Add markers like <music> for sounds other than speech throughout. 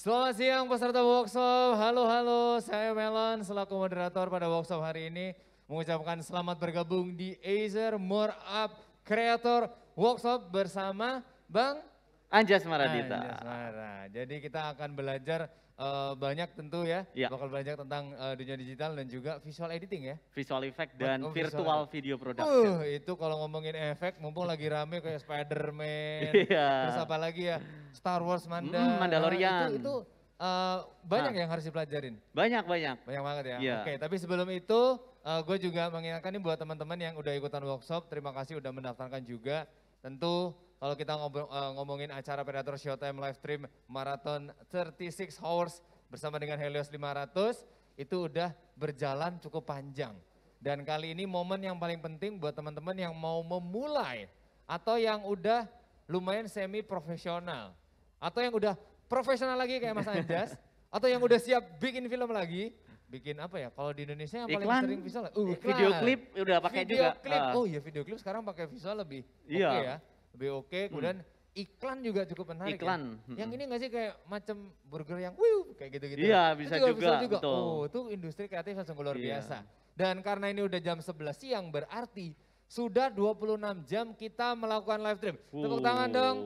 Selamat siang peserta workshop. Halo halo, saya Melon selaku moderator pada workshop hari ini mengucapkan selamat bergabung di Acer More Up Creator Workshop bersama Bang Anjas Maradita. Anjas Mara. Jadi kita akan belajar uh, banyak tentu ya, ya, bakal banyak tentang uh, dunia digital dan juga visual editing ya. Visual effect dan oh, virtual visual. video production. Uh, itu kalau ngomongin efek mumpung lagi rame kayak Spider-Man, <laughs> yeah. terus apa lagi ya, Star Wars Manda, mm, eh, Mandalorian. Nah, itu, itu uh, banyak nah. yang harus dipelajarin. Banyak, banyak. Banyak banget ya. Yeah. Oke, okay, tapi sebelum itu uh, gue juga mengingatkan nih buat teman-teman yang udah ikutan workshop, terima kasih udah mendaftarkan juga. Tentu kalau kita ngobrol, uh, ngomongin acara Predator Showtime live stream marathon 36 hours bersama dengan Helios 500 itu udah berjalan cukup panjang. Dan kali ini momen yang paling penting buat teman-teman yang mau memulai atau yang udah lumayan semi profesional atau yang udah profesional lagi kayak Mas Anjas <laughs> atau yang udah siap bikin film lagi bikin apa ya kalau di Indonesia yang paling sering visual ya? uh, video klip udah pakai video juga klip. Ah. oh iya video klip sekarang pakai visual lebih iya. oke okay ya lebih oke. Okay. Hmm. Kemudian hmm iklan juga cukup menarik. Ya. Iklan. Ya? Yang hmm. ini nggak sih kayak macam burger yang wuh kayak gitu-gitu. Iya, bisa itu juga, juga. juga. Betul. Oh, itu industri kreatif langsung keluar luar iya. biasa. Dan karena ini udah jam 11 siang berarti sudah 26 jam kita melakukan live stream. Uh. Tepuk tangan dong.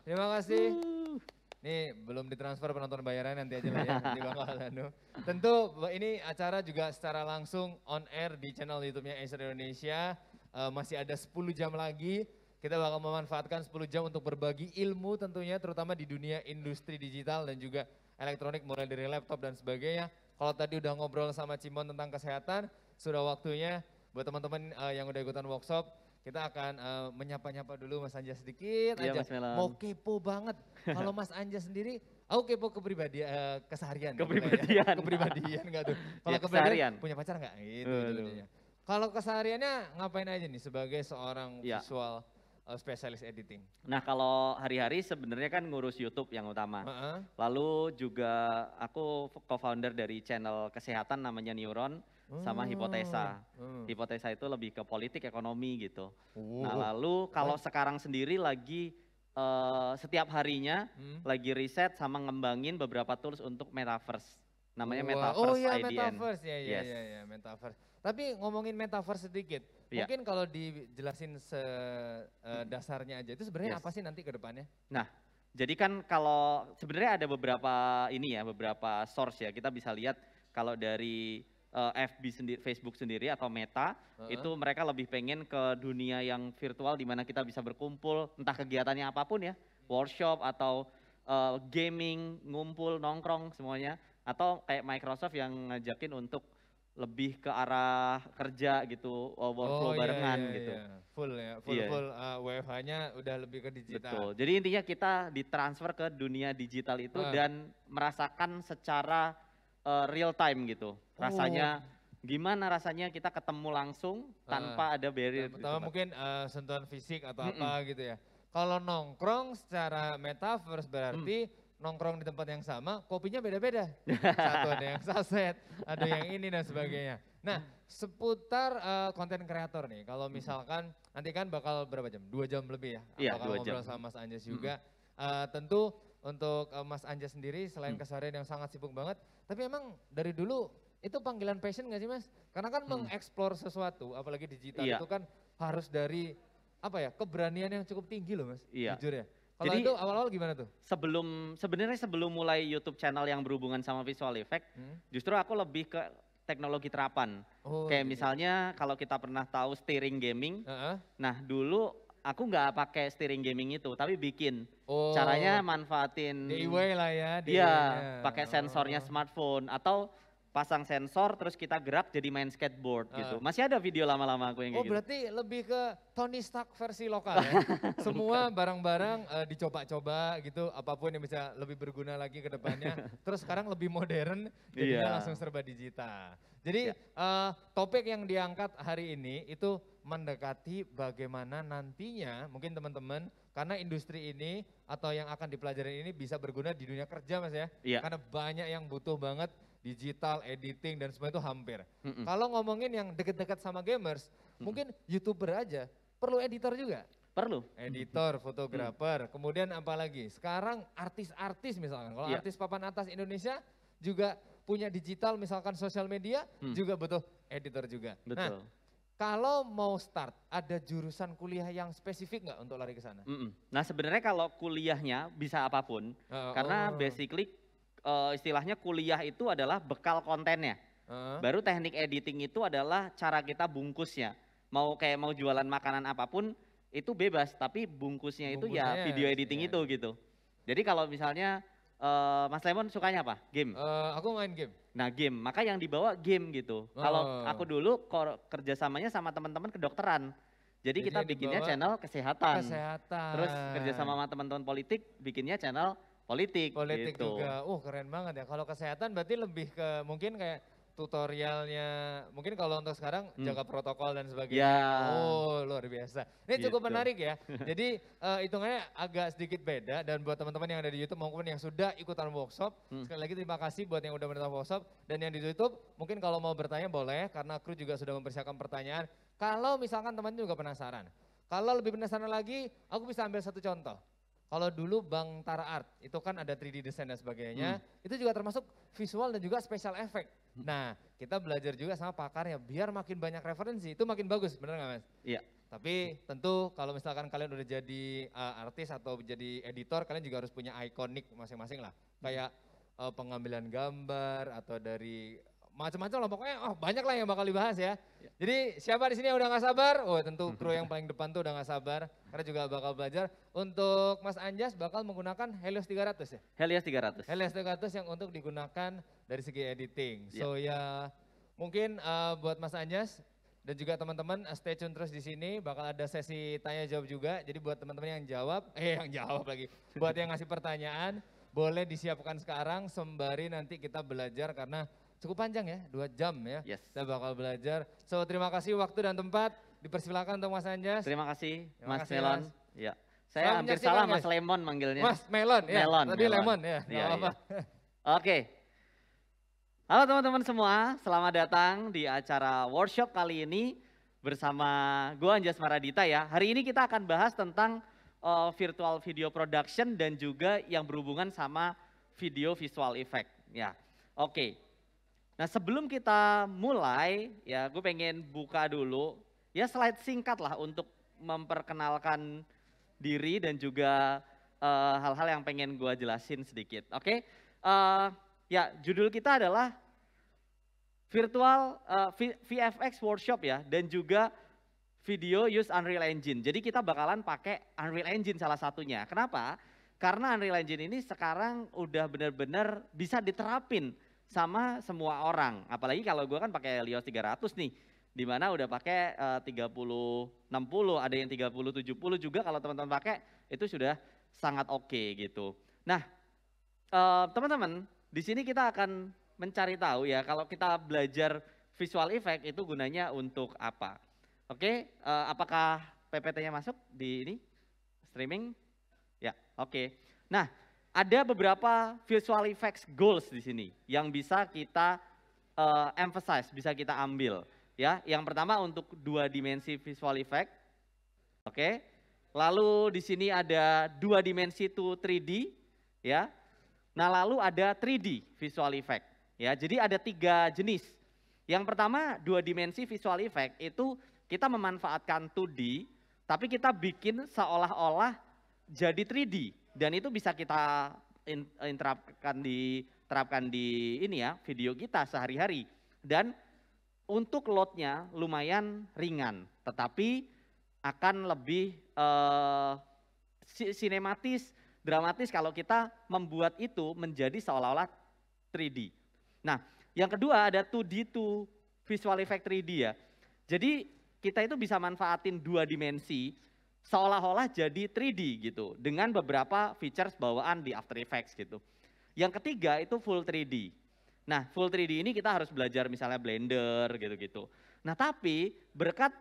Terima kasih. Uh. Nih belum ditransfer penonton bayaran nanti aja lah ya, nanti bakal Tentu ini acara juga secara langsung on air di channel YouTube-nya Acer Indonesia. Uh, masih ada 10 jam lagi kita bakal memanfaatkan 10 jam untuk berbagi ilmu tentunya terutama di dunia industri digital dan juga elektronik mulai dari laptop dan sebagainya. Kalau tadi udah ngobrol sama Cimon tentang kesehatan, sudah waktunya buat teman-teman uh, yang udah ikutan workshop, kita akan uh, menyapa-nyapa dulu Mas Anja sedikit. Iya, aja. Mas Melan. Mau kepo banget. Kalau <laughs> Mas Anja sendiri, aku kepo kepribadian, uh, eh, keseharian. Kepribadian. Ya. Kepribadian enggak tuh. <laughs> Kalau ya, kepribadian, punya pacar enggak? Gitu. Uh, gitu, gitu. Kalau kesehariannya ngapain aja nih sebagai seorang ya. visual uh, oh, spesialis editing. Nah kalau hari-hari sebenarnya kan ngurus YouTube yang utama. Uh -huh. Lalu juga aku co-founder dari channel kesehatan namanya Neuron sama hmm. Hipotesa. Hmm. Hipotesa itu lebih ke politik ekonomi gitu. Uh. Nah lalu kalau sekarang sendiri lagi uh, setiap harinya hmm. lagi riset sama ngembangin beberapa tools untuk metaverse. Namanya wow. metaverse oh, ya, IDN. Metaverse ya, ya, yes. ya, ya, metaverse. Tapi ngomongin metaverse sedikit Ya. Mungkin kalau dijelasin se eh, dasarnya aja itu sebenarnya yes. apa sih nanti ke depannya? Nah, jadi kan kalau sebenarnya ada beberapa ini ya, beberapa source ya. Kita bisa lihat kalau dari uh, eh, FB sendiri, Facebook sendiri atau Meta, uh -huh. itu mereka lebih pengen ke dunia yang virtual di mana kita bisa berkumpul, entah kegiatannya apapun ya, workshop atau uh, gaming, ngumpul, nongkrong semuanya atau kayak Microsoft yang ngajakin untuk lebih ke arah kerja gitu uh, workflow oh, iya, barengan iya, iya, gitu iya. full ya full yeah. full uh, WFH-nya udah lebih ke digital betul jadi intinya kita ditransfer ke dunia digital itu uh. dan merasakan secara uh, real time gitu rasanya oh. gimana rasanya kita ketemu langsung tanpa uh. ada barrier pertama gitu. mungkin uh, sentuhan fisik atau mm -mm. apa gitu ya kalau nongkrong secara metaverse berarti mm nongkrong di tempat yang sama, kopinya beda-beda. Satu ada yang saset, ada yang ini dan sebagainya. Nah, seputar eh, konten uh, kreator nih, kalau misalkan nanti kan bakal berapa jam? Dua jam lebih ya? Iya, bakal dua ngobrol jam. sama Mas Anjas juga. Hmm. Uh, tentu untuk uh, Mas Anjas sendiri, selain hmm. keseharian yang sangat sibuk banget, tapi emang dari dulu itu panggilan passion gak sih Mas? Karena kan hmm. mengeksplor sesuatu, apalagi digital iya. itu kan harus dari apa ya keberanian yang cukup tinggi loh Mas, iya. jujur ya. Kalau Jadi, itu awal-awal gimana tuh? Sebelum sebenarnya sebelum mulai YouTube channel yang berhubungan sama visual effect, hmm? justru aku lebih ke teknologi terapan. Oh, Kayak iya. iya. misalnya kalau kita pernah tahu steering gaming. Uh -huh. Nah, dulu aku nggak pakai steering gaming itu, tapi bikin. Oh. Caranya manfaatin DIY lah ya. Iya, pakai sensornya oh. smartphone atau pasang sensor terus kita gerak jadi main skateboard uh. gitu. Ah. Masih ada video lama-lama aku yang oh, gitu. Oh berarti lebih ke Tony Stark versi lokal ya. <laughs> Semua barang-barang uh, dicoba-coba gitu apapun yang bisa lebih berguna lagi ke depannya. <laughs> terus sekarang lebih modern jadi yeah. langsung serba digital. Jadi yeah. Ya. uh, topik yang diangkat hari ini itu mendekati bagaimana nantinya mungkin teman-teman karena industri ini atau yang akan dipelajari ini bisa berguna di dunia kerja mas ya. yeah. Karena banyak yang butuh banget digital, editing dan semua itu hampir. Mm -mm. Kalau ngomongin yang deket-deket sama gamers, mm -mm. mungkin youtuber aja perlu editor juga. Perlu. Editor, fotografer, mm. kemudian lagi? sekarang artis-artis misalkan. Kalau yeah. artis papan atas Indonesia juga punya digital misalkan sosial media mm. juga butuh editor juga. Nah, Betul. Nah, kalau mau start, ada jurusan kuliah yang spesifik nggak untuk lari ke sana? Nah sebenarnya kalau kuliahnya bisa apapun, uh, karena oh. basically uh, istilahnya kuliah itu adalah bekal kontennya. Uh. Baru teknik editing itu adalah cara kita bungkusnya. Mau kayak mau jualan makanan apapun itu bebas, tapi bungkusnya, bungkusnya itu ya video iya. editing ya. itu gitu. Jadi kalau misalnya uh, Mas Lemon sukanya apa? Game. Uh, aku main game. Nah game, maka yang dibawa game gitu. Oh. Kalau aku dulu kerjasamanya sama teman-teman kedokteran. Jadi, Jadi kita bikinnya channel kesehatan. Kesehatan. Terus kerjasama sama teman-teman politik bikinnya channel politik. Politik gitu. juga. Uh, keren banget ya. Kalau kesehatan berarti lebih ke mungkin kayak tutorialnya mungkin kalau untuk sekarang hmm. jaga protokol dan sebagainya. Yeah. Oh, luar biasa. Ini gitu. cukup menarik ya. <laughs> Jadi uh, hitungannya agak sedikit beda dan buat teman-teman yang ada di YouTube maupun yang sudah ikutan workshop, hmm. sekali lagi terima kasih buat yang udah menonton workshop dan yang di YouTube mungkin kalau mau bertanya boleh karena kru juga sudah mempersiapkan pertanyaan. Kalau misalkan teman teman juga penasaran. Kalau lebih penasaran lagi, aku bisa ambil satu contoh. Kalau dulu Bang Tara Art itu kan ada 3D desain dan sebagainya, hmm. itu juga termasuk visual dan juga special effect. Hmm. Nah, kita belajar juga sama pakarnya biar makin banyak referensi itu makin bagus, bener gak Mas? Iya. Tapi tentu kalau misalkan kalian udah jadi uh, artis atau jadi editor, kalian juga harus punya ikonik masing-masing lah. Hmm. Kayak uh, pengambilan gambar atau dari macam-macam lah pokoknya oh banyak lah yang bakal dibahas ya. ya. Jadi siapa di sini yang udah nggak sabar? Oh tentu kru yang paling depan tuh udah nggak sabar karena juga bakal belajar. Untuk Mas Anjas bakal menggunakan Helios 300 ya? Helios 300. Helios 300 yang untuk digunakan dari segi editing. So ya. So ya mungkin uh, buat Mas Anjas dan juga teman-teman eh, stay tune terus di sini bakal ada sesi tanya jawab juga. Jadi buat teman-teman yang jawab, <laughs> eh yang jawab lagi. Buat yang ngasih pertanyaan boleh disiapkan sekarang sembari nanti kita belajar karena cukup panjang ya, dua jam ya. Yes. Kita bakal belajar. So terima kasih waktu dan tempat. Dipersilakan untuk Mas Anjas. Terima kasih terima Mas kasih, Melon. Ya. Saya hampir salah Mas Lemon manggilnya. Mas Melon ya. Melon. Tadi Melon, Lemon ya. Iya, iya. apa. ya. Oke. Halo teman-teman semua, selamat datang di acara workshop kali ini bersama gue Anjas Maradita ya. Hari ini kita akan bahas tentang uh, virtual video production dan juga yang berhubungan sama video visual effect ya. Oke. Okay. Nah sebelum kita mulai, ya gue pengen buka dulu, ya slide singkat lah untuk memperkenalkan diri dan juga eh, hal-hal uh, yang pengen gue jelasin sedikit. Oke, okay? uh, eh, ya judul kita adalah virtual uh, eh, VFX workshop ya, dan juga video use Unreal Engine. Jadi kita bakalan pakai Unreal Engine salah satunya. Kenapa? Karena Unreal Engine ini sekarang udah benar-benar bisa diterapin sama semua orang. Apalagi kalau gue kan pakai Lios 300 nih, di mana udah pakai uh, 30 60, ada yang 30 70 juga kalau teman-teman pakai itu sudah sangat oke okay, gitu. Nah, eh, teman-teman, di sini kita akan mencari tahu ya kalau kita belajar visual effect itu gunanya untuk apa. Oke, okay, eh, apakah PPT-nya masuk di ini streaming? Ya, oke. Okay. Nah, ada beberapa visual effects goals di sini yang bisa kita uh, emphasize, bisa kita ambil. Ya, yang pertama untuk dua dimensi visual effect. Oke. Okay. Lalu di sini ada dua dimensi to 3D, ya. Nah, lalu ada 3D visual effect. Ya, jadi ada tiga jenis. Yang pertama, dua dimensi visual effect itu kita memanfaatkan 2D, tapi kita bikin seolah-olah jadi 3D dan itu bisa kita terapkan di terapkan di ini ya video kita sehari-hari dan untuk loadnya lumayan ringan tetapi akan lebih uh, sinematis dramatis kalau kita membuat itu menjadi seolah-olah 3D. Nah, yang kedua ada 2D to visual effect 3D ya. Jadi kita itu bisa manfaatin dua dimensi seolah-olah jadi 3D gitu dengan beberapa features bawaan di After Effects gitu. Yang ketiga itu full 3D. Nah, full 3D ini kita harus belajar misalnya Blender gitu-gitu. Nah, tapi berkat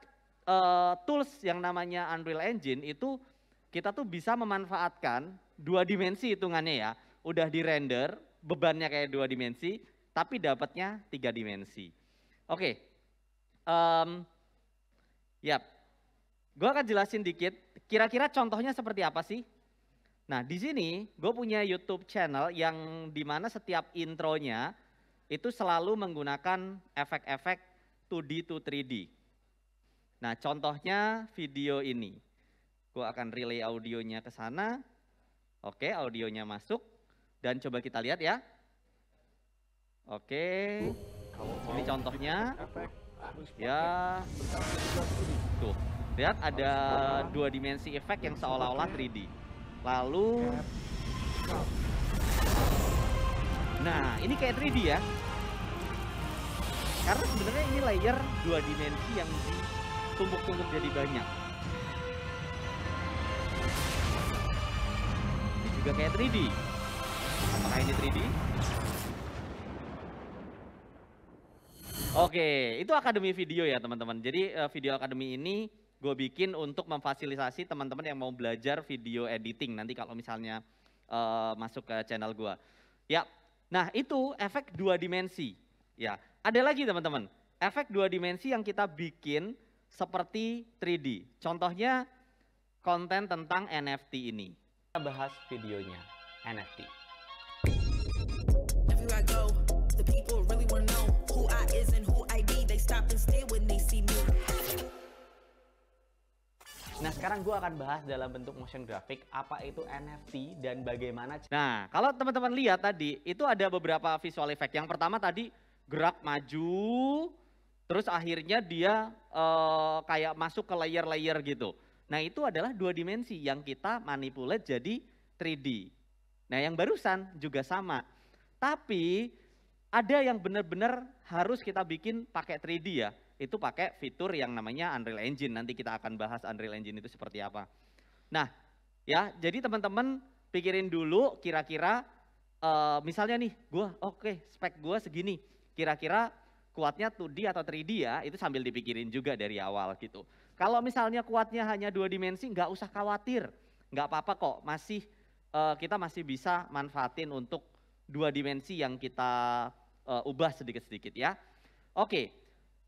uh, tools yang namanya Unreal Engine itu kita tuh bisa memanfaatkan dua dimensi hitungannya ya. Udah di-render, bebannya kayak dua dimensi, tapi dapatnya tiga dimensi. Oke, okay. um, yap. Gue akan jelasin dikit, kira-kira contohnya seperti apa sih? Nah di sini gue punya YouTube channel yang dimana setiap intronya itu selalu menggunakan efek-efek 2D to 3D. Nah contohnya video ini. Gue akan relay audionya ke sana. Oke audionya masuk. Dan coba kita lihat ya. Oke. Ini contohnya. Ya. Tuh lihat ada dua dimensi efek yang seolah-olah 3D lalu nah ini kayak 3D ya karena sebenarnya ini layer dua dimensi yang ditumpuk-tumpuk jadi banyak ini juga kayak 3D apakah ini 3D? Oke, itu akademi video ya teman-teman. Jadi eh, video akademi ini gue bikin untuk memfasilitasi teman-teman yang mau belajar video editing nanti kalau misalnya uh, masuk ke channel gue. Ya, nah itu efek dua dimensi. Ya, ada lagi teman-teman, efek dua dimensi yang kita bikin seperti 3D. Contohnya konten tentang NFT ini. Kita bahas videonya NFT. Everywhere I go, the people Nah, sekarang gue akan bahas dalam bentuk motion graphic apa itu NFT dan bagaimana. Nah, kalau teman-teman lihat tadi itu ada beberapa visual effect. Yang pertama tadi gerak maju, terus akhirnya dia uh, kayak masuk ke layer-layer gitu. Nah, itu adalah dua dimensi yang kita manipulate jadi 3D. Nah, yang barusan juga sama. Tapi ada yang benar-benar harus kita bikin pakai 3D ya itu pakai fitur yang namanya Unreal Engine. Nanti kita akan bahas Unreal Engine itu seperti apa. Nah, ya, jadi teman-teman pikirin dulu kira-kira uh, misalnya nih, gua oke, okay, spek gua segini. Kira-kira kuatnya 2D atau 3D ya, itu sambil dipikirin juga dari awal gitu. Kalau misalnya kuatnya hanya dua dimensi, nggak usah khawatir. Nggak apa-apa kok, masih uh, kita masih bisa manfaatin untuk dua dimensi yang kita uh, ubah sedikit-sedikit ya. Oke, okay.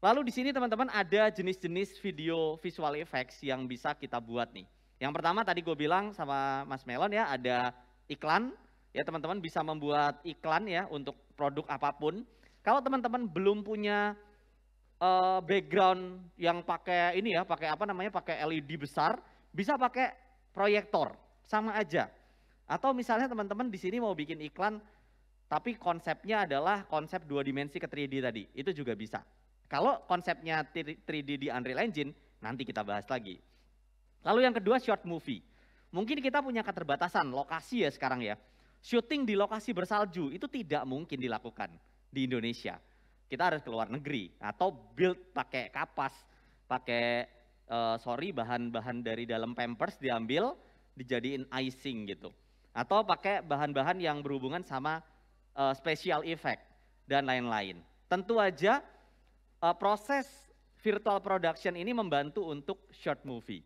Lalu di sini teman-teman ada jenis-jenis video visual effects yang bisa kita buat nih. Yang pertama tadi gue bilang sama Mas Melon ya ada iklan. Ya teman-teman bisa membuat iklan ya untuk produk apapun. Kalau teman-teman belum punya uh, background yang pakai ini ya, pakai apa namanya, pakai LED besar, bisa pakai proyektor, sama aja. Atau misalnya teman-teman di sini mau bikin iklan, tapi konsepnya adalah konsep dua dimensi ke 3D tadi, itu juga bisa. Kalau konsepnya 3D di Unreal Engine, nanti kita bahas lagi. Lalu yang kedua short movie. Mungkin kita punya keterbatasan lokasi ya sekarang ya. Shooting di lokasi bersalju itu tidak mungkin dilakukan di Indonesia. Kita harus ke luar negeri atau build pakai kapas, pakai uh, sorry bahan-bahan dari dalam pampers diambil dijadiin icing gitu atau pakai bahan-bahan yang berhubungan sama uh, special effect dan lain-lain. Tentu aja uh, proses virtual production ini membantu untuk short movie.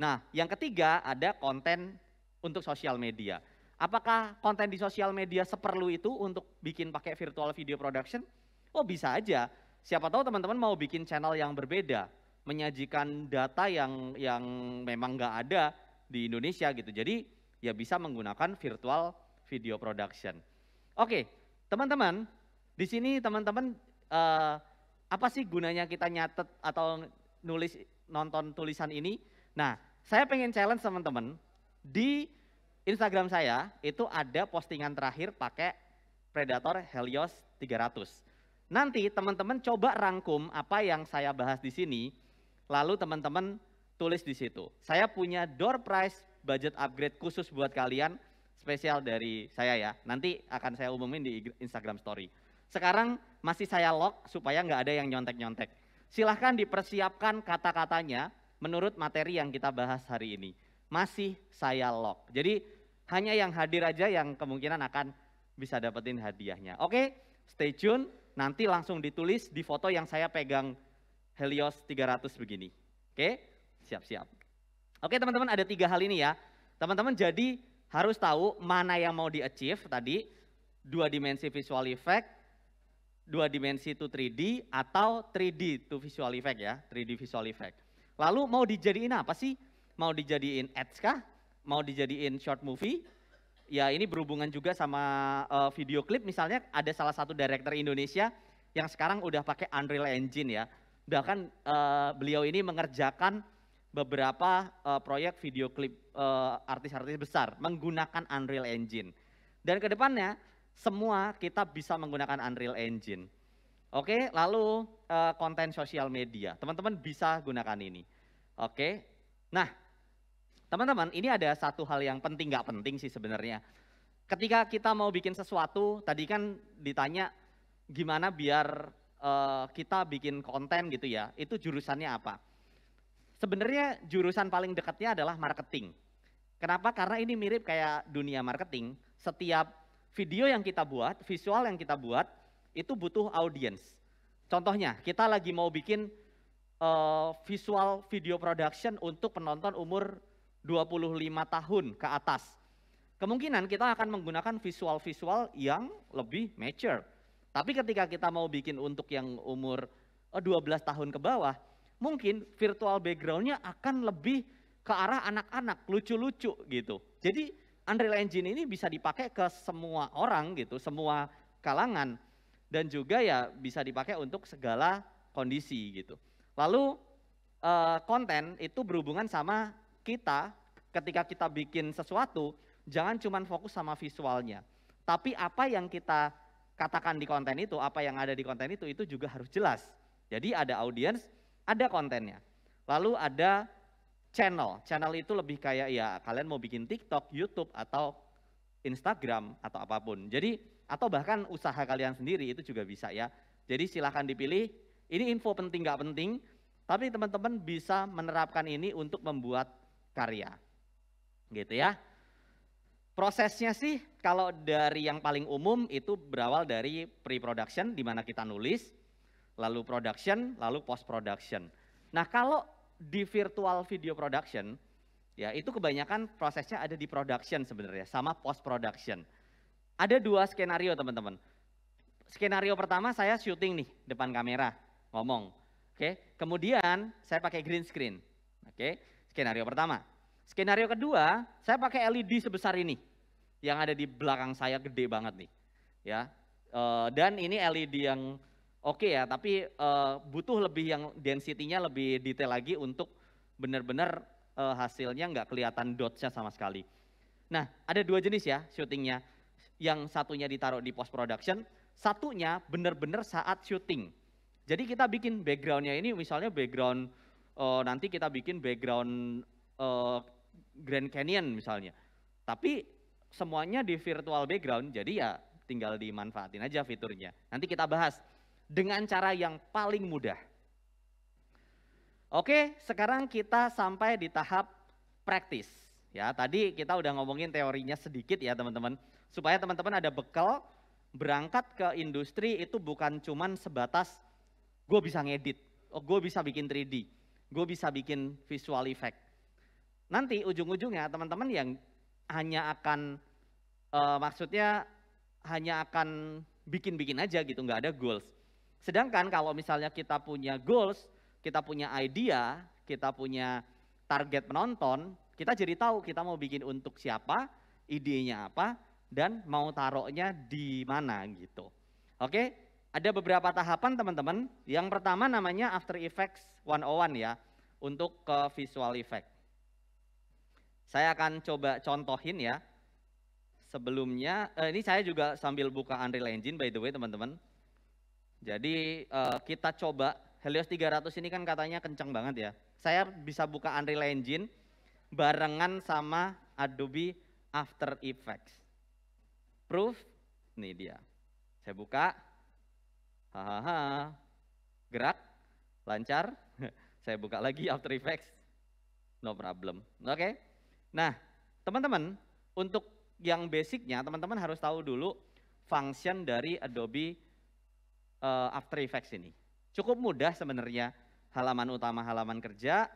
Nah, yang ketiga ada konten untuk sosial media. Apakah konten di sosial media seperlu itu untuk bikin pakai virtual video production? Oh bisa aja. Siapa tahu teman-teman mau bikin channel yang berbeda, menyajikan data yang yang memang nggak ada di Indonesia gitu. Jadi ya bisa menggunakan virtual video production. Oke, teman-teman, di sini teman-teman uh, apa sih gunanya kita nyatet atau nulis nonton tulisan ini? Nah, saya pengen challenge teman-teman di Instagram saya itu ada postingan terakhir pakai Predator Helios 300. Nanti teman-teman coba rangkum apa yang saya bahas di sini, lalu teman-teman tulis di situ. Saya punya door price budget upgrade khusus buat kalian, spesial dari saya ya. Nanti akan saya umumin di Instagram story. Sekarang masih saya lock supaya nggak ada yang nyontek-nyontek. Silahkan dipersiapkan kata-katanya menurut materi yang kita bahas hari ini. Masih saya lock. Jadi hanya yang hadir aja yang kemungkinan akan bisa dapetin hadiahnya. Oke, stay tune. Nanti langsung ditulis di foto yang saya pegang Helios 300 begini. Oke, siap-siap. Oke teman-teman ada tiga hal ini ya. Teman-teman jadi harus tahu mana yang mau di-achieve tadi. Dua dimensi visual effect, dua dimensi to 3D atau 3D to visual effect ya, 3D visual effect. Lalu mau dijadiin apa sih? Mau dijadiin ads kah? Mau dijadiin short movie? Ya ini berhubungan juga sama uh, video klip misalnya ada salah satu director Indonesia yang sekarang udah pakai Unreal Engine ya. Bahkan uh, beliau ini mengerjakan beberapa uh, proyek video klip artis-artis uh, artis -artis besar menggunakan Unreal Engine. Dan kedepannya semua kita bisa menggunakan Unreal Engine. Oke, lalu uh, konten sosial media. Teman-teman bisa gunakan ini. Oke, nah teman-teman ini ada satu hal yang penting nggak penting sih sebenarnya. Ketika kita mau bikin sesuatu, tadi kan ditanya gimana biar uh, kita bikin konten gitu ya, itu jurusannya apa? Sebenarnya jurusan paling dekatnya adalah marketing. Kenapa? Karena ini mirip kayak dunia marketing. Setiap video yang kita buat, visual yang kita buat, itu butuh audience. Contohnya, kita lagi mau bikin uh, visual video production untuk penonton umur 25 tahun ke atas. Kemungkinan kita akan menggunakan visual-visual yang lebih mature. Tapi ketika kita mau bikin untuk yang umur 12 eh, tahun ke bawah, mungkin virtual backgroundnya akan lebih ke arah anak-anak, lucu-lucu gitu. Jadi Unreal Engine ini bisa dipakai ke semua orang gitu, semua kalangan dan juga ya bisa dipakai untuk segala kondisi gitu. Lalu eh, konten itu berhubungan sama kita ketika kita bikin sesuatu jangan cuma fokus sama visualnya, tapi apa yang kita katakan di konten itu, apa yang ada di konten itu itu juga harus jelas. Jadi ada audiens, ada kontennya. Lalu ada channel. Channel itu lebih kayak ya kalian mau bikin TikTok, YouTube atau Instagram atau apapun. Jadi atau bahkan usaha kalian sendiri itu juga bisa ya. Jadi silahkan dipilih. Ini info penting nggak penting, tapi teman-teman bisa menerapkan ini untuk membuat karya. Gitu ya. Prosesnya sih kalau dari yang paling umum itu berawal dari pre-production di mana kita nulis, lalu production, lalu post-production. Nah kalau di virtual video production, ya itu kebanyakan prosesnya ada di production sebenarnya, sama post production. Ada dua skenario teman-teman. Skenario pertama saya syuting nih depan kamera, ngomong. Oke, kemudian saya pakai green screen. Oke, skenario pertama. Skenario kedua, saya pakai LED sebesar ini yang ada di belakang saya gede banget nih. Ya. Eh, dan ini LED yang oke okay ya, tapi uh, butuh lebih yang density-nya lebih detail lagi untuk benar-benar uh, hasilnya nggak kelihatan dots-nya sama sekali. Nah, ada dua jenis ya syutingnya. Yang satunya ditaruh di post production, satunya benar-benar saat syuting. Jadi kita bikin background-nya ini misalnya background uh, nanti kita bikin background uh, Grand Canyon misalnya. Tapi semuanya di virtual background, jadi ya tinggal dimanfaatin aja fiturnya. Nanti kita bahas dengan cara yang paling mudah. Oke, sekarang kita sampai di tahap praktis. Ya, tadi kita udah ngomongin teorinya sedikit ya teman-teman. Supaya teman-teman ada bekal berangkat ke industri itu bukan cuman sebatas gue bisa ngedit, oh, gue bisa bikin 3D, gue bisa bikin visual effect. Nanti ujung-ujungnya teman-teman yang hanya akan, uh, maksudnya hanya akan bikin-bikin aja gitu, nggak ada goals. Sedangkan kalau misalnya kita punya goals, kita punya idea, kita punya target penonton, kita jadi tahu kita mau bikin untuk siapa, idenya apa, dan mau taruhnya di mana gitu. Oke, ada beberapa tahapan teman-teman. Yang pertama namanya After Effects 101 ya, untuk ke visual effect. Saya akan coba contohin ya. Sebelumnya, eh, ini saya juga sambil buka Unreal Engine by the way teman-teman. Jadi uh, kita coba Helios 300 ini kan katanya kencang banget ya. Saya bisa buka Unreal Engine barengan sama Adobe After Effects. Proof, ini dia. Saya buka, hahaha, gerak, lancar. <laughs> Saya buka lagi After Effects, no problem. Oke, okay? nah teman-teman untuk yang basicnya teman-teman harus tahu dulu function dari Adobe uh, After Effects ini. Cukup mudah sebenarnya halaman utama halaman kerja,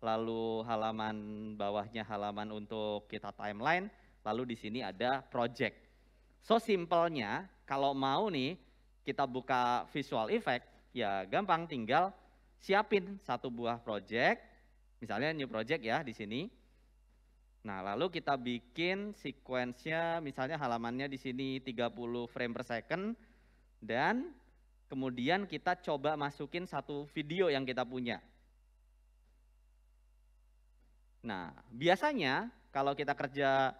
lalu halaman bawahnya halaman untuk kita timeline, lalu di sini ada project. So simpelnya kalau mau nih kita buka visual effect, ya gampang tinggal siapin satu buah project, misalnya new project ya di sini. Nah, lalu kita bikin sequence-nya misalnya halamannya di sini 30 frame per second dan Kemudian kita coba masukin satu video yang kita punya. Nah, biasanya kalau kita kerja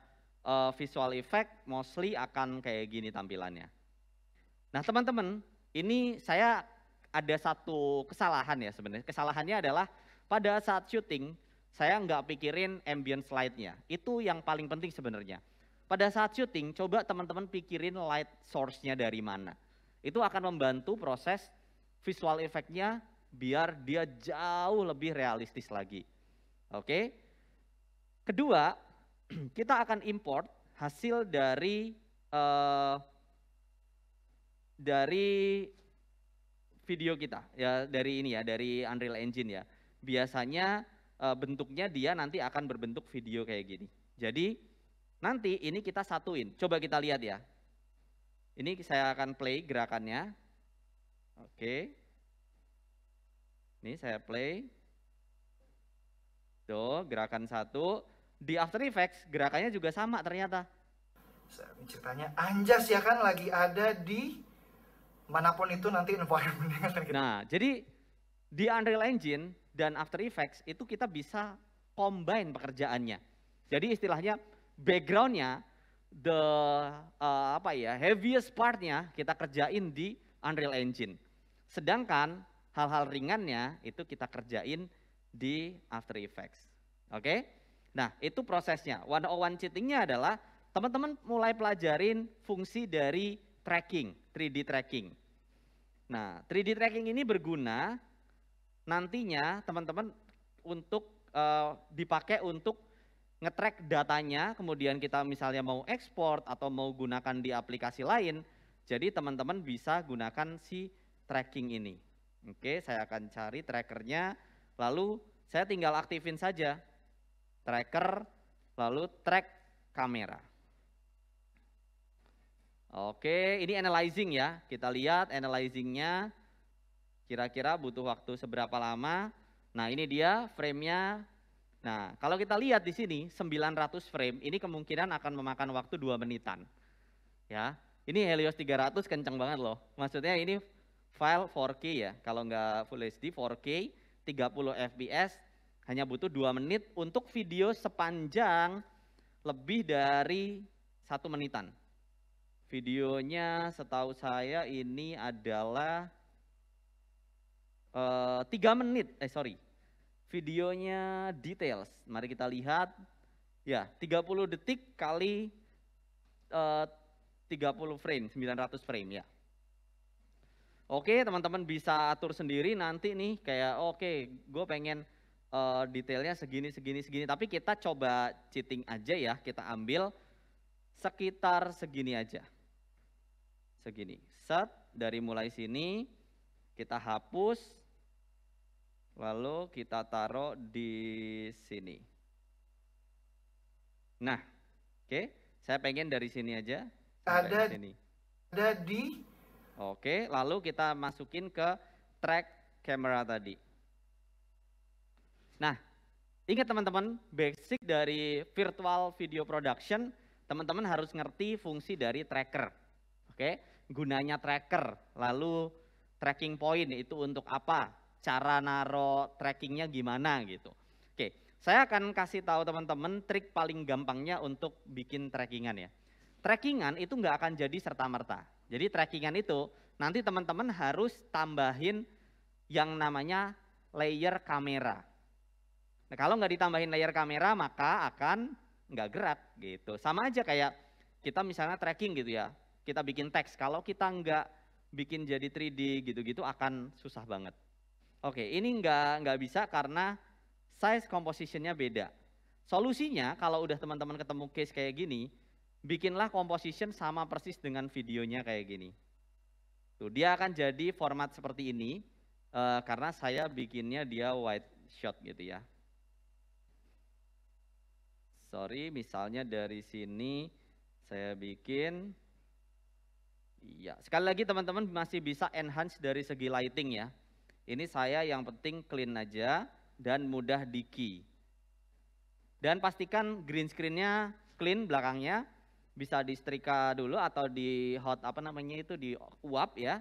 uh, visual effect mostly akan kayak gini tampilannya. Nah, teman-teman, ini saya ada satu kesalahan ya sebenarnya. Kesalahannya adalah pada saat syuting saya nggak pikirin ambient light-nya. Itu yang paling penting sebenarnya. Pada saat syuting, coba teman-teman pikirin light source-nya dari mana itu akan membantu proses visual efeknya biar dia jauh lebih realistis lagi. Oke. Kedua, <clears throat> kita akan import hasil dari uh, dari video kita ya dari ini ya dari Unreal Engine ya. Biasanya uh, bentuknya dia nanti akan berbentuk video kayak gini. Jadi nanti ini kita satuin. Coba kita lihat ya. Ini saya akan play gerakannya. Oke. Ini saya play. Tuh, gerakan satu. Di After Effects gerakannya juga sama ternyata. Ceritanya Anjas ya kan lagi ada di manapun itu nanti environmentnya kan Nah, jadi di Unreal Engine dan After Effects itu kita bisa combine pekerjaannya. Jadi istilahnya background-nya the uh, apa ya heaviest partnya kita kerjain di Unreal Engine. Sedangkan hal-hal ringannya itu kita kerjain di After Effects. Oke? Okay? Nah, itu prosesnya. one 101 cheatingnya adalah teman-teman mulai pelajarin fungsi dari tracking, 3D tracking. Nah, 3D tracking ini berguna nantinya teman-teman untuk uh, dipakai untuk ngetrack datanya, kemudian kita misalnya mau ekspor atau mau gunakan di aplikasi lain, jadi teman-teman bisa gunakan si tracking ini. Oke, saya akan cari trackernya, lalu saya tinggal aktifin saja tracker, lalu track kamera. Oke, ini analyzing ya, kita lihat analyzingnya kira-kira butuh waktu seberapa lama. Nah ini dia framenya Nah, kalau kita lihat di sini 900 frame ini kemungkinan akan memakan waktu 2 menitan. Ya. Ini Helios 300 kenceng banget loh. Maksudnya ini file 4K ya. Kalau nggak Full HD 4K 30 fps hanya butuh 2 menit untuk video sepanjang lebih dari satu menitan. Videonya setahu saya ini adalah uh, eh, 3 menit, eh sorry, videonya details. Mari kita lihat. Ya, 30 detik kali eh, uh, 30 frame, 900 frame ya. Oke, teman-teman bisa atur sendiri nanti nih kayak oke, okay, gue pengen uh, detailnya segini segini segini, tapi kita coba cheating aja ya, kita ambil sekitar segini aja. Segini. Set dari mulai sini kita hapus Lalu kita taruh di sini. Nah, oke, okay. saya pengen dari sini aja. Ada di sini. Ada di. Oke, okay. lalu kita masukin ke track camera tadi. Nah, ingat teman-teman, basic dari virtual video production, teman-teman harus ngerti fungsi dari tracker. Oke, okay. gunanya tracker, lalu tracking point itu untuk apa? cara naro trackingnya gimana gitu. Oke, saya akan kasih tahu teman-teman trik paling gampangnya untuk bikin trackingan ya. Trackingan itu nggak akan jadi serta-merta. Jadi trackingan itu nanti teman-teman harus tambahin yang namanya layer kamera. Nah, kalau nggak ditambahin layer kamera maka akan nggak gerak gitu. Sama aja kayak kita misalnya tracking gitu ya, kita bikin teks. Kalau kita nggak bikin jadi 3D gitu-gitu akan susah banget. Oke, ini nggak nggak bisa karena size compositionnya beda. Solusinya kalau udah teman-teman ketemu case kayak gini, bikinlah composition sama persis dengan videonya kayak gini. Tuh, dia akan jadi format seperti ini uh, karena saya bikinnya dia wide shot gitu ya. Sorry, misalnya dari sini saya bikin Ya, sekali lagi teman-teman masih bisa enhance dari segi lighting ya. Ini saya yang penting clean aja dan mudah di key. Dan pastikan green screennya clean belakangnya, bisa di setrika dulu atau di hot apa namanya itu di uap ya.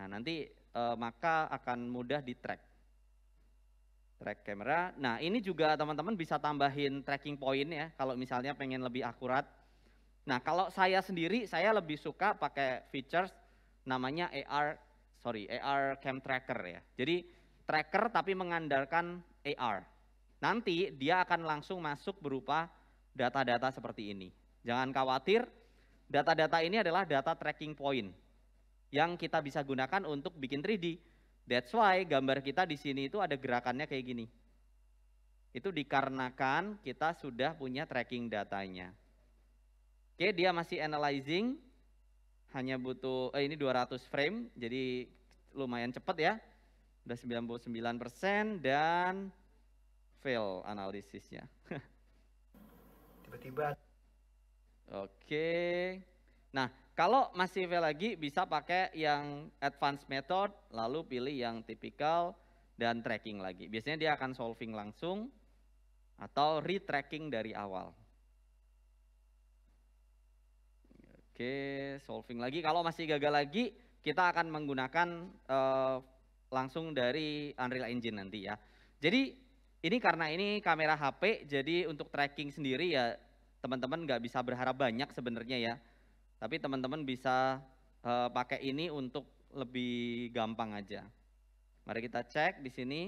Nah, nanti e, maka akan mudah di track. Track camera. Nah, ini juga teman-teman bisa tambahin tracking point ya kalau misalnya pengen lebih akurat. Nah, kalau saya sendiri saya lebih suka pakai features namanya AR sorry AR cam tracker ya. Jadi tracker tapi mengandalkan AR. Nanti dia akan langsung masuk berupa data-data seperti ini. Jangan khawatir, data-data ini adalah data tracking point yang kita bisa gunakan untuk bikin 3D. That's why gambar kita di sini itu ada gerakannya kayak gini. Itu dikarenakan kita sudah punya tracking datanya. Oke, dia masih analyzing, hanya butuh eh, ini 200 frame jadi lumayan cepat ya udah 99% dan fail analisisnya <laughs> tiba-tiba oke nah kalau masih fail lagi bisa pakai yang advanced method lalu pilih yang typical dan tracking lagi biasanya dia akan solving langsung atau retracking dari awal Oke, solving lagi. Kalau masih gagal lagi, kita akan menggunakan uh, langsung dari Unreal Engine nanti ya. Jadi ini karena ini kamera HP, jadi untuk tracking sendiri ya teman-teman nggak bisa berharap banyak sebenarnya ya. Tapi teman-teman bisa uh, pakai ini untuk lebih gampang aja. Mari kita cek di sini.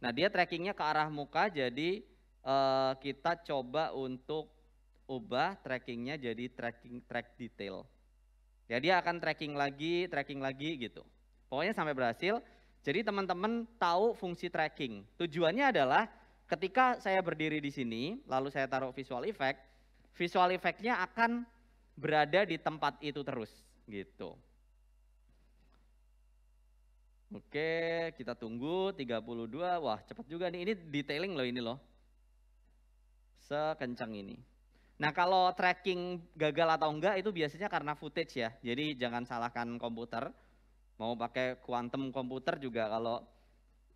Nah dia trackingnya ke arah muka, jadi uh, kita coba untuk ubah trackingnya jadi tracking track detail. Jadi ya, dia akan tracking lagi, tracking lagi gitu. Pokoknya sampai berhasil. Jadi teman-teman tahu fungsi tracking. Tujuannya adalah ketika saya berdiri di sini, lalu saya taruh visual effect, visual effectnya akan berada di tempat itu terus gitu. Oke, kita tunggu 32. Wah, cepat juga nih. Ini detailing loh ini loh. Sekencang ini. Nah kalau tracking gagal atau enggak itu biasanya karena footage ya. Jadi jangan salahkan komputer. Mau pakai quantum komputer juga kalau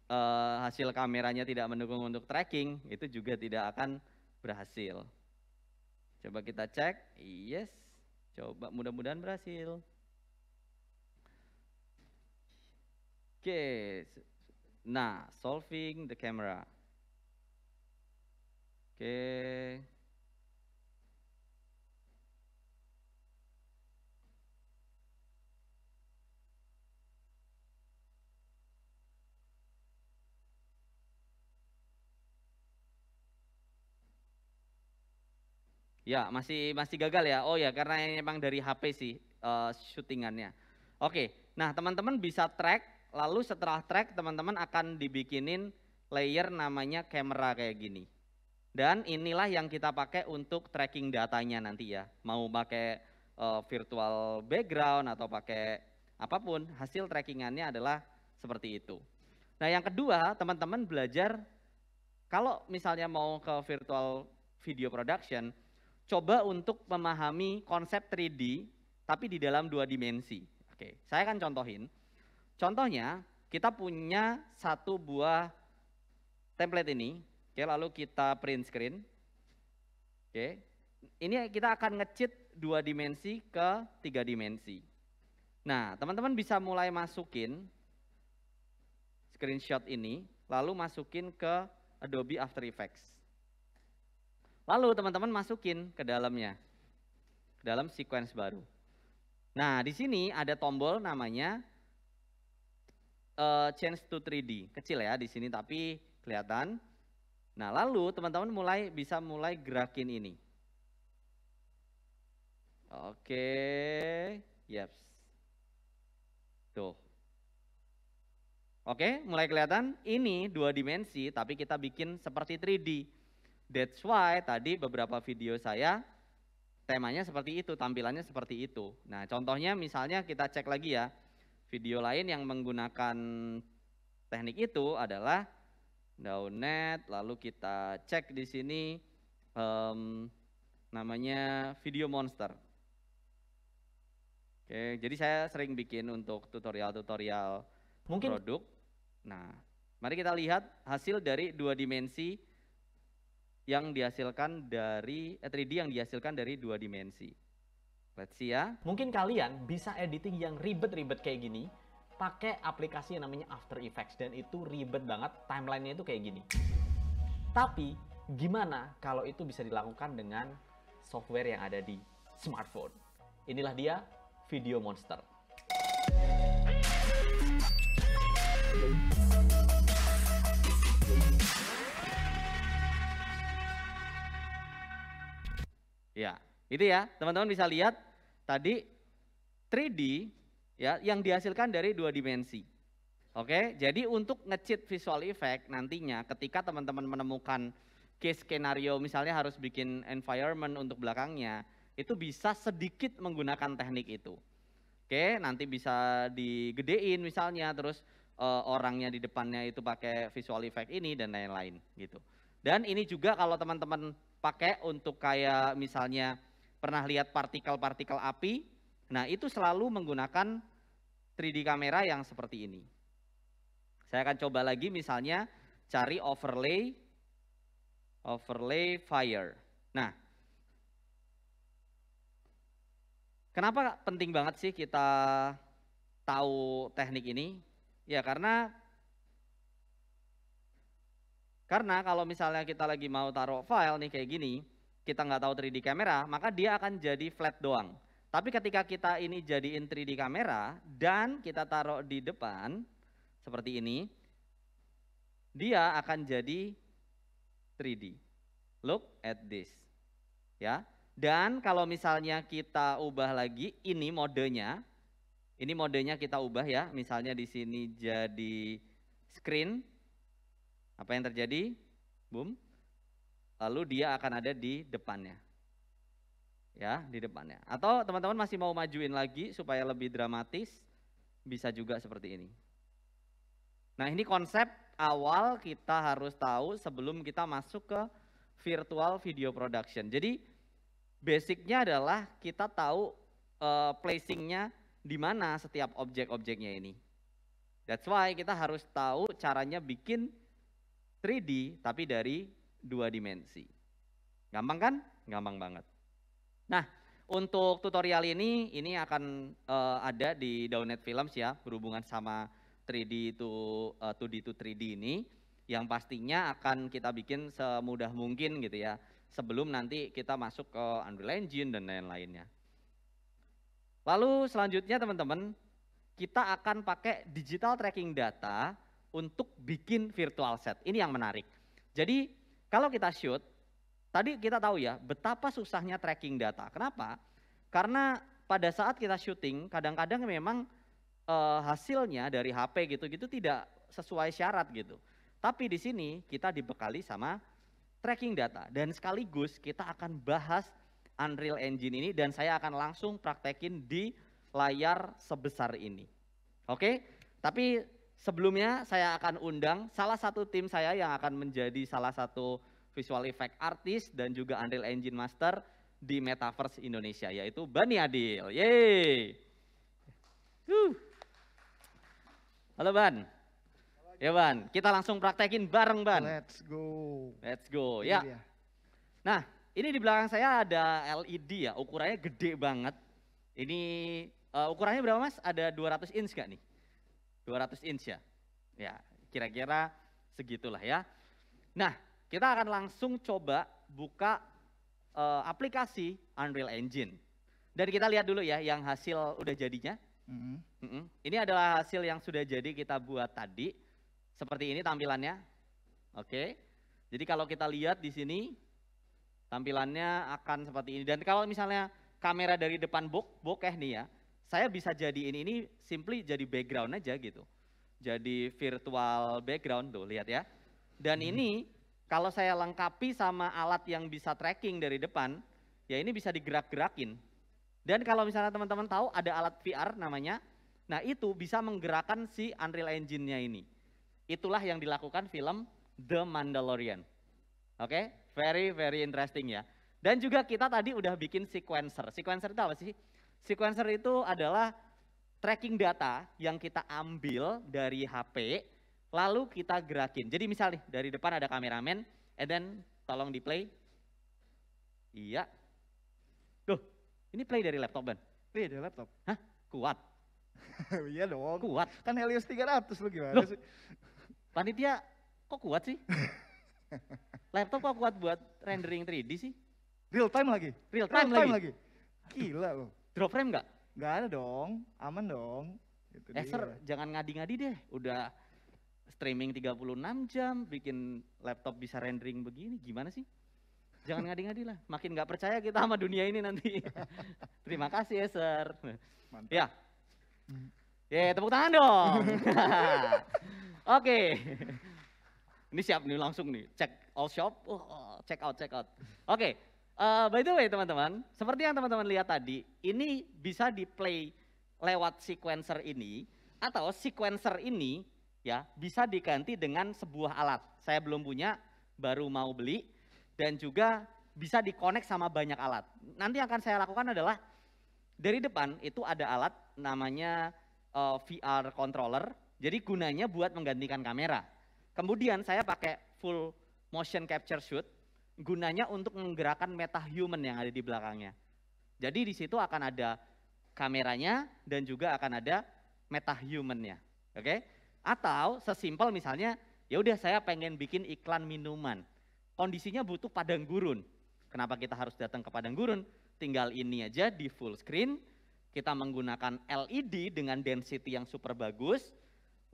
uh, hasil kameranya tidak mendukung untuk tracking itu juga tidak akan berhasil. Coba kita cek. Yes. Coba mudah-mudahan berhasil. Oke. Nah, solving the camera. Oke. Okay. Ya, masih masih gagal ya. Oh ya, karena ini memang dari HP sih uh, syutingannya. Oke, nah teman-teman bisa track, lalu setelah track teman-teman akan dibikinin layer namanya kamera kayak gini. Dan inilah yang kita pakai untuk tracking datanya nanti ya. Mau pakai uh, virtual background atau pakai apapun, hasil trackingannya adalah seperti itu. Nah yang kedua, teman-teman belajar kalau misalnya mau ke virtual video production, coba untuk memahami konsep 3D tapi di dalam dua dimensi. Oke, saya akan contohin. Contohnya kita punya satu buah template ini. Oke, lalu kita print screen. Oke, ini kita akan ngecit dua dimensi ke tiga dimensi. Nah, teman-teman bisa mulai masukin screenshot ini, lalu masukin ke Adobe After Effects. Lalu teman-teman masukin ke dalamnya, ke dalam sequence baru. Nah, di sini ada tombol namanya uh, eh, change to 3D. Kecil ya di sini tapi kelihatan. Nah, lalu teman-teman mulai bisa mulai gerakin ini. Oke, yep. Tuh. Oke, mulai kelihatan ini dua dimensi tapi kita bikin seperti 3D. That's why tadi beberapa video saya temanya seperti itu, tampilannya seperti itu. Nah, contohnya misalnya kita cek lagi ya. Video lain yang menggunakan teknik itu adalah downnet, lalu kita cek di sini um, namanya video monster. Oke, jadi saya sering bikin untuk tutorial-tutorial produk. Nah, mari kita lihat hasil dari dua dimensi yang dihasilkan dari eh, 3D yang dihasilkan dari dua dimensi. Let's see ya. Mungkin kalian bisa editing yang ribet-ribet kayak gini pakai aplikasi yang namanya After Effects dan itu ribet banget timelinenya itu kayak gini. Tapi gimana kalau itu bisa dilakukan dengan software yang ada di smartphone? Inilah dia Video Monster. Ya, itu ya, teman-teman bisa lihat tadi 3D ya yang dihasilkan dari dua dimensi. Oke, jadi untuk ngecit visual effect nantinya ketika teman-teman menemukan case skenario misalnya harus bikin environment untuk belakangnya, itu bisa sedikit menggunakan teknik itu. Oke, nanti bisa digedein misalnya terus e, orangnya di depannya itu pakai visual effect ini dan lain-lain gitu. Dan ini juga kalau teman-teman pakai untuk kayak misalnya pernah lihat partikel-partikel api. Nah itu selalu menggunakan 3D kamera yang seperti ini. Saya akan coba lagi misalnya cari overlay overlay fire. Nah, kenapa penting banget sih kita tahu teknik ini? Ya karena karena kalau misalnya kita lagi mau taruh file nih kayak gini, kita nggak tahu 3D kamera, maka dia akan jadi flat doang. Tapi ketika kita ini jadiin 3D kamera dan kita taruh di depan seperti ini, dia akan jadi 3D. Look at this. Ya. Dan kalau misalnya kita ubah lagi ini modenya, ini modenya kita ubah ya, misalnya di sini jadi screen apa yang terjadi? Boom. Lalu dia akan ada di depannya. Ya, di depannya. Atau teman-teman masih mau majuin lagi supaya lebih dramatis, bisa juga seperti ini. Nah, ini konsep awal kita harus tahu sebelum kita masuk ke virtual video production. Jadi basicnya adalah kita tahu uh, placingnya di mana setiap objek-objeknya ini. That's why kita harus tahu caranya bikin 3D tapi dari dua dimensi. Gampang kan? Gampang banget. Nah, untuk tutorial ini ini akan uh, ada di Downnet Films ya, berhubungan sama 3D to uh, 2D to 3D ini yang pastinya akan kita bikin semudah mungkin gitu ya sebelum nanti kita masuk ke Unreal Engine dan lain-lainnya. Lalu selanjutnya teman-teman, kita akan pakai digital tracking data untuk bikin virtual set. Ini yang menarik. Jadi kalau kita shoot, tadi kita tahu ya betapa susahnya tracking data. Kenapa? Karena pada saat kita syuting, kadang-kadang memang e, hasilnya dari HP gitu-gitu tidak sesuai syarat gitu. Tapi di sini kita dibekali sama tracking data dan sekaligus kita akan bahas Unreal Engine ini dan saya akan langsung praktekin di layar sebesar ini. Oke, tapi Sebelumnya saya akan undang salah satu tim saya yang akan menjadi salah satu visual effect artist dan juga Unreal Engine Master di Metaverse Indonesia yaitu Bani Adil. Yeay. Halo Ban. ya Ban, kita langsung praktekin bareng Ban. Let's go. Let's go. Ya. Nah, ini di belakang saya ada LED ya, ukurannya gede banget. Ini uh, ukurannya berapa Mas? Ada 200 inch gak nih? 200 inch ya. Ya, kira-kira segitulah ya. Nah, kita akan langsung coba buka e, aplikasi Unreal Engine. Dan kita lihat dulu ya yang hasil udah jadinya. Mm-hmm. Ini adalah hasil yang sudah jadi kita buat tadi. Seperti ini tampilannya. Oke. Jadi kalau kita lihat di sini tampilannya akan seperti ini. Dan kalau misalnya kamera dari depan bokeh nih ya, saya bisa jadi ini ini simply jadi background aja gitu. Jadi virtual background tuh lihat ya. Dan hmm. ini kalau saya lengkapi sama alat yang bisa tracking dari depan, ya ini bisa digerak-gerakin. Dan kalau misalnya teman-teman tahu ada alat VR namanya, nah itu bisa menggerakkan si Unreal Engine-nya ini. Itulah yang dilakukan film The Mandalorian. Oke, okay? very very interesting ya. Dan juga kita tadi udah bikin sequencer. Sequencer itu apa sih? Sequencer itu adalah tracking data yang kita ambil dari HP, lalu kita gerakin. Jadi misalnya dari depan ada kameramen, and then tolong di play. Iya. Duh, ini play dari laptop, Ben? Play dari laptop. Hah? Kuat? <laughs> iya dong. Kuat. Kan Helios 300 lu gimana Loh. sih? Panitia, kok kuat sih? <laughs> laptop kok kuat buat rendering 3D sih? Real time lagi? Real time, Real time lagi. lagi. Gila loh. Drop frame nggak? Nggak ada dong, aman dong. Itu Acer eh, dia. jangan ngadi-ngadi deh, udah streaming 36 jam, bikin laptop bisa rendering begini, gimana sih? Jangan ngadi-ngadi lah, makin nggak percaya kita sama dunia ini nanti. <laughs> Terima kasih Acer. Ya, Mantap. Ya, ya hmm. yeah, tepuk tangan dong. <laughs> Oke. Okay. Ini siap nih langsung nih, cek all shop, oh, oh check out, check out. Oke, okay. Uh, by the way teman-teman, seperti yang teman-teman lihat tadi, ini bisa di play lewat sequencer ini atau sequencer ini ya bisa diganti dengan sebuah alat. Saya belum punya, baru mau beli dan juga bisa dikonek sama banyak alat. Nanti yang akan saya lakukan adalah dari depan itu ada alat namanya uh, eh, VR controller. Jadi gunanya buat menggantikan kamera. Kemudian saya pakai full motion capture shoot gunanya untuk menggerakkan metahuman yang ada di belakangnya. Jadi di situ akan ada kameranya dan juga akan ada metahumannya. Oke? Okay? Atau sesimpel misalnya, ya udah saya pengen bikin iklan minuman. Kondisinya butuh padang gurun. Kenapa kita harus datang ke padang gurun? Tinggal ini aja di full screen, kita menggunakan LED dengan density yang super bagus,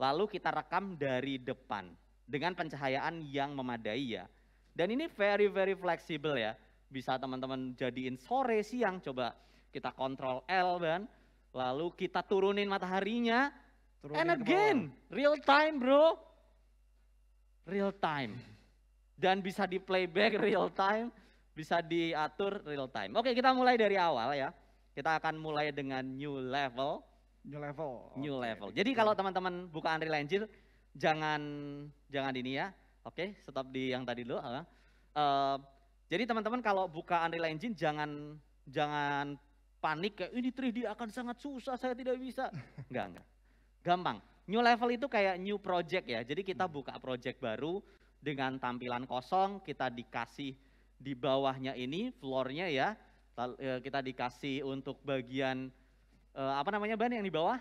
lalu kita rekam dari depan dengan pencahayaan yang memadai ya dan ini very very fleksibel ya. Bisa teman-teman jadiin sore, siang, coba kita kontrol L kan. Lalu kita turunin mataharinya. Turunin And again, real time bro. Real time. Dan bisa di playback <laughs> real time, bisa diatur real time. Oke kita mulai dari awal ya. Kita akan mulai dengan new level. New level. New okay. level. Jadi kalau teman-teman buka Unreal Engine, jangan jangan ini ya, Oke, okay, stop di yang tadi dulu. Uh, jadi teman-teman kalau buka Unreal Engine jangan jangan panik kayak ini 3D akan sangat susah, saya tidak bisa. Enggak, <laughs> enggak. Gampang. New level itu kayak new project ya. Jadi kita hmm. buka project baru dengan tampilan kosong, kita dikasih di bawahnya ini floor-nya ya. Eh, kita dikasih untuk bagian eh, apa namanya ban yang di bawah?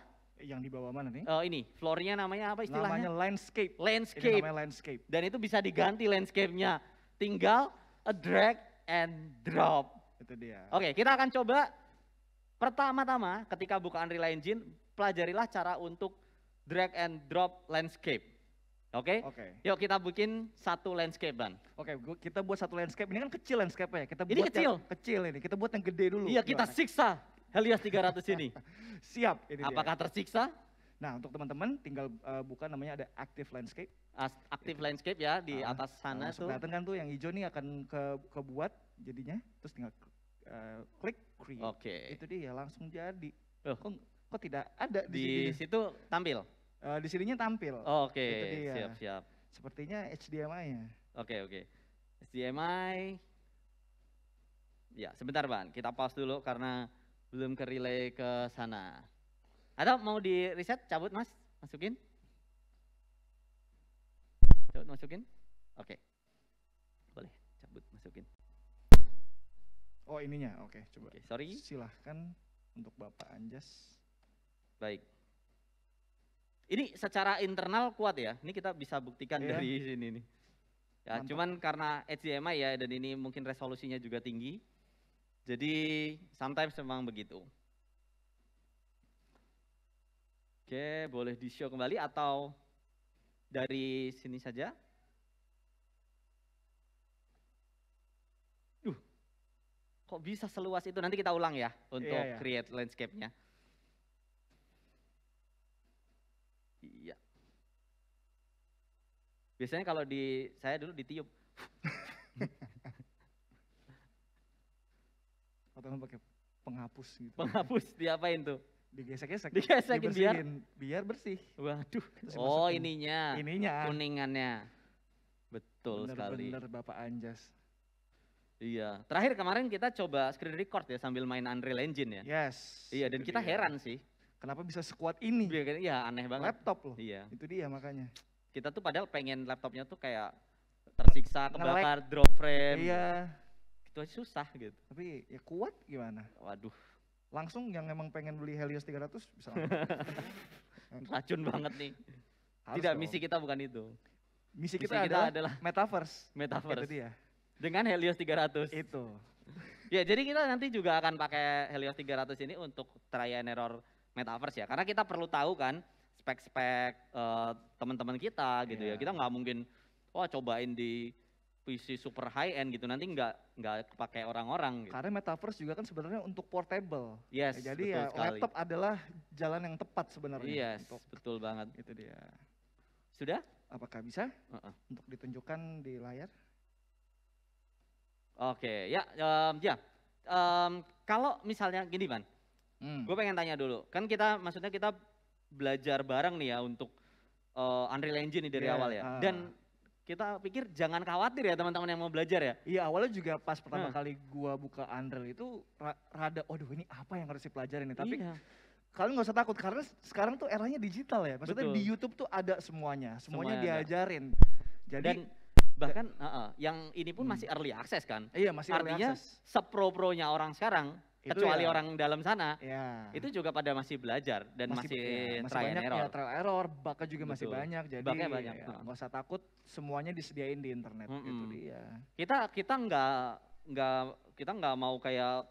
yang di bawah mana nih? Oh, ini, floornya namanya apa istilahnya? Namanya landscape. Landscape. Ini namanya landscape. Dan itu bisa diganti landscape-nya. Tinggal a drag and drop. Itu dia. Oke, kita akan coba pertama-tama ketika buka Unreal Engine, pelajarilah cara untuk drag and drop landscape. Oke? Oke. Yuk kita bikin satu landscape, dan Oke, kita buat satu landscape. Ini kan kecil landscape-nya. Kita ini buat kecil. Yang kecil ini. Kita buat yang gede dulu. Iya, kita Gimana? siksa. Helios 300 ini. <laughs> Siap. Ini Apakah dia. tersiksa? Nah untuk teman-teman tinggal uh, buka namanya ada Active Landscape. As active Landscape ya di uh, atas sana uh, tuh. Kelihatan kan tuh yang hijau ini akan ke kebuat jadinya. Terus tinggal uh, klik create. Oke. Okay. Itu dia langsung jadi. Uh. Kok, kok tidak ada di, di sini? situ tampil? Uh, di sininya tampil. Oh, Oke, okay. siap-siap. Sepertinya HDMI-nya. Oke, okay, oke. Okay. HDMI. Ya, sebentar Bang, kita pause dulu karena belum ke relay ke sana. Atau mau di reset, cabut mas, masukin. Cabut, masukin. Oke. Okay. Boleh, cabut, masukin. Oh ininya, oke okay, coba. Okay, sorry. Silahkan untuk Bapak Anjas. Baik. Ini secara internal kuat ya, ini kita bisa buktikan yeah. dari sini nih. Ya, cuman karena HDMI ya dan ini mungkin resolusinya juga tinggi, jadi sometimes memang begitu. Oke, boleh di show kembali atau dari sini saja. Duh, kok bisa seluas itu? Nanti kita ulang ya untuk yeah, yeah. create landscape-nya. Iya. Biasanya kalau di saya dulu ditiup. <laughs> atau nggak pakai penghapus gitu. Penghapus diapain tuh? Digesek-gesek. Digesekin biar biar bersih. Waduh. Terus oh, ininya. Ininya. Kuningannya. Betul bener, sekali. Bener Bapak Anjas. Iya. Terakhir kemarin kita coba screen record ya sambil main Unreal Engine ya. Yes. Iya, dan kita dia. heran sih. Kenapa bisa sekuat ini? Iya, kan? iya, aneh banget. Laptop loh. Iya. Itu dia makanya. Kita tuh padahal pengen laptopnya tuh kayak tersiksa, kebakar, drop frame. Iya itu aja susah gitu. Tapi ya kuat gimana? Waduh. Langsung yang emang pengen beli Helios 300 bisa <laughs> Racun banget nih. Harus Tidak, dong. misi kita bukan itu. Misi, misi kita, adalah, adalah metaverse. Metaverse. Itu dia. Dengan Helios 300. Itu. ya, jadi kita nanti juga akan pakai Helios 300 ini untuk try and error metaverse ya. Karena kita perlu tahu kan spek-spek uh, teman-teman kita gitu yeah. ya. Iya. Kita nggak mungkin, oh cobain di PC super high end gitu nanti nggak nggak pakai orang-orang gitu. Karena metaverse juga kan sebenarnya untuk portable. Yes. Ya, jadi ya laptop adalah jalan yang tepat sebenarnya. Yes. betul banget. Itu dia. Sudah? Apakah bisa uh -uh. untuk ditunjukkan di layar? Oke, okay, ya, um, ya. Um, kalau misalnya gini, man hmm. gue pengen tanya dulu. Kan kita, maksudnya kita belajar bareng nih ya untuk uh, Unreal Engine nih dari yeah, awal ya. Uh. Dan kita pikir jangan khawatir ya teman-teman yang mau belajar ya. Iya awalnya juga pas pertama hmm. kali gua buka Andrel itu ra rada, waduh ini apa yang harus dipelajari nih. Tapi iya. kalian nggak usah takut karena sekarang tuh eranya digital ya. Maksudnya Betul. di YouTube tuh ada semuanya, semuanya, semuanya diajarin. Ada. Jadi Dan bahkan uh, uh, yang ini pun hmm. masih early access kan. Iya masih Artinya, early access. Artinya sepro-pronya orang sekarang kecuali ya. orang dalam sana ya. itu juga pada masih belajar dan masih, masih, ya, masih banyak ya, error. Ya, trial error bakal juga Betul. masih banyak jadi banyak ya, nggak usah takut semuanya disediain di internet -hmm. gitu dia kita kita nggak nggak kita nggak mau kayak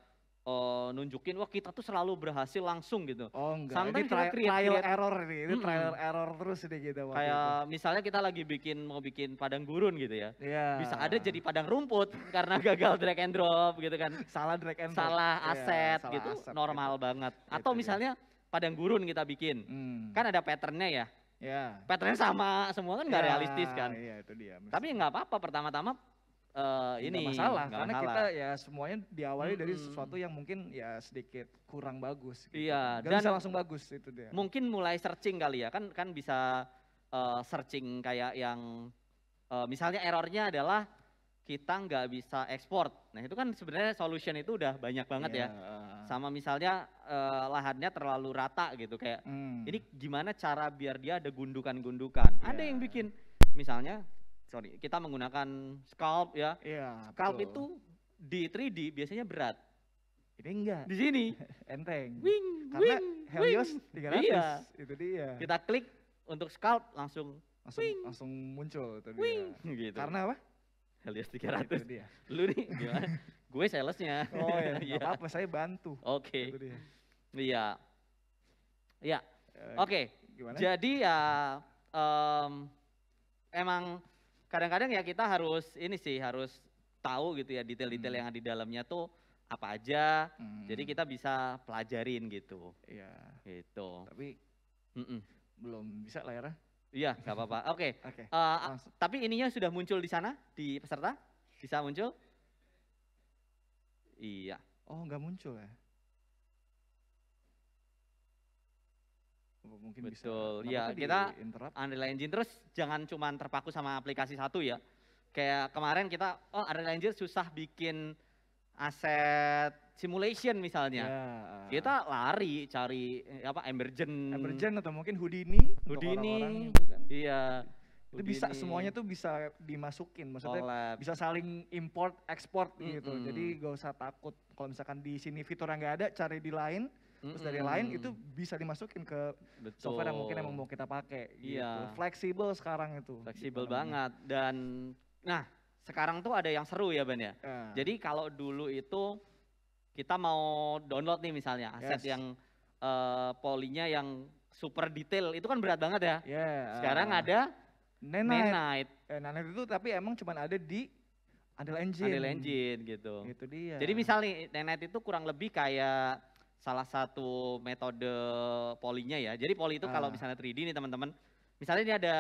uh, nunjukin wah kita tuh selalu berhasil langsung gitu. Oh enggak. Sometimes ini kita gitu, trial error nih, ini mm -hmm. trial error terus nih gitu. Kayak itu. misalnya kita lagi bikin mau bikin padang gurun gitu ya. Yeah. Bisa ada jadi padang rumput <laughs> karena gagal drag and drop gitu kan. salah drag and drop. Salah iya, aset yeah, gitu, aset, normal gitu. banget. Gitu Atau gitu, misalnya ya. padang gurun kita bikin. Hmm. Kan ada patternnya ya. Ya. Yeah. Patternnya sama, semua kan nggak yeah, realistis kan. Iya, yeah, itu dia. Tapi nggak apa-apa, pertama-tama uh, ini gak masalah gak karena masalah. kita ya semuanya diawali hmm. dari sesuatu yang mungkin ya sedikit kurang bagus gitu. iya Gak dan bisa langsung bagus itu dia mungkin mulai searching kali ya kan kan bisa uh, searching kayak yang uh, misalnya errornya adalah kita nggak bisa ekspor nah itu kan sebenarnya solution itu udah banyak banget yeah. ya sama misalnya uh, lahannya terlalu rata gitu kayak hmm. ini gimana cara biar dia ada gundukan-gundukan yeah. ada iya. yang bikin misalnya sorry, kita menggunakan scalp ya. Iya. Scalp betul. itu di 3D biasanya berat. Ini enggak. Di sini <laughs> enteng. Wing, Karena wing, Helios wing. 300 iya. itu dia. Kita klik untuk scalp langsung langsung wing. langsung muncul itu dia. Wing. <laughs> Gitu. Karena apa? Helios 300. Itu dia. Lu nih gimana? <laughs> Gue salesnya. Oh iya, ya. apa, apa saya bantu. Oke. Okay. Iya. Iya. Eh, Oke. Okay. Gimana? Jadi ya um, emang kadang-kadang ya kita harus ini sih harus tahu gitu ya detail-detail hmm. yang ada di dalamnya tuh apa aja. Hmm. Jadi kita bisa pelajarin gitu. Iya. Gitu. Tapi mm -mm. belum bisa lah ya. Iya, nggak apa-apa. <laughs> Oke. Okay. okay. Uh, tapi ininya sudah muncul di sana di peserta? Bisa muncul? Iya. Oh, nggak muncul ya? mungkin Betul. bisa. Ya, kita Unreal Engine terus jangan cuma terpaku sama aplikasi satu ya. Kayak kemarin kita oh Unreal Engine susah bikin aset simulation misalnya. Yeah. Ya, kita lari cari eh, apa emergen emergen atau mungkin Houdini. Houdini. Orang gitu kan. Iya. Itu Houdini. bisa semuanya tuh bisa dimasukin, maksudnya Collab. bisa saling import ekspor mm -hmm. gitu. Jadi gak usah takut kalau misalkan di sini fitur yang nggak ada, cari di lain terus dari lain itu bisa dimasukin ke Betul. software yang mungkin emang mau kita pakai gitu. iya. Fleksibel sekarang itu. Fleksibel gitu. banget dan nah sekarang tuh ada yang seru ya Ben ya. Uh. Jadi kalau dulu itu kita mau download nih misalnya aset yes. yang uh, polinya yang super detail itu kan berat banget ya. Yeah, uh. Sekarang ah. ada Nanite. Nanite. Eh, Nanite itu tapi emang cuma ada di Unreal Engine. Unreal Engine gitu. Itu dia. Jadi misalnya Nanite itu kurang lebih kayak salah satu metode polinya ya. Jadi poli itu kalau ah. misalnya 3D nih teman-teman, misalnya ini ada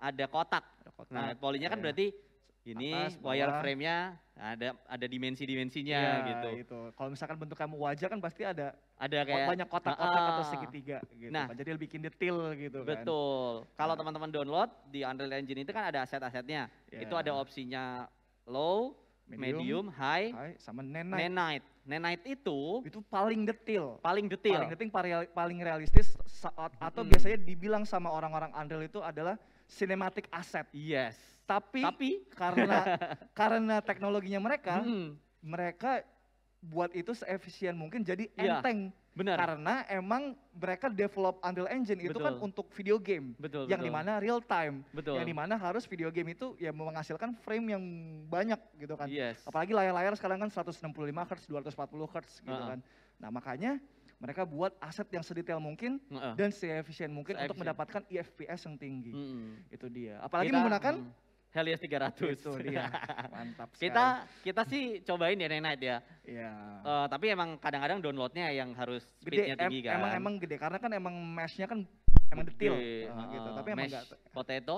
ada kotak. Ada kotak. Nah, polinya kan iya. berarti ini wireframe-nya ada ada dimensi-dimensinya ya, gitu. gitu. Kalau misalkan bentuk kamu wajah kan pasti ada ada kayak banyak kotak-kotak uh, atau segitiga gitu. Nah, kan. jadi lebih bikin detail gitu betul. kan. Betul. Nah. Kalau nah. teman-teman download di Unreal Engine itu kan ada aset-asetnya. Ya. Itu ada opsinya low, medium, medium high, high sama nanite. nanite. Nenite itu itu paling detail, paling detail, paling detail, paling realistis saat, atau hmm. biasanya dibilang sama orang-orang Unreal itu adalah cinematic asset. Yes. Tapi, Tapi <laughs> karena karena teknologinya mereka, hmm. mereka buat itu seefisien mungkin jadi iya. enteng. Yeah. Benar. Karena emang mereka develop Unreal Engine betul. itu kan untuk video game. Betul, yang betul. dimana real time. Betul. Yang dimana harus video game itu ya menghasilkan frame yang banyak gitu kan. Yes. Apalagi layar-layar sekarang kan 165 Hz, 240 Hz gitu uh -huh. kan. Nah makanya mereka buat aset yang sedetail mungkin uh -uh. dan seefisien mungkin se untuk mendapatkan IFPS e yang tinggi. Mm -hmm. Itu dia. Apalagi Kita, menggunakan mm Helios 300. Itu dia. Mantap <laughs> sekali. Kita kita sih cobain ya Night Night ya. Iya. Uh, tapi emang kadang-kadang downloadnya yang harus speednya gede, tinggi em, kan. Emang emang gede karena kan emang meshnya kan emang detail. uh, gitu. Tapi emang enggak. Potato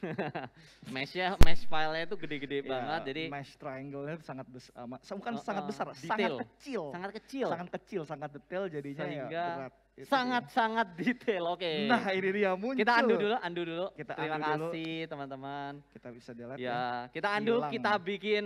<laughs> Mesh ya, mesh filenya itu gede-gede yeah, banget jadi mesh triangle-nya sangat besar eh, bukan uh, uh, sangat besar detail. sangat kecil sangat kecil sangat kecil sangat detail jadinya ya Sehingga ya berat sangat-sangat detail oke okay. nah ini dia muncul kita andu dulu andu dulu kita terima andu kasih teman-teman kita bisa delete ya, ya. kita andu Hilang. kita bikin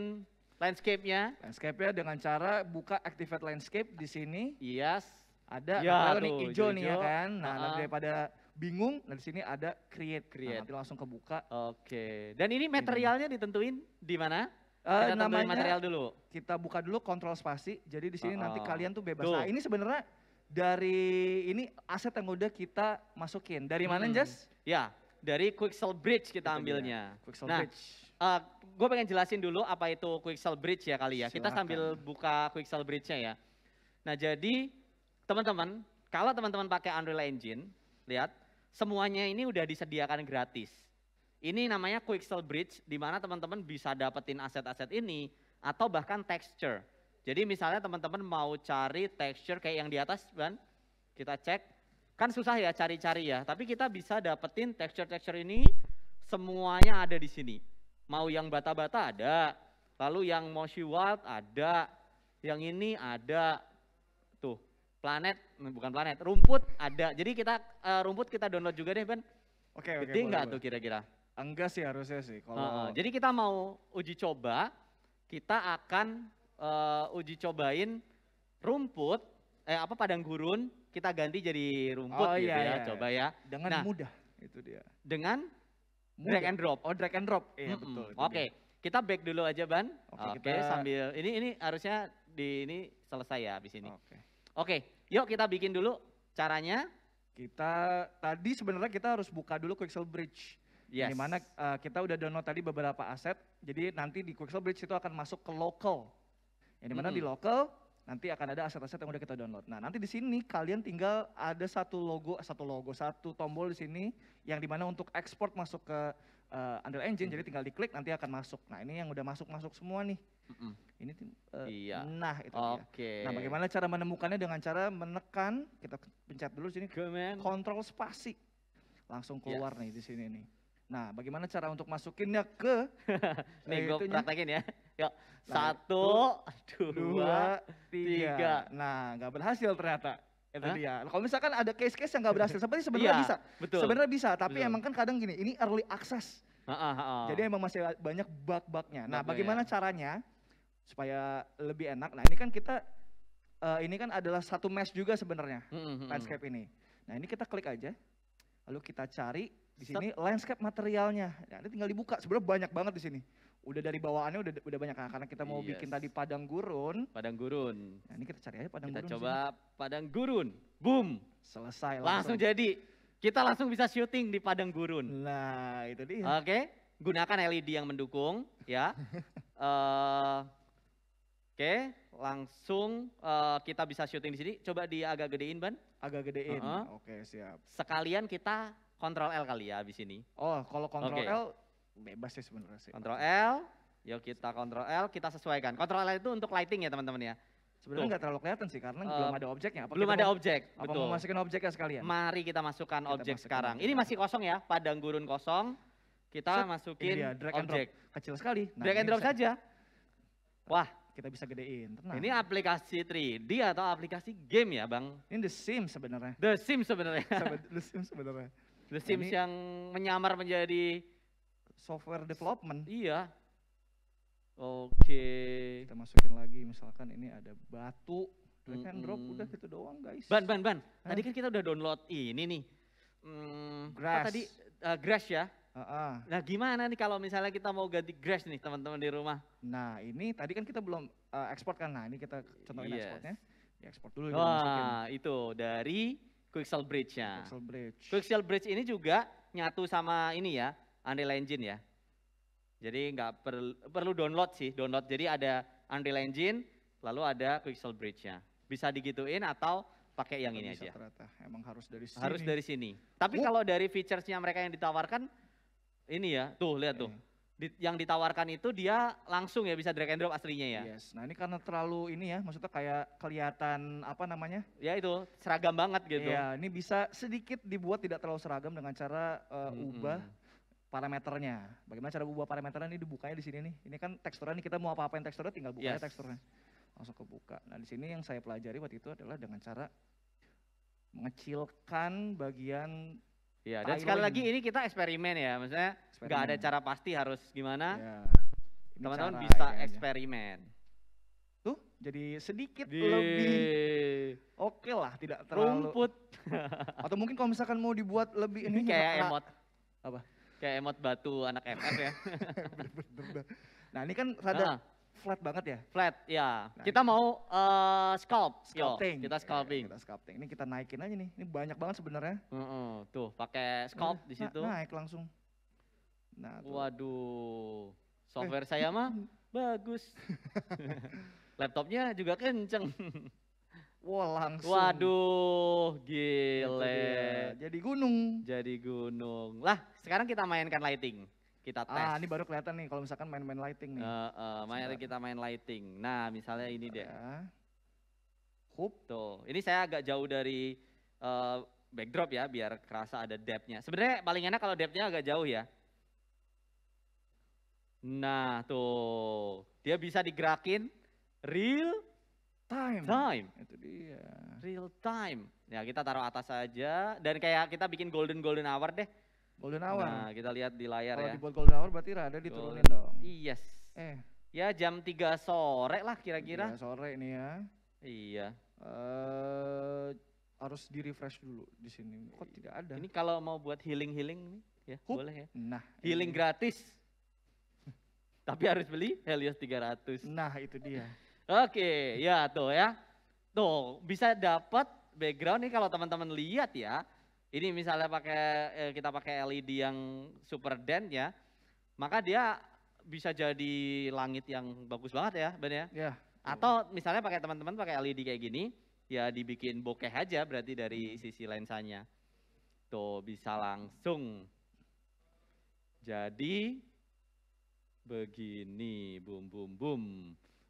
landscape-nya landscape-nya dengan cara buka activate landscape di sini yes ada ya, tuh, nih hijau nih ya kan nah uh -uh. daripada bingung. Nah di sini ada create, create. Nah, nanti langsung kebuka. Oke. Dan ini materialnya ditentuin di mana? Uh, namanya material dulu. Kita buka dulu kontrol spasi. Jadi di sini uh, oh. nanti ah, kalian tuh bebas. Tuh. Nah, ini sebenarnya dari ini aset yang udah kita masukin. Dari mana, hmm. Jas? Ya, dari Quixel Bridge kita Betul ambilnya. Ya. Quixel nah, Bridge. Uh, eh, gue pengen jelasin dulu apa itu Quixel Bridge ya kali ya. Silahkan. Kita sambil buka Quixel Bridge-nya ya. Nah, jadi teman-teman, kalau teman-teman pakai Unreal Engine, lihat semuanya ini udah disediakan gratis. Ini namanya quick sell bridge, di mana teman-teman bisa dapetin aset-aset ini atau bahkan texture. Jadi misalnya teman-teman mau cari texture kayak yang di atas kan, kita cek. Kan susah ya cari-cari ya, tapi kita bisa dapetin texture-texture ini semuanya ada di sini. Mau yang bata-bata ada, lalu yang moshi wild ada, yang ini ada, planet eh, bukan planet rumput ada jadi kita uh, rumput kita download juga deh Ben oke okay, oke okay, nggak tuh kira-kira enggak sih harusnya sih kalau uh, jadi kita mau uji coba kita akan uh, uji cobain rumput eh apa padang gurun kita ganti jadi rumput oh, gitu iya, ya iya. coba iya. ya dengan nah, mudah itu dia dengan mudah. drag and drop oh drag and drop iya mm -hmm. betul oke okay. kita back dulu aja ban oke okay, okay, kita... sambil ini ini harusnya di ini selesai ya habis ini oke okay. oke Yuk kita bikin dulu caranya. Kita tadi sebenarnya kita harus buka dulu Quixel Bridge. Yes. mana uh, eh, kita udah download tadi beberapa aset. Jadi nanti di Quixel Bridge itu akan masuk ke local. Yang dimana mm -hmm. di local nanti akan ada aset-aset yang udah kita download. Nah nanti di sini kalian tinggal ada satu logo, eh, satu logo, satu tombol di sini yang dimana untuk ekspor masuk ke uh, Unreal Engine. Mm -hmm. Jadi tinggal diklik nanti akan masuk. Nah ini yang udah masuk-masuk semua nih. Mm-mm. Ini uh, iya. nah itu okay. dia. Nah, bagaimana cara menemukannya dengan cara menekan kita pencet dulu sini kontrol spasi. Langsung iya. keluar yes. nih di sini nih. Nah, bagaimana cara untuk masukinnya ke <laughs> nih praktekin ya. Yuk, nah, satu, satu dua, tiga. tiga. Nah, nggak berhasil ternyata. Itu Hah? dia. Kalau misalkan ada case-case yang nggak berhasil, <laughs> sebenarnya sebenarnya bisa. Betul. Sebenarnya bisa, tapi betul. emang kan kadang gini, ini early access. Ha, ha, ha. Jadi emang masih banyak bug-bugnya. Nah, bagaimana ya. caranya? supaya lebih enak. Nah ini kan kita uh, ini kan adalah satu mesh juga sebenarnya mm-hmm. landscape ini. Nah ini kita klik aja, lalu kita cari di sini Set. landscape materialnya. Nah, ini tinggal dibuka. Sebenarnya banyak banget di sini. Udah dari bawaannya udah udah banyak nah, karena kita mau yes. bikin tadi padang gurun. Padang gurun. Nah ini kita cari aja padang kita gurun. Kita coba disini. padang gurun. Boom. Selesai langsung. Langsung jadi. Kita langsung bisa syuting di padang gurun. Nah, itu dia. Oke, okay. gunakan LED yang mendukung ya. uh, <laughs> Oke, langsung uh, kita bisa syuting di sini. Coba di agak gedein, Ban. Agak gedein. Uh -huh. Oke, siap. Sekalian kita kontrol L kali ya abis ini. Oh, kalau kontrol okay. L bebas sih sebenarnya sih. Kontrol L, yuk kita kontrol L, kita sesuaikan. Kontrol L itu untuk lighting ya teman-teman ya. Sebenarnya nggak terlalu kelihatan sih karena uh, belum eh, ada objeknya. Apa belum ada mau, objek. Apa betul. mau masukin objeknya sekalian? Mari kita masukkan kita objek masukin sekarang. Ini masih kosong ya, padang gurun kosong. Kita Set, masukin dia, drag objek. And drop. Kecil sekali. Nah, drag and drop saja. Wah, kita bisa gedein. Tenang. Ini aplikasi 3D atau aplikasi game ya Bang? Ini The Sims sebenarnya. The Sims sebenarnya. <laughs> The Sims sebenarnya. The nah, Sims ini yang menyamar menjadi software development. Iya. Oke. Okay. Kita masukin lagi misalkan ini ada batu. Drag mm -hmm. drop udah gitu doang guys. Ban ban ban. Tadi kan kita udah download ini nih. Mm, grass. tadi uh, grass ya? Uh-uh. Nah gimana nih kalau misalnya kita mau ganti grass nih teman-teman di rumah? Nah ini tadi kan kita belum uh, eh, ekspor kan, nah ini kita contohin yes. ekspornya. Ya ekspor dulu. Wah itu dari Quixel Bridge-nya. Quixel Bridge. Quixel Bridge ini juga nyatu sama ini ya, Unreal Engine ya. Jadi nggak perlu perlu download sih, download. Jadi ada Unreal Engine, lalu ada Quixel Bridge-nya. Bisa digituin atau pakai yang ini aja. Ternyata. Emang harus dari sini. Harus dari sini. Tapi oh. kalau dari features-nya mereka yang ditawarkan, ini ya, tuh lihat tuh. Iya. Di, yang ditawarkan itu dia langsung ya bisa drag and drop aslinya ya. Yes. Nah, ini karena terlalu ini ya, maksudnya kayak kelihatan apa namanya? Ya itu seragam banget gitu. Iya, ini bisa sedikit dibuat tidak terlalu seragam dengan cara uh, hmm. ubah parameternya. Bagaimana cara ubah parameternya ini dibukanya di sini nih. Ini kan teksturnya nih kita mau apa-apain teksturnya tinggal bukanya yes. teksturnya. Langsung kebuka. Nah, di sini yang saya pelajari waktu itu adalah dengan cara mengecilkan bagian Iya, dan sekali lagi ya. ini kita eksperimen ya, maksudnya nggak ada cara pasti harus gimana. teman iya. Teman-teman ya bisa ya, eksperimen. Aja. Tuh, jadi sedikit Di... lebih oke okay lah, tidak terlalu rumput. <laughs> Atau mungkin kalau misalkan mau dibuat lebih ini kayak emot apa? Kayak emot batu anak FF ya. <laughs> nah, ini kan rada nah flat banget ya? Flat, ya. Nah, kita mau uh, scalp. Sculpting. kita scalping, Ya, kita scalping. Ini kita naikin aja nih. Ini banyak banget sebenarnya. Uh -uh. Tuh, pakai scalp nah, di situ. Na naik langsung. Nah, tuh. Waduh. Eh. Software eh. saya mah <laughs> bagus. <laughs> Laptopnya juga kenceng. Wah wow, langsung. Waduh, gile. Jadi gunung. Jadi gunung. Lah, sekarang kita mainkan lighting kita ah, tes. Ah, ini baru kelihatan nih kalau misalkan main-main lighting nih. Uh, uh, mari kita main lighting. Nah, misalnya ini deh. Ya. Hup. Tuh, ini saya agak jauh dari uh, backdrop ya, biar kerasa ada depth-nya. Sebenarnya paling enak kalau depth-nya agak jauh ya. Nah, tuh. Dia bisa digerakin real time. Time. Itu dia. Real time. Ya, kita taruh atas aja. Dan kayak kita bikin golden-golden hour deh Golden hour. Nah, kita lihat di layar Kalo ya. Kalau dibuat golden hour berarti rada diturunin golden. dong. Yes. Eh. Ya jam 3 sore lah kira-kira. 3 iya, sore ini ya. Iya. Uh, harus di refresh dulu di sini. Kok tidak ada? Ini kalau mau buat healing healing nih, ya Hup. boleh ya. Nah, healing ini. gratis. <laughs> Tapi harus beli Helios 300. Nah, itu dia. Oke, ya tuh ya. Tuh, bisa dapat background nih kalau teman-teman lihat ya. Ini misalnya pakai eh, kita pakai LED yang super dense ya, maka dia bisa jadi langit yang bagus banget ya, Ben ya. ya. Atau misalnya pakai teman-teman pakai LED kayak gini, ya dibikin bokeh aja berarti dari sisi lensanya. Tuh bisa langsung jadi begini, bum bum bum.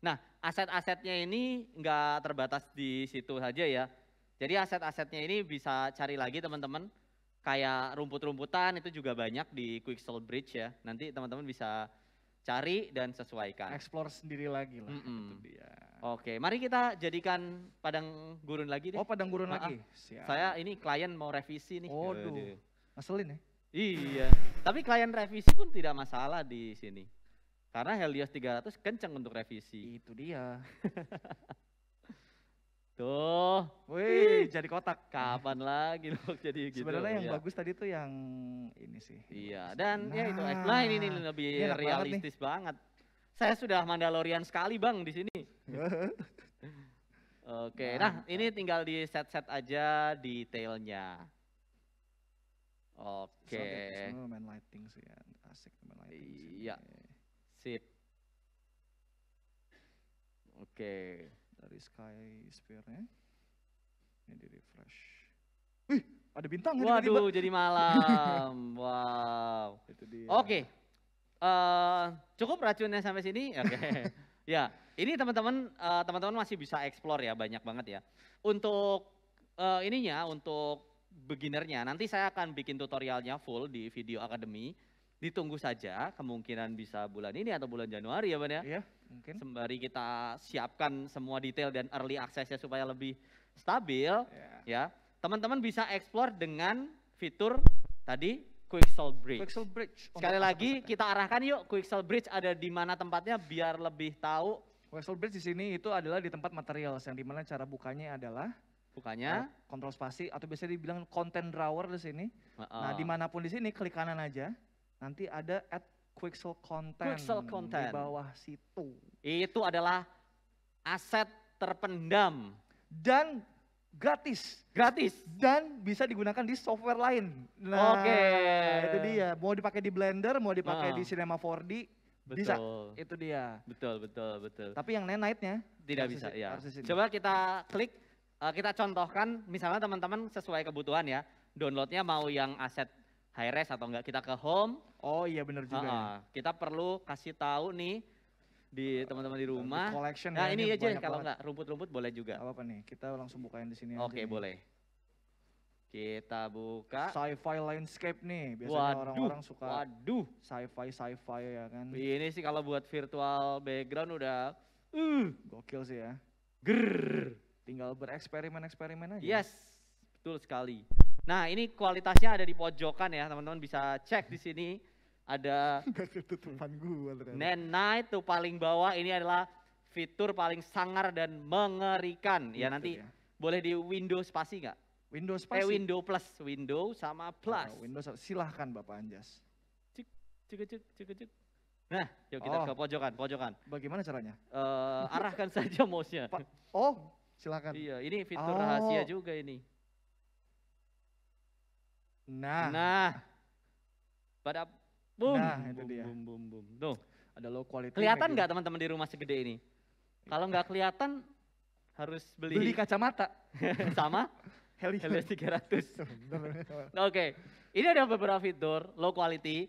Nah, aset-asetnya ini nggak terbatas di situ saja ya. Jadi aset-asetnya ini bisa cari lagi teman-teman. Kayak rumput-rumputan itu juga banyak di Quick Quicksell Bridge ya. Nanti teman-teman bisa cari dan sesuaikan. Explore sendiri lagi lah. Mm -mm. Itu dia. Oke, mari kita jadikan padang gurun lagi deh. Oh, padang gurun Maaf. Ah, ah. lagi. Siap. Saya ini klien mau revisi nih. Waduh. Ngeselin ya. Iya. Tapi klien revisi pun tidak masalah di sini. Karena Helios 300 kencang untuk revisi. Itu dia. <laughs> Tuh, wih, jadi kotak. Kapan lagi lo <laughs> jadi gitu? Sebenarnya yang ya. bagus tadi tuh yang ini sih. Iya, dan nah, ya itu eh, nah ini, ini lebih ini realistis banget, banget. Saya sudah Mandalorian sekali, Bang, di sini. <laughs> Oke, nah, nah ini tinggal di set-set aja detailnya. Oke. Okay. main lighting ya. Iya. Sip. Oke. Okay dari sky sphere-nya. Ini di refresh. Wih, ada bintang. Waduh, tiba -tiba. jadi malam. <laughs> wow. Itu dia. Oke. Okay. Uh, eh, cukup racunnya sampai sini. Oke. Okay. <laughs> ya, ini teman-teman uh, teman-teman masih bisa explore ya, banyak banget ya. Untuk uh, ininya untuk beginnernya, nanti saya akan bikin tutorialnya full di video akademi. Ditunggu saja, kemungkinan bisa bulan ini atau bulan Januari ya, Bang ya. Iya. Mungkin. Sembari kita siapkan semua detail dan early accessnya supaya lebih stabil, yeah. ya. Teman-teman bisa explore dengan fitur tadi quick Quicksell Bridge. quick Quicksell Bridge. Sekali lagi kita arahkan yuk quick Quicksell Bridge ada di mana tempatnya biar lebih tahu. quick Quicksell Bridge di sini itu adalah di tempat material yang dimana cara bukanya adalah bukanya uh, kontrol spasi atau biasa dibilang content drawer di sini. Uh -oh. Nah dimanapun di sini klik kanan aja. Nanti ada add quick sell content, quick sell content. di bawah situ. Itu adalah aset terpendam dan gratis. Gratis dan bisa digunakan di software lain. Nah, Oke, okay. itu dia. Mau dipakai di Blender, mau dipakai nah. di Cinema 4D, betul. bisa. Itu dia. Betul, betul, betul. Tapi yang lain naiknya tidak bisa, ya. Coba kita klik uh, kita contohkan misalnya teman-teman sesuai kebutuhan ya. Downloadnya mau yang aset high res atau enggak kita ke home Oh iya benar juga. -ha. ya. Kita perlu kasih tahu nih di teman-teman di rumah. collection nah, ya, ini aja kalau nggak rumput-rumput boleh juga. apa apa nih? Kita langsung bukain di sini. Oke, okay, boleh. Kita buka sci-fi landscape nih. Biasanya orang-orang suka waduh sci-fi sci-fi ya kan. Ini sih kalau buat virtual background udah uh gokil sih ya. Grrr. Tinggal bereksperimen-eksperimen aja. Yes. Betul sekali. Nah, ini kualitasnya ada di pojokan ya, teman-teman bisa cek di sini ada <laughs> ketutupan gua Night tuh paling bawah ini adalah fitur paling sangar dan mengerikan. Ya, nanti ya. boleh di Windows spasi nggak? Windows eh, spasi. Eh Windows Plus, Windows sama nah, Plus. silahkan Bapak Anjas. cik cik cik cik cik Nah, yuk kita oh. ke pojokan, pojokan. Bagaimana caranya? Uh, arahkan <laughs> saja mouse-nya. oh, silahkan Iya, ini fitur oh. rahasia juga ini. Nah. Nah. Pada Boom. Nah, itu dia. Boom, boom, boom. Tuh. Ada low quality. Kelihatan nggak teman-teman di rumah segede ini? Kalau nggak kelihatan harus beli beli kacamata <laughs> sama Helios 300. <laughs> Oke. Okay. Ini ada beberapa fitur low quality.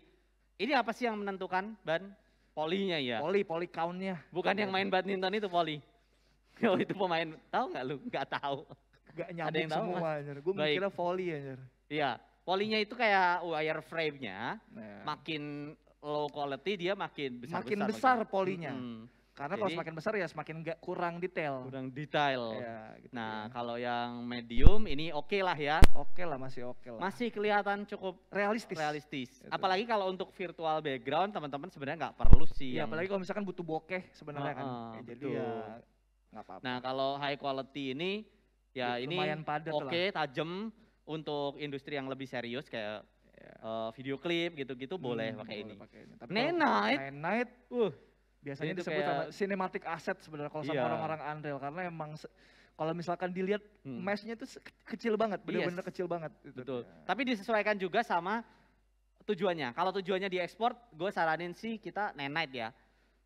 Ini apa sih yang menentukan ban? Polinya ya. Poli, poli countnya. Bukan yang main badminton itu poli. <laughs> Oh itu pemain tahu nggak lu? Nggak tahu. Gak nyambung ada yang semua Gue mikirnya volley anjir. Iya. Polinya itu kayak wireframe-nya, yeah. makin low quality dia makin besar. Makin besar, makin. polinya. Hmm. Karena Jadi, kalau semakin besar ya semakin gak, kurang detail. Kurang detail. Ya, gitu nah ya. kalau yang medium ini oke okay lah ya. Oke okay lah masih oke okay lah. Masih kelihatan cukup realistis. Realistis. Gitu. Apalagi kalau untuk virtual background teman-teman sebenarnya nggak perlu sih. Ya, yang... Apalagi kalau misalkan butuh bokeh sebenarnya uh, kan. Ya, jadi ya nggak apa-apa. Nah kalau high quality ini ya, ya ini oke okay, tajam untuk industri yang lebih serius kayak ya. uh, video klip gitu-gitu hmm, boleh pakai ini. Pake ini. Nenite. Nenite. Uh, biasanya itu disebut kayak... sama cinematic asset sebenarnya kalau sama orang iya. orang-orang Unreal karena emang kalau misalkan dilihat hmm. meshnya itu kecil banget, benar-benar yes. kecil banget. Itu. Betul. Ya. Tapi disesuaikan juga sama tujuannya. Kalau tujuannya diekspor, gue saranin sih kita nenite ya.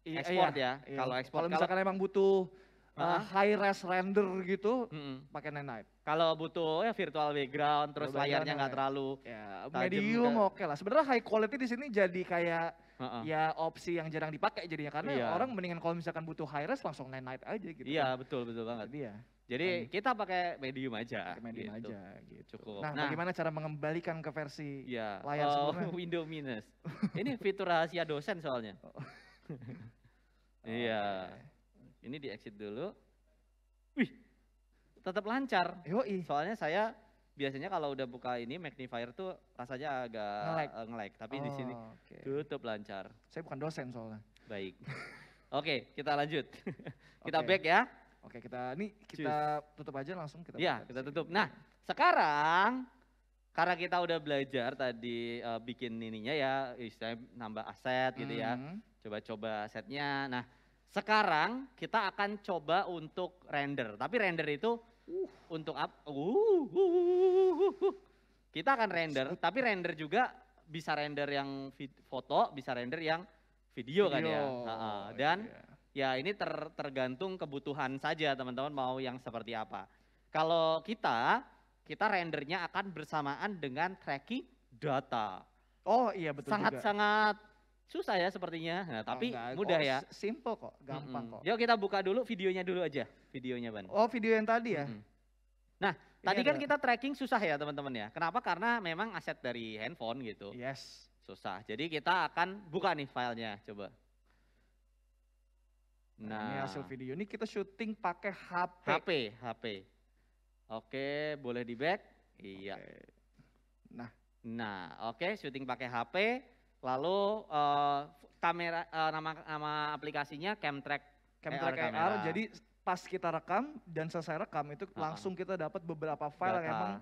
Iya, ekspor iya, ya. Iya. Kalau ekspor. Kalau misalkan kalo... emang butuh uh, high res render gitu mm-hmm. pakai night Kalau butuh ya virtual background terus Baga layarnya nggak terlalu ya, medium oke okay lah. Sebenarnya high quality di sini jadi kayak uh-uh. ya opsi yang jarang dipakai jadinya karena yeah. orang mendingan kalau misalkan butuh high res langsung night night aja gitu. Iya, kan. betul betul banget. Jadi ya. Jadi kita pakai medium aja. Pakai medium gitu. aja gitu. Cukup. Nah, nah, bagaimana cara mengembalikan ke versi ya, layar oh, sebelumnya? <laughs> Window minus. Ini fitur rahasia dosen soalnya. Oh. <laughs> Iya. oh, okay. Ini di exit dulu. Wih, tetap lancar. Yoi. Soalnya saya biasanya kalau udah buka ini magnifier tuh rasanya agak ngelek, eh, Nge ngelek. tapi oh, di sini okay. tutup lancar. Saya bukan dosen soalnya. Baik. <laughs> Oke, okay, kita lanjut. <laughs> kita okay. back ya. Oke, okay, kita ini kita tutup aja langsung kita. Iya, kita tutup. Nah, sekarang karena kita udah belajar tadi uh, bikin ininya ya, istilahnya nambah aset gitu -hmm. ya. Mm-hmm. Coba-coba asetnya. Nah, sekarang kita akan coba untuk render, tapi render itu uh. untuk up, uh, uh, uh, uh, uh. kita akan render, tapi render juga bisa render yang foto, bisa render yang video, video. kan ya. Uh, uh. Dan yeah. ya ini ter tergantung kebutuhan saja teman-teman mau yang seperti apa. Kalau kita, kita rendernya akan bersamaan dengan tracking data. Oh iya betul Sangat-sangat sangat sangat Susah ya sepertinya. Nah, tapi oh, mudah ya. Simple kok, gampang mm -hmm. kok. Yuk kita buka dulu videonya dulu aja. Videonya, Ban. Oh, video yang tadi ya. Mm -hmm. Nah, Ini tadi kan kita tracking susah ya, teman-teman ya. Kenapa? Karena memang aset dari handphone gitu. Yes. Susah. Jadi kita akan buka nih filenya, coba. Nah, nah ini hasil video. Ini kita syuting pakai HP. HP, HP. Oke, boleh di back? Iya. Oke. Nah. Nah, oke, syuting pakai HP. Lalu uh, eh, kamera uh, eh, nama nama aplikasinya Camtrack Camtrack AR, AR. Jadi pas kita rekam dan selesai rekam itu uh -huh. langsung kita dapat beberapa file Data. yang emang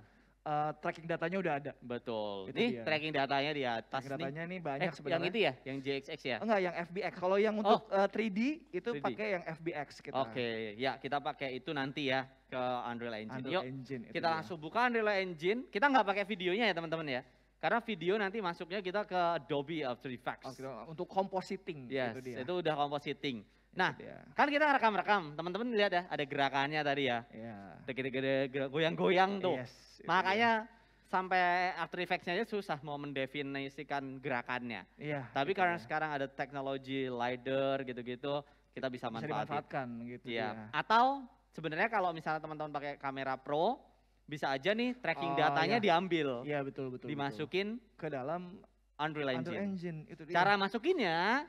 uh, tracking datanya udah ada. Betul. ini tracking datanya di atas tracking datanya nih banyak eh, sebenarnya. Yang itu ya, yang JXX ya? Enggak, yang FBX. Kalau yang oh. untuk oh. uh, 3D itu pakai yang FBX kita. Oke, okay. ya kita pakai itu nanti ya ke Unreal Engine. Unreal Yuk, Engine, kita langsung buka Unreal Engine. Kita nggak pakai videonya ya teman-teman ya. Karena video nanti masuknya kita ke Adobe After Effects. Oh, gitu. Untuk compositing. Yes, itu, dia. itu udah compositing. Nah, dia. kan kita rekam-rekam, teman-teman lihat ya, ada gerakannya tadi ya. Iya. Gede-gede goyang-goyang tuh. Yes, Makanya dia. sampai After Effects-nya aja susah mau mendefinisikan gerakannya. Iya. Tapi karena dia. sekarang ada teknologi LiDAR gitu-gitu, kita bisa, bisa manfaatkan. gitu. Iya. Ya. Atau sebenarnya kalau misalnya teman-teman pakai kamera pro, bisa aja nih tracking oh, datanya ya. diambil. Iya betul betul. Dimasukin betul. ke dalam Unreal Engine. Unreal Engine itu dia. Cara masukinnya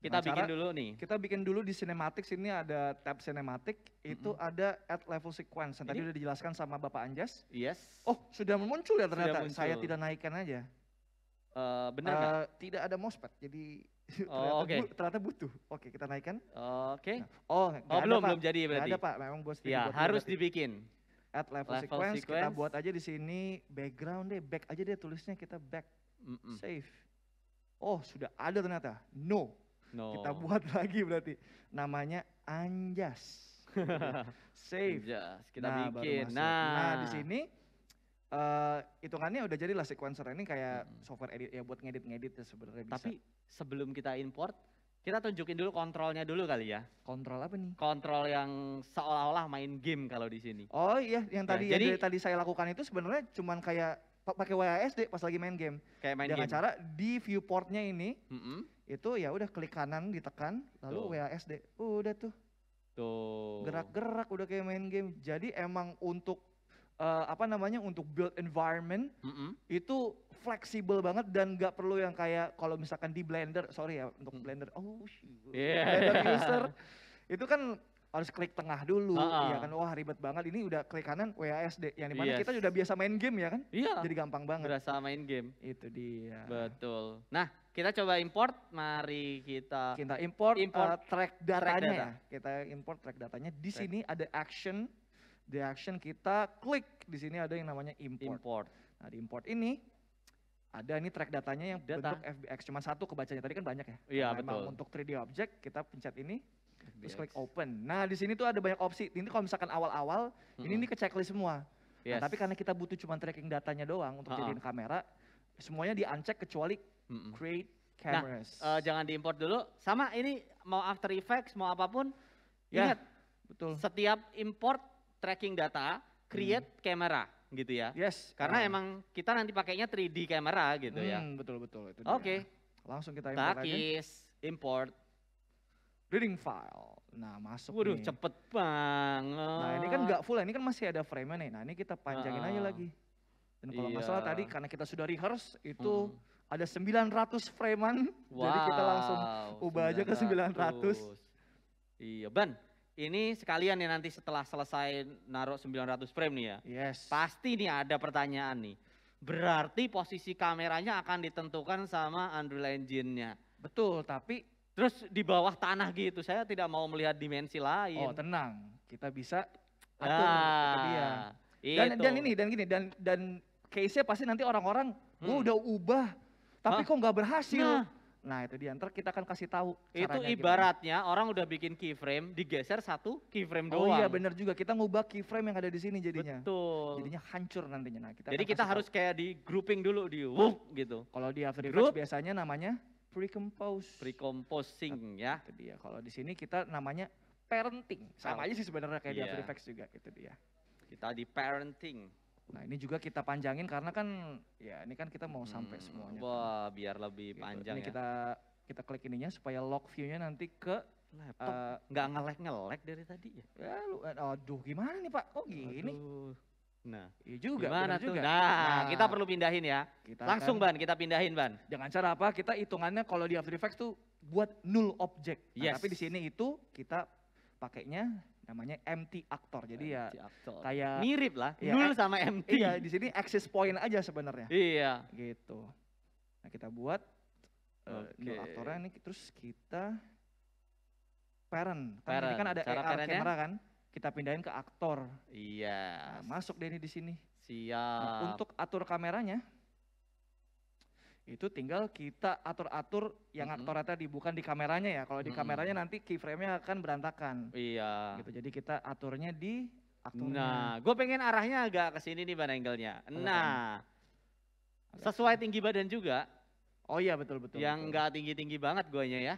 kita nah, bikin cara, dulu nih. Kita bikin dulu di cinematic sini ada tab cinematic, mm-hmm. itu ada add level sequence. Yang tadi udah dijelaskan sama Bapak Anjas. Yes. Oh, sudah muncul ya ternyata. Muncul. Saya tidak naikkan aja. Uh, benar uh, tidak ada mousepad. Jadi <laughs> Oh, ternyata, okay. bu, ternyata butuh. Oke, okay, kita naikkan. Oke. Okay. Nah, oh, oh belum ada, belum jadi berarti. Gak ada Pak, memang bos. Ya, harus dibikin at level, level sequence, sequence, kita buat aja di sini background deh, back aja deh tulisnya kita back, mm -mm. save. Oh sudah ada ternyata, no. no. Kita buat <laughs> lagi berarti, namanya Anjas. <laughs> save. Anjas, kita nah, bikin. Nah. nah di sini uh, hitungannya udah jadilah sequencer ini kayak -hmm. software edit ya buat ngedit-ngedit ya sebenarnya bisa. Tapi sebelum kita import, kita tunjukin dulu kontrolnya dulu kali ya. Kontrol apa nih? Kontrol yang seolah-olah main game kalau di sini. Oh iya, yang ya, tadi nah, jadi, tadi saya lakukan itu sebenarnya cuma kayak pakai WASD pas lagi main game. Kayak main Dengan game. cara di viewportnya ini, mm -hmm. itu ya udah klik kanan ditekan, lalu tuh. WASD. udah tuh. Tuh. Gerak-gerak udah kayak main game. Jadi emang untuk uh, apa namanya untuk build environment mm -hmm. itu fleksibel banget dan nggak perlu yang kayak kalau misalkan di blender sorry ya untuk mm. blender oh shit yeah. blender user itu kan harus klik tengah dulu uh -uh. ya kan wah ribet banget ini udah klik kanan WASD yang dimana yes. kita sudah biasa main game ya kan iya jadi gampang banget berasa main game itu dia betul nah kita coba import mari kita kita import, eh, import uh, track datanya track data. kita import track datanya di track. sini ada action the action kita klik di sini ada yang namanya import. import. Nah di import ini ada ini track datanya yang Data. bentuk FBX cuma satu kebacanya tadi kan banyak ya. Iya nah, betul. Untuk 3D object kita pencet ini FBX. terus klik open. Nah di sini tuh ada banyak opsi. Ini kalau misalkan awal-awal hmm. ini ini ke checklist semua. Nah, yes. Nah, tapi karena kita butuh cuma tracking datanya doang untuk jadiin kamera, semuanya di uncheck kecuali mm create nah, cameras. Nah, uh, jangan diimport dulu. Sama ini mau After Effects, mau apapun, yeah. ingat betul. Setiap import tracking data, create hmm. camera gitu ya. Yes. Karena ah. emang kita nanti pakainya 3D camera gitu ya. hmm, ya. betul betul Oke. Okay. Langsung kita import Takis, lagi. import reading file. Nah, masuk Waduh, nih. cepet banget. Nah, ini kan nggak full, ya. ini kan masih ada frame nih. Nah, ini kita panjangin uh, aja ah. lagi. Dan kalau nggak iya. salah tadi karena kita sudah rehearse itu hmm. ada 900 framean. Wow, jadi kita langsung ubah 900. aja ke 900. Iya, Ban. Ini sekalian nih nanti setelah selesai naruh 900 frame nih ya. Yes. Pasti nih ada pertanyaan nih. Berarti posisi kameranya akan ditentukan sama Unreal Engine-nya. Betul, tapi terus di bawah tanah gitu. Saya tidak mau melihat dimensi lain. Oh, tenang. Kita bisa ya. atur ah, dia. Dan, itu. dan ini dan gini dan dan case-nya pasti nanti orang-orang hmm. oh, udah ubah tapi Hah? kok nggak berhasil. Nah Nah itu dia, ntar kita akan kasih tahu Itu ibaratnya gimana. orang udah bikin keyframe, digeser satu keyframe oh iya, doang. Oh iya bener juga, kita ngubah keyframe yang ada di sini jadinya. Betul. Jadinya hancur nantinya. Nah, kita Jadi kita harus tahu. kayak di grouping dulu, di wuk gitu. Kalau di After Effects biasanya namanya pre-compose. Pre-composing nah, ya. Itu dia, kalau di sini kita namanya parenting. Sama oh. aja sih sebenarnya kayak yeah. di After iya. Effects juga, itu dia. Kita di parenting. Nah ini juga kita panjangin karena kan ya ini kan kita mau sampai hmm, semuanya. Kan. Wah kan. biar lebih gitu. panjang ini ya. Kita kita klik ininya supaya lock view-nya nanti ke laptop. Uh, Nggak ngelek-ngelek dari tadi ya? Ya lu, eh, aduh gimana nih Pak? Kok gini? Aduh. Nah, iya juga. Gimana tuh? Juga. Nah, nah, kita perlu pindahin ya. Kita Langsung kan, Ban, kita pindahin Ban. Dengan cara apa? Kita hitungannya kalau di After Effects tuh buat nul object. Nah, yes. Tapi di sini itu kita pakainya namanya MT aktor Jadi MT ya actor. kayak mirip lah ya, nul sama MT Iya, di sini access point aja sebenarnya. Iya. Gitu. Nah, kita buat eh, okay. nul aktornya ini terus kita parent. Kan ini kan ada AR kamera kan? Kita pindahin ke aktor. Iya. Nah, masuk deh ini di sini. Siap. Nah, untuk atur kameranya itu tinggal kita atur-atur yang mm -hmm. aktornya tadi bukan di kameranya ya kalau di mm -hmm. kameranya nanti keyframe-nya akan berantakan iya gitu jadi kita aturnya di aktornya nah gue pengen arahnya agak ke sini nih ban angle-nya nah sesuai tinggi badan juga oh iya betul betul yang nggak tinggi tinggi banget guanya ya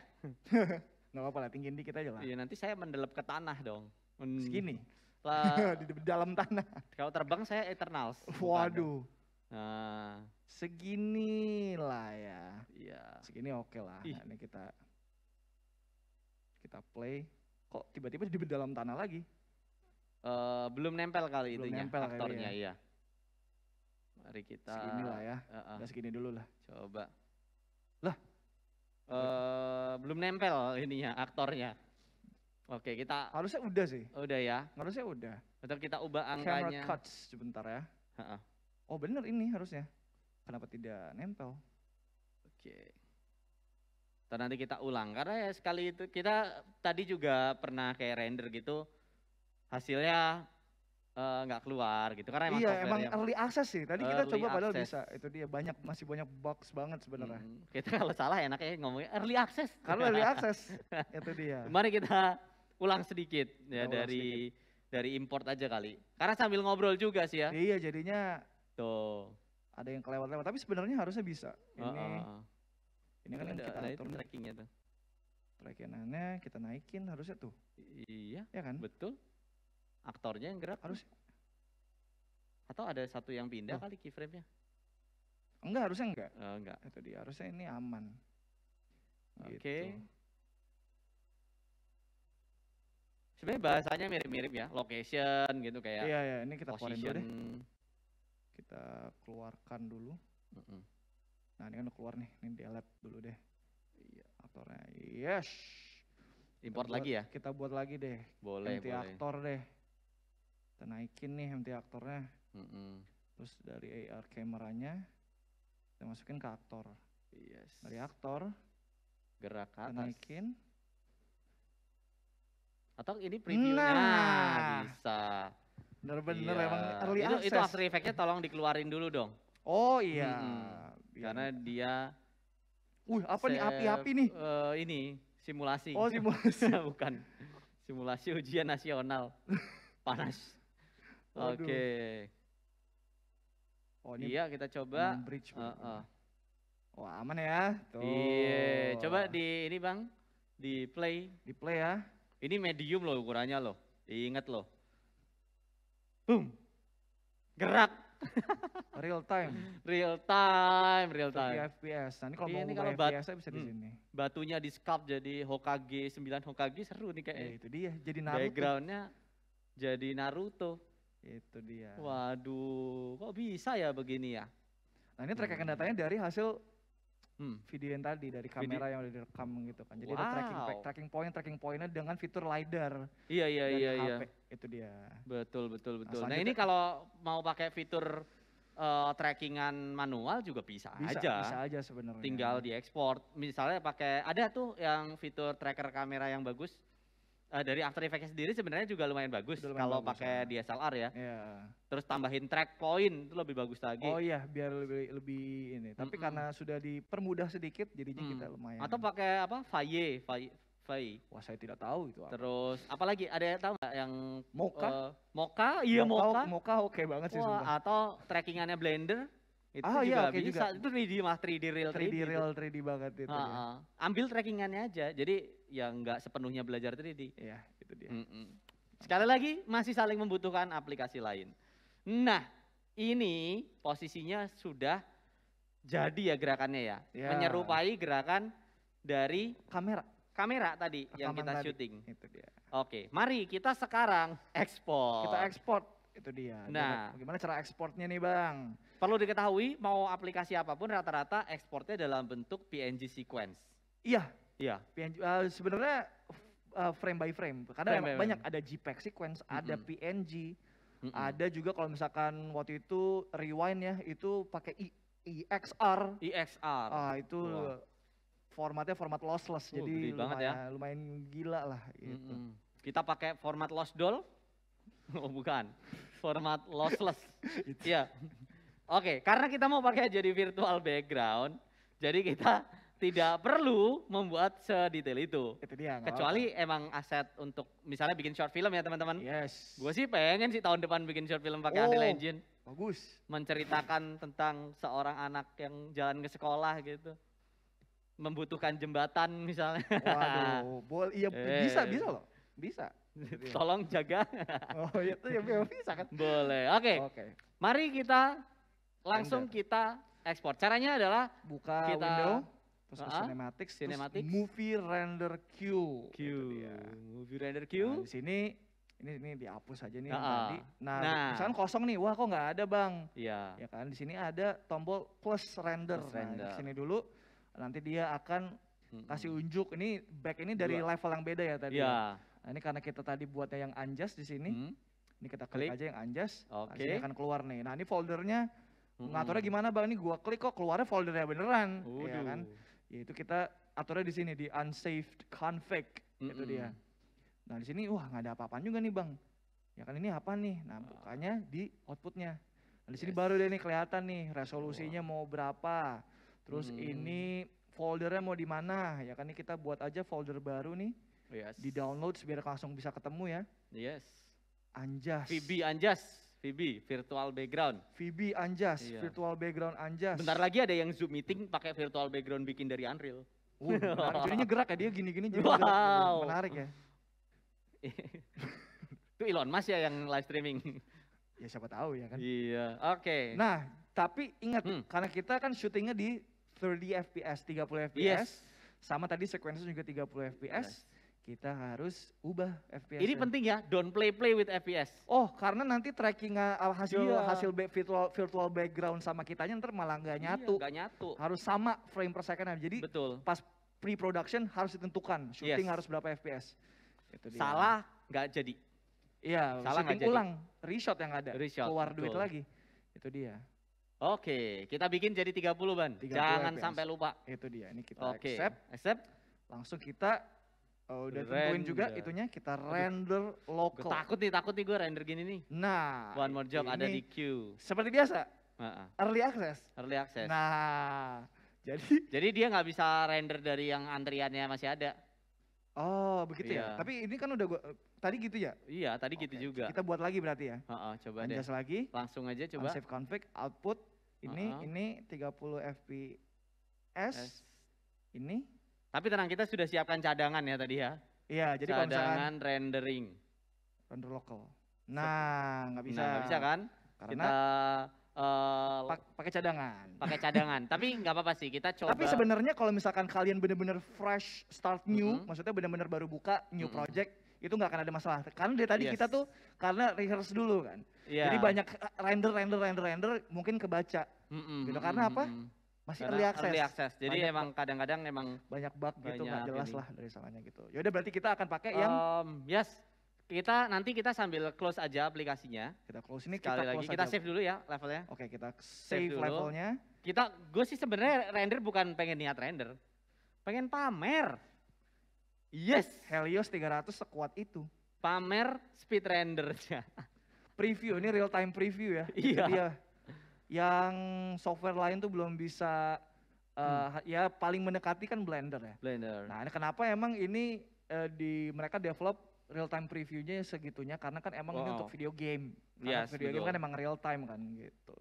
<laughs> nggak apa-apa lah tinggiin dikit aja lah iya nanti saya mendelep ke tanah dong Men hmm. segini <laughs> di dalam tanah kalau terbang saya eternals waduh nah segini lah ya. Iya. Segini oke okay lah. Ih. Nah, ini kita kita play. Kok tiba-tiba di dalam tanah lagi? Uh, belum nempel kali belum nempel aktornya ya. iya. Mari kita segini lah ya. Uh -uh. Udah segini dulu lah. Coba. Lah. Uh, belum nempel ininya aktornya. Oke, kita harusnya udah sih. Udah ya. Harusnya udah. Atau kita ubah angkanya. Camera cuts sebentar ya. Uh -uh. Oh bener ini harusnya kenapa tidak nempel? Oke. Atau nanti kita ulang karena ya sekali itu kita tadi juga pernah kayak render gitu hasilnya eh, nggak uh, keluar gitu karena emang iya emang early access sih tadi kita coba access. padahal bisa itu dia banyak masih banyak box banget sebenarnya hmm, kita kalau salah enaknya ngomongnya early access kalau early access <laughs> itu dia mari kita ulang sedikit ya ya dari sedikit. dari import aja kali karena sambil ngobrol juga sih ya iya jadinya tuh ada yang kelewat-lewat tapi sebenarnya harusnya bisa ini oh, oh, ini kan nah, ada, kita ada nah, atur trackingnya tuh trackingannya kita naikin harusnya tuh iya ya kan betul aktornya yang gerak harus atau ada satu yang pindah oh. kali keyframe-nya enggak harusnya enggak oh, enggak itu dia harusnya ini aman oke okay. gitu. sebenarnya bahasanya mirip-mirip ya location gitu kayak iya iya ini kita position. dulu deh kita keluarkan dulu. Mm -hmm. Nah ini kan udah keluar nih, ini delete dulu deh. Iya, aktornya. Yes. Import buat, lagi ya? Kita buat lagi deh. Boleh, MT boleh. aktor deh. Kita naikin nih MT aktornya. Mm -hmm. Terus dari AR kameranya, kita masukin ke aktor. Yes. Dari aktor, gerak ke atas. naikin. Atau ini previewnya nah. nah bisa. Bener-bener iya. emang early itu, access. Itu after effect-nya tolong dikeluarin dulu dong. Oh iya. Hmm, iya. Karena dia Uh, apa nih api-api nih? Uh, ini simulasi. Oh, simulasi. <laughs> Bukan. Simulasi ujian nasional. <laughs> Panas. Oke. Okay. Oh, iya, kita coba. Bridge. Uh, uh. Wah, aman ya. Tuh. Iya, coba di ini, Bang. Di play. Di play ya. Ini medium loh ukurannya loh. Ingat loh boom, gerak. <laughs> real time. Real time, real time. Tapi FPS. Nanti kalau ini mau kalau bat, FPS bisa di hmm. sini. Batunya di sculpt jadi Hokage 9 Hokage seru nih kayaknya. Ya, itu dia, jadi Naruto. Backgroundnya jadi Naruto. Itu dia. Waduh, kok bisa ya begini ya? Nah ini tracking hmm. datanya dari hasil hmm. video yang tadi dari kamera video. yang udah direkam gitu kan. Jadi wow. ada tracking tracking point, tracking pointnya dengan fitur lidar. Iya iya iya iya. Itu dia. Betul, betul, betul. Nah, nah ini kalau mau pakai fitur uh, trackingan manual juga bisa, bisa aja. Bisa aja sebenarnya. Tinggal diekspor. Misalnya pakai ada tuh yang fitur tracker kamera yang bagus. Uh, dari After Effects sendiri sebenarnya juga lumayan bagus kalau pakai ya. DSLR ya. Yeah. Terus tambahin track point itu lebih bagus lagi. Oh iya, biar lebih lebih ini. Tapi mm -hmm. karena sudah dipermudah sedikit jadinya mm. kita lumayan. Atau pakai apa? Faye, Faye Spotify? Wah saya tidak tahu itu. Apa. Terus apalagi ada yang tahu nggak yang Moka? Uh, eh, Moka, iya Moka. Moka, Moka oke okay banget sih. Wah, sumpah. atau trackingannya Blender. Itu ah, juga iya, okay bisa. Juga. Itu 3D mah 3D real 3D, 3D gitu. real 3D banget itu. -ha. ya. Ambil trackingannya aja. Jadi ya nggak sepenuhnya belajar 3D. Iya, itu dia. Mm -mm. Sekali lagi masih saling membutuhkan aplikasi lain. Nah, ini posisinya sudah jadi ya gerakannya ya. ya. Menyerupai gerakan dari kamera kamera tadi Rekaman yang kita tadi. syuting. Itu dia. Oke, mari kita sekarang ekspor. Kita ekspor. Itu dia. Nah, gimana cara ekspornya nih, Bang? Perlu diketahui mau aplikasi apapun rata-rata ekspornya dalam bentuk PNG sequence. Iya. Iya. PNG uh, eh, sebenarnya uh, frame by frame. Karena frame banyak frame. ada JPEG sequence, mm -hmm. ada PNG, mm -hmm. ada juga kalau misalkan waktu itu rewind ya, itu pakai I e, IXR. E IXR. E ah, itu formatnya format lossless uh, jadi lumayan, ya. lumayan gila lah gitu. Mm -hmm. Kita pakai format loss doll? <laughs> oh bukan, format lossless. <laughs> Gitu. Iya. Oke, okay, karena kita mau pakai jadi virtual background, jadi kita tidak perlu membuat sedetail itu. Itu dia. Kecuali apa. emang aset untuk misalnya bikin short film ya teman-teman. Yes. Gue sih pengen sih tahun depan bikin short film pakai oh, Unreal Engine. Bagus. Menceritakan tentang seorang anak yang jalan ke sekolah gitu membutuhkan jembatan misalnya. Waduh, boleh iya e. <laughs> bisa eh. bisa loh. Bisa. <laughs> Tolong jaga. <laughs> oh, iya, itu ya iya, bisa kan. Boleh. Oke. Okay. Oke. Okay. Mari kita langsung Ender. kita ekspor. Caranya adalah buka kita, window terus uh, cinematic. cinematics, terus movie render queue. Queue. Movie render queue. Nah, di sini ini ini dihapus aja nih nah, tadi. Nah, nah, misalkan kosong nih, wah kok nggak ada bang? Iya. Ya kan, di sini ada tombol plus render. Plus render. Nah, di sini dulu nanti dia akan kasih unjuk ini back ini dari Dua. level yang beda ya tadi. Iya. Ya. Nah, ini karena kita tadi buatnya yang anjas di sini. Hmm. Ini kita klik, klik aja yang anjas. Oke. Okay. akan keluar nih. Nah, ini foldernya hmm. ngaturnya gimana Bang? Ini gua klik kok keluarnya foldernya beneran. Iya kan? Ya kan? itu kita aturnya di sini di unsaved config hmm. itu dia. Nah, di sini wah nggak ada apa apa juga nih, Bang. Ya kan ini apa nih? Nah, bukanya di outputnya. Nah, di sini yes. baru deh nih kelihatan nih resolusinya wow. mau berapa Terus hmm. ini foldernya mau di mana? Ya kan ini kita buat aja folder baru nih. Yes. Di download biar langsung bisa ketemu ya. Yes. Anjas. Vibi Anjas. Vibi, virtual background. Vibi Anjas, iya. virtual background Anjas. Bentar lagi ada yang Zoom meeting pakai virtual background bikin dari Unreal. Uh, <laughs> jadinya gerak ya dia gini-gini jadi wow. gerak. Menarik ya. <laughs> Itu Elon Mas ya yang live streaming. ya siapa tahu ya kan. Iya, oke. Okay. Nah, tapi ingat hmm. karena kita kan syutingnya di 30 fps, 30 fps. Yes. Sama tadi sequence juga 30 fps. Yes. Kita harus ubah FPS. Ini penting ya, don't play play with FPS. Oh, karena nanti tracking uh, hasil yeah. hasil virtual virtual background sama kitanya ntar malah nggak iya, nyatu. Nggak nyatu. Harus sama frame per second. Jadi Betul. pas pre-production harus ditentukan, shooting yes. harus berapa FPS. Itu dia. Salah nggak jadi. Iya, salah jadi. ulang, reshot yang ada, Reshot. keluar Betul. duit lagi. Itu dia. Oke, kita bikin jadi 30 Ban. 30 Jangan FPS. sampai lupa. Itu dia, ini kita Oke. accept. Accept. Langsung kita oh, udah render. juga itunya, kita render Aduh. local. takut nih, takut nih gue render gini nih. Nah. One more job ini, ada di queue. Seperti biasa, uh -uh. early access. Early access. Nah, <laughs> jadi. Jadi dia nggak bisa render dari yang antriannya masih ada. Oh begitu ya? iya. ya. Tapi ini kan udah gua tadi gitu ya? Iya tadi okay. gitu juga. Kita buat lagi berarti ya? Uh -uh, coba Anjas deh. lagi. Langsung aja coba. Save config, output, ini uh -huh. ini 30 fps. S. Ini. Tapi tenang kita sudah siapkan cadangan ya tadi ya. Iya, jadi cadangan rendering. Render lokal. Nah, nggak bisa. Nah, nggak bisa kan? Karena kita Uh, pakai cadangan. Pakai cadangan. Tapi nggak apa-apa sih kita coba. Tapi sebenarnya kalau misalkan kalian benar-benar fresh start new, mm -hmm. maksudnya benar-benar baru buka new mm -hmm. project, itu nggak akan ada masalah. Karena dari tadi yes. kita tuh karena rehearse dulu kan. Yeah. Jadi banyak render render render render mungkin kebaca. Mm -hmm. gitu karena apa? Masih karena early access. Early access. Jadi banyak emang kadang-kadang emang banyak bug banyak gitu nggak jelas ini. lah dari salahnya gitu. Yaudah berarti kita akan pakai um, yang yes. Kita nanti kita sambil close aja aplikasinya. Kita close ini Sekali kita lagi. close lagi kita save dulu ya levelnya. Oke, kita save, save dulu. levelnya. Kita gue sih sebenarnya render bukan pengen niat render. Pengen pamer. Yes. Helios 300 sekuat itu. Pamer speed rendernya. <laughs> preview, ini real time preview ya. <laughs> Iya. Jadi ya, yang software lain tuh belum bisa uh, hmm. ya paling mendekati kan Blender ya. Blender. Nah, ini kenapa emang ini uh, di mereka develop real time previewnya segitunya karena kan emang wow. ini untuk video game. Iya, yes, video betul. game kan emang real time kan gitu.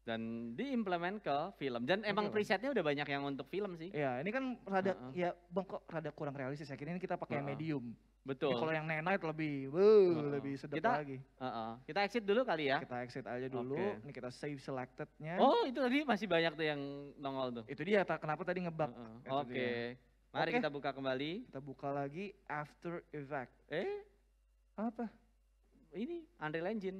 Dan diimplement ke film. Dan emang emang iya. presetnya udah banyak yang untuk film sih. Iya, ini kan rada uh -uh. ya bang kok rada kurang realistis ya. Kini kita pakai uh -uh. medium. Betul. kalau yang night night lebih, wuh, uh, lebih sedap kita, lagi. Uh, uh. Kita exit dulu kali ya. Kita exit aja dulu. Okay. Ini kita save selectednya. Oh, itu tadi masih banyak tuh yang nongol tuh. Itu dia kenapa tadi ngebug. Uh, uh. Oke. Okay. Mari okay. kita buka kembali. Kita buka lagi after effect. Eh? Apa? Ini Unreal Engine.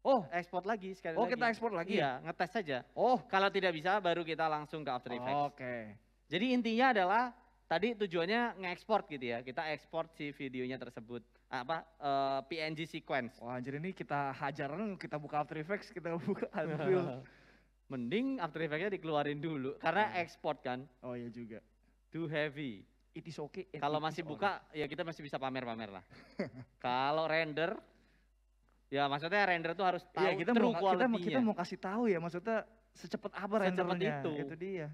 Oh, ekspor lagi sekali oh, lagi. Oh, kita ekspor lagi? Iya, ngetes saja. Oh, kalau tidak bisa baru kita langsung ke After Effects. Oke. Jadi intinya adalah Tadi tujuannya ngekspor gitu ya, kita ekspor si videonya tersebut apa uh, eh, PNG sequence. Wah anjir ini kita hajar, kita buka After Effects, kita <laughs> buka Unreal. <laughs> Mending After Effects-nya dikeluarin dulu karena hmm. Iya. ekspor kan. Oh iya juga. Too heavy. It is okay. Kalau masih buka right. ya kita masih bisa pamer-pamer lah. <laughs> Kalau render Ya maksudnya render tuh harus iya, tahu ya, kita true mau, kita, kita mau kasih tahu ya maksudnya secepat apa Secepat rendernya. Itu. itu dia.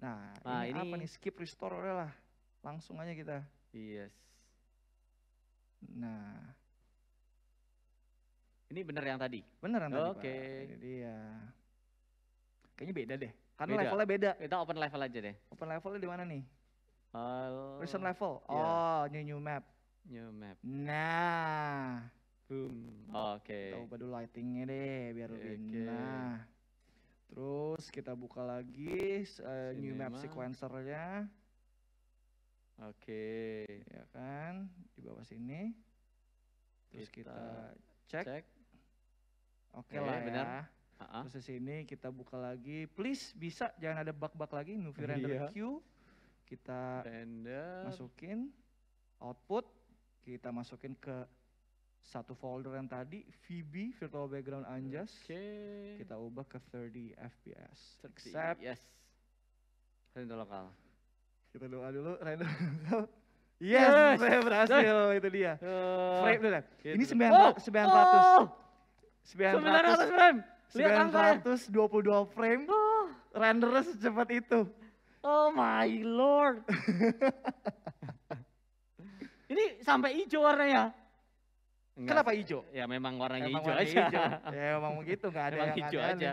Nah, nah ini, ini apa nih? Skip restore udah lah. Langsung aja kita. Yes. Nah. Ini bener yang tadi? Bener yang oh, tadi, Oke. Okay. Jadi ya. Kayaknya beda deh. Karena beda. levelnya beda. Kita open level aja deh. Open levelnya di mana nih? Uh, Recent level. Yeah. Oh, new new map. New map. Nah. Boom. Oke. Okay. Coba dulu lightingnya deh biar lebih okay. nah. Terus kita buka lagi uh, new map sequencernya. Oke, okay. ya kan di bawah sini. Terus kita, kita cek. cek. Oke okay lah ya. Benar. Uh -huh. Terus di sini kita buka lagi. Please bisa jangan ada bug-bug lagi. Movie render iya. queue. Kita render. masukin output. Kita masukin ke satu folder yang tadi VB virtual background Anjas okay. kita ubah ke 30 fps 30, except yes render lokal kita doa dulu render lokal <laughs> yes, yes. <laughs> saya berhasil yes. itu dia uh, frame udah ya. gitu. ini 900 900 900 frame Lihat 922 frame oh. render secepat itu oh my lord <laughs> ini sampai hijau warnanya Enggak. Kenapa hijau? Ya memang warnanya emang hijau warna aja. Hijau. Ya memang begitu, nggak ada emang yang hijau aja.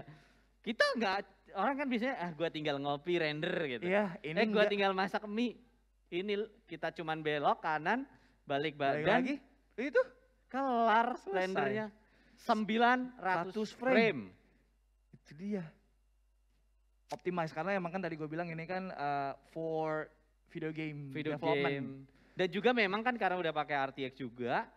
Kita nggak, orang kan biasanya ah gue tinggal ngopi render gitu. Iya, ini eh, gue tinggal masak mie. Ini kita cuman belok kanan, balik badan. Balik lagi? Itu kelar Selesai. rendernya. 900 frame. frame. Itu dia. Optimize karena emang kan tadi gue bilang ini kan uh, for video game video development. Game. Dan juga memang kan karena udah pakai RTX juga,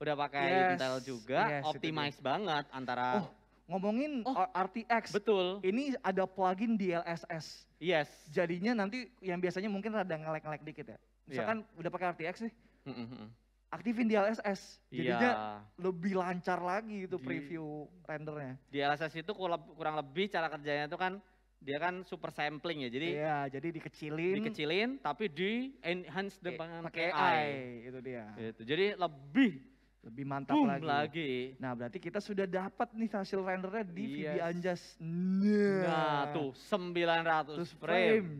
udah pakai yes. Intel juga, yes, optimize banget antara oh, ngomongin oh, RTX. Betul. Ini ada plugin DLSS. Yes. Jadinya nanti yang biasanya mungkin rada ngelek-ngelek dikit ya. Misalkan yeah. udah pakai RTX sih, Mm -hmm. Aktifin DLSS, jadinya yeah. lebih lancar lagi itu preview Di, rendernya. DLSS itu kurang lebih cara kerjanya itu kan dia kan super sampling ya jadi iya jadi dikecilin dikecilin tapi di enhance dengan AI. AI itu dia gitu. jadi lebih lebih mantap Boom lagi. lagi. Nah, berarti kita sudah dapat nih hasil rendernya di yes. VB Anjas. Nah, nah tuh 900 frame. frame.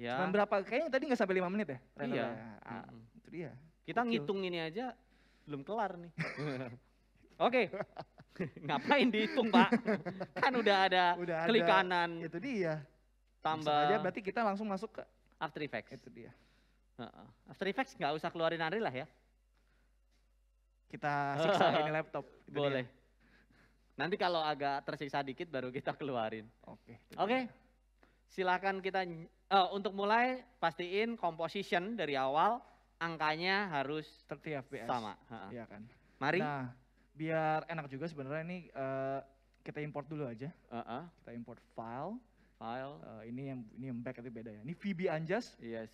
Ya. Cuman berapa? Kayaknya tadi nggak sampai 5 menit ya rendernya. Iya. Ah, -hmm. Itu dia. Kita Kukil. ngitung ini aja belum kelar nih. <laughs> Oke. <laughs> Ngapain dihitung, Pak? <laughs> kan udah ada udah klik kanan. Itu dia. Tambah. aja berarti kita langsung masuk ke After Effects. Itu dia. Uh -uh. After Effects nggak usah keluarin Unreal lah ya kita siksa ini <laughs> laptop. Itu Boleh. Dia. Nanti kalau agak tersiksa dikit baru kita keluarin. Oke. Okay, Oke. Okay. Silakan kita uh, untuk mulai pastiin composition dari awal angkanya harus 30 fps sama. Iya kan. Mari. Nah, biar enak juga sebenarnya ini uh, kita import dulu aja. Uh -uh. Kita import file. File. Uh, ini yang ini yang back itu beda ya. Ini VB Anjas. Yes.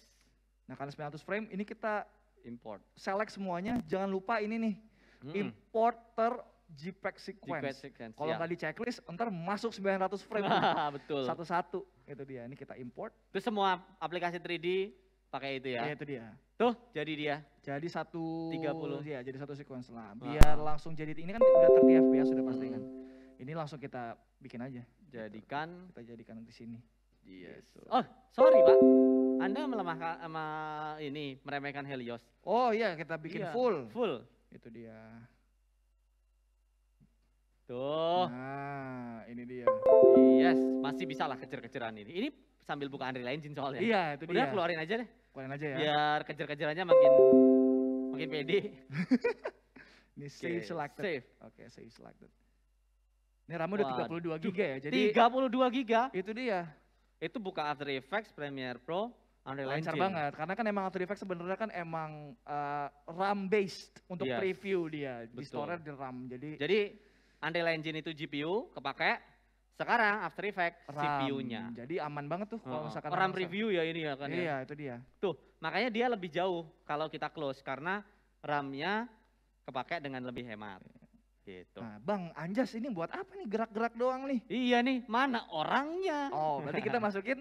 Nah, karena 900 frame ini kita import. Select semuanya, jangan lupa ini nih hmm. importer JPEG sequence. sequence Kalau iya. nggak di checklist, ntar masuk 900 frame. <laughs> Nah, betul. Satu-satu, itu dia. Ini kita import. Terus semua aplikasi 3D pakai itu ya? Iya, itu dia. Tuh, jadi dia. Jadi satu... 30. Iya, jadi satu sequence lah. Biar langsung jadi, ini kan udah 30 FPS sudah pasti kan. Ini langsung kita bikin aja. Jadikan. Kita jadikan di sini. Yes. Gitu. Oh, sorry Pak. Anda melemahkan sama eh, ini meremehkan Helios. Oh iya, kita bikin iya, full. Full. Itu dia. Tuh. Nah, ini dia. Yes, masih bisa lah kejar-kejaran ini. Ini sambil buka Unreal Engine soalnya. Iya, itu Udah, dia. Udah keluarin aja deh. Keluarin aja ya. Biar kejar-kejarannya makin makin pede. <laughs> ini save okay. selected. Save. Oke, okay, save selected. Ini RAM udah dua giga ya. Jadi tiga puluh dua giga. Itu dia. Itu buka After Effects, Premiere Pro, Unreal lancar Engine. banget karena kan emang After Effects sebenarnya kan emang uh, eh, RAM based untuk yes. preview dia Betul. di store di RAM jadi jadi Unreal Engine itu GPU kepake sekarang After Effects CPU-nya jadi aman banget tuh kalau oh. misalkan RAM review ya ini ya kan ya? iya ya. itu dia tuh makanya dia lebih jauh kalau kita close karena RAM-nya kepake dengan lebih hemat Gitu. Nah, Bang Anjas ini buat apa nih gerak-gerak doang nih? Iya nih, mana orangnya? Oh, berarti kita <laughs> masukin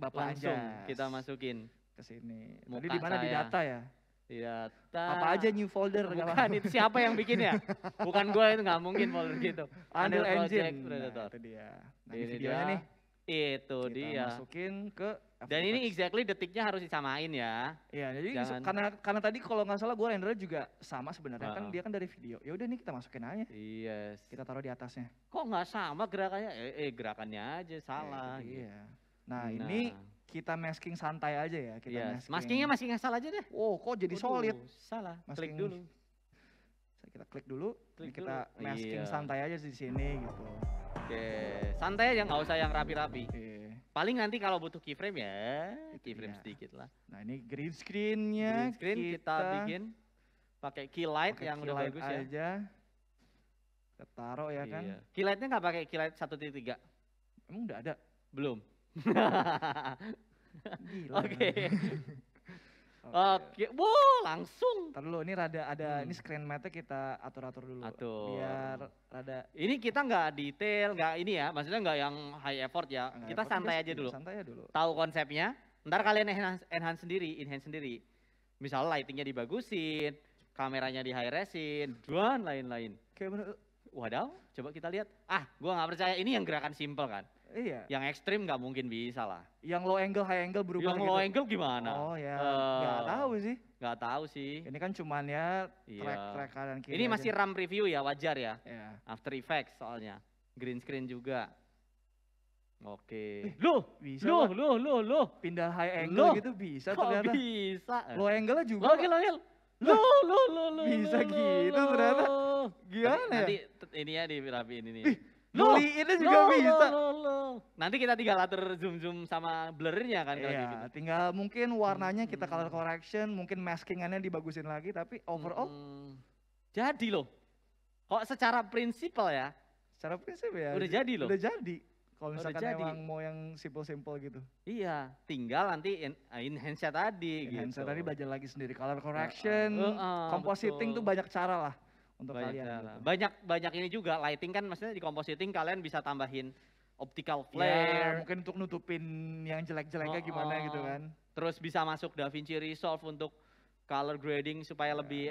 Bapak Langsung Anjas. kita masukin ke sini. Tadi di mana di data ya? Di data. Apa aja new folder Bukan itu siapa yang bikin ya? Bukan gua itu nggak mungkin folder gitu. Unreal Engine. Nah, Predator. itu dia. Nah, ini videonya nih. Itu kita dia. masukin ke dan ini exactly detiknya harus disamain ya. Iya, jadi Jangan... karena karena tadi kalau nggak salah gue render juga sama sebenarnya kan dia kan dari video. Ya udah nih kita masukin aja. Iya. Yes. Kita taruh di atasnya. Kok nggak sama gerakannya? Eh, eh gerakannya aja salah. Eh, iya. Gitu. Nah, nah. ini nah. kita masking santai aja ya kita yes. Iya, masking. Maskingnya masking asal aja deh. oh kok jadi Waduh, solid? Salah. Masking. Klik dulu. Kita klik dulu. Klik kita dulu. masking iya. santai aja di sini gitu. Oke, santai aja nggak usah yang rapi-rapi. Paling nanti kalau butuh keyframe ya, keyframe sedikit lah. Nah, ini green screen-nya green screen kita, kita bikin pakai key light pake yang key udah light bagus aja. ya. aja. Kita taruh ya kan. iya. kan. Key light-nya nggak pakai key light 1.3. Emang udah ada? Belum. <laughs> Oke. Oke, wow langsung. Terlalu ini rada ada, hmm. ini screen mate kita atur-atur dulu. Atur. Biar rada. Ini kita nggak detail, nggak ini ya, maksudnya nggak yang high effort ya. Nggak kita effort, santai ya, aja dulu. Santai aja dulu. Tahu konsepnya, ntar kalian enhance, enhance sendiri, enhance sendiri. Misal lightingnya dibagusin, kameranya di high resin, dan lain-lain. Kayak bener, Wadaw, coba kita lihat. Ah, gua nggak percaya ini yang gerakan simple kan. Iya. Yang ekstrim nggak mungkin bisa lah. Yang low angle, high angle berubah. Yang gitu. low angle gimana? Oh ya, uh, nggak tahu sih. Nggak tahu sih. Ini kan cuman ya iya. track iya. track kanan kiri. Ini aja. masih RAM review ya, wajar ya. Yeah. After Effects soalnya. Green screen juga. Oke. Okay. Lu, bisa lu lu lu lu Pindah high angle loh. gitu bisa Kok ternyata. bisa? Low angle juga. lo, lo, low angle. Lu lu lu lu Bisa lo, gitu lo, ternyata. Gimana Nanti ya? ini ya dirapiin ini. Ih, <laughs> ini juga bisa. Nanti kita tinggal atur zoom-zoom sama blurnya kan. Kalau iya, tinggal mungkin warnanya kita hmm. color correction, mungkin maskingannya dibagusin lagi, tapi overall. Hmm. Jadi loh, kok secara prinsipal ya. Secara prinsip ya. Udah jadi loh. Udah jadi. Kalau misalkan jadi. emang mau yang simple-simple gitu. Iya, tinggal nanti enhance-nya tadi enhance gitu. tadi belajar lagi sendiri. Color nah, correction, uh, uh, compositing betul. tuh banyak cara lah untuk banyak kalian. Cara. Gitu. Banyak banyak ini juga lighting kan maksudnya di compositing kalian bisa tambahin optical ya, flare. Ya, mungkin untuk nutupin yang jelek-jeleknya oh, gimana oh. gitu kan. Terus bisa masuk DaVinci Resolve untuk color grading supaya yeah. lebih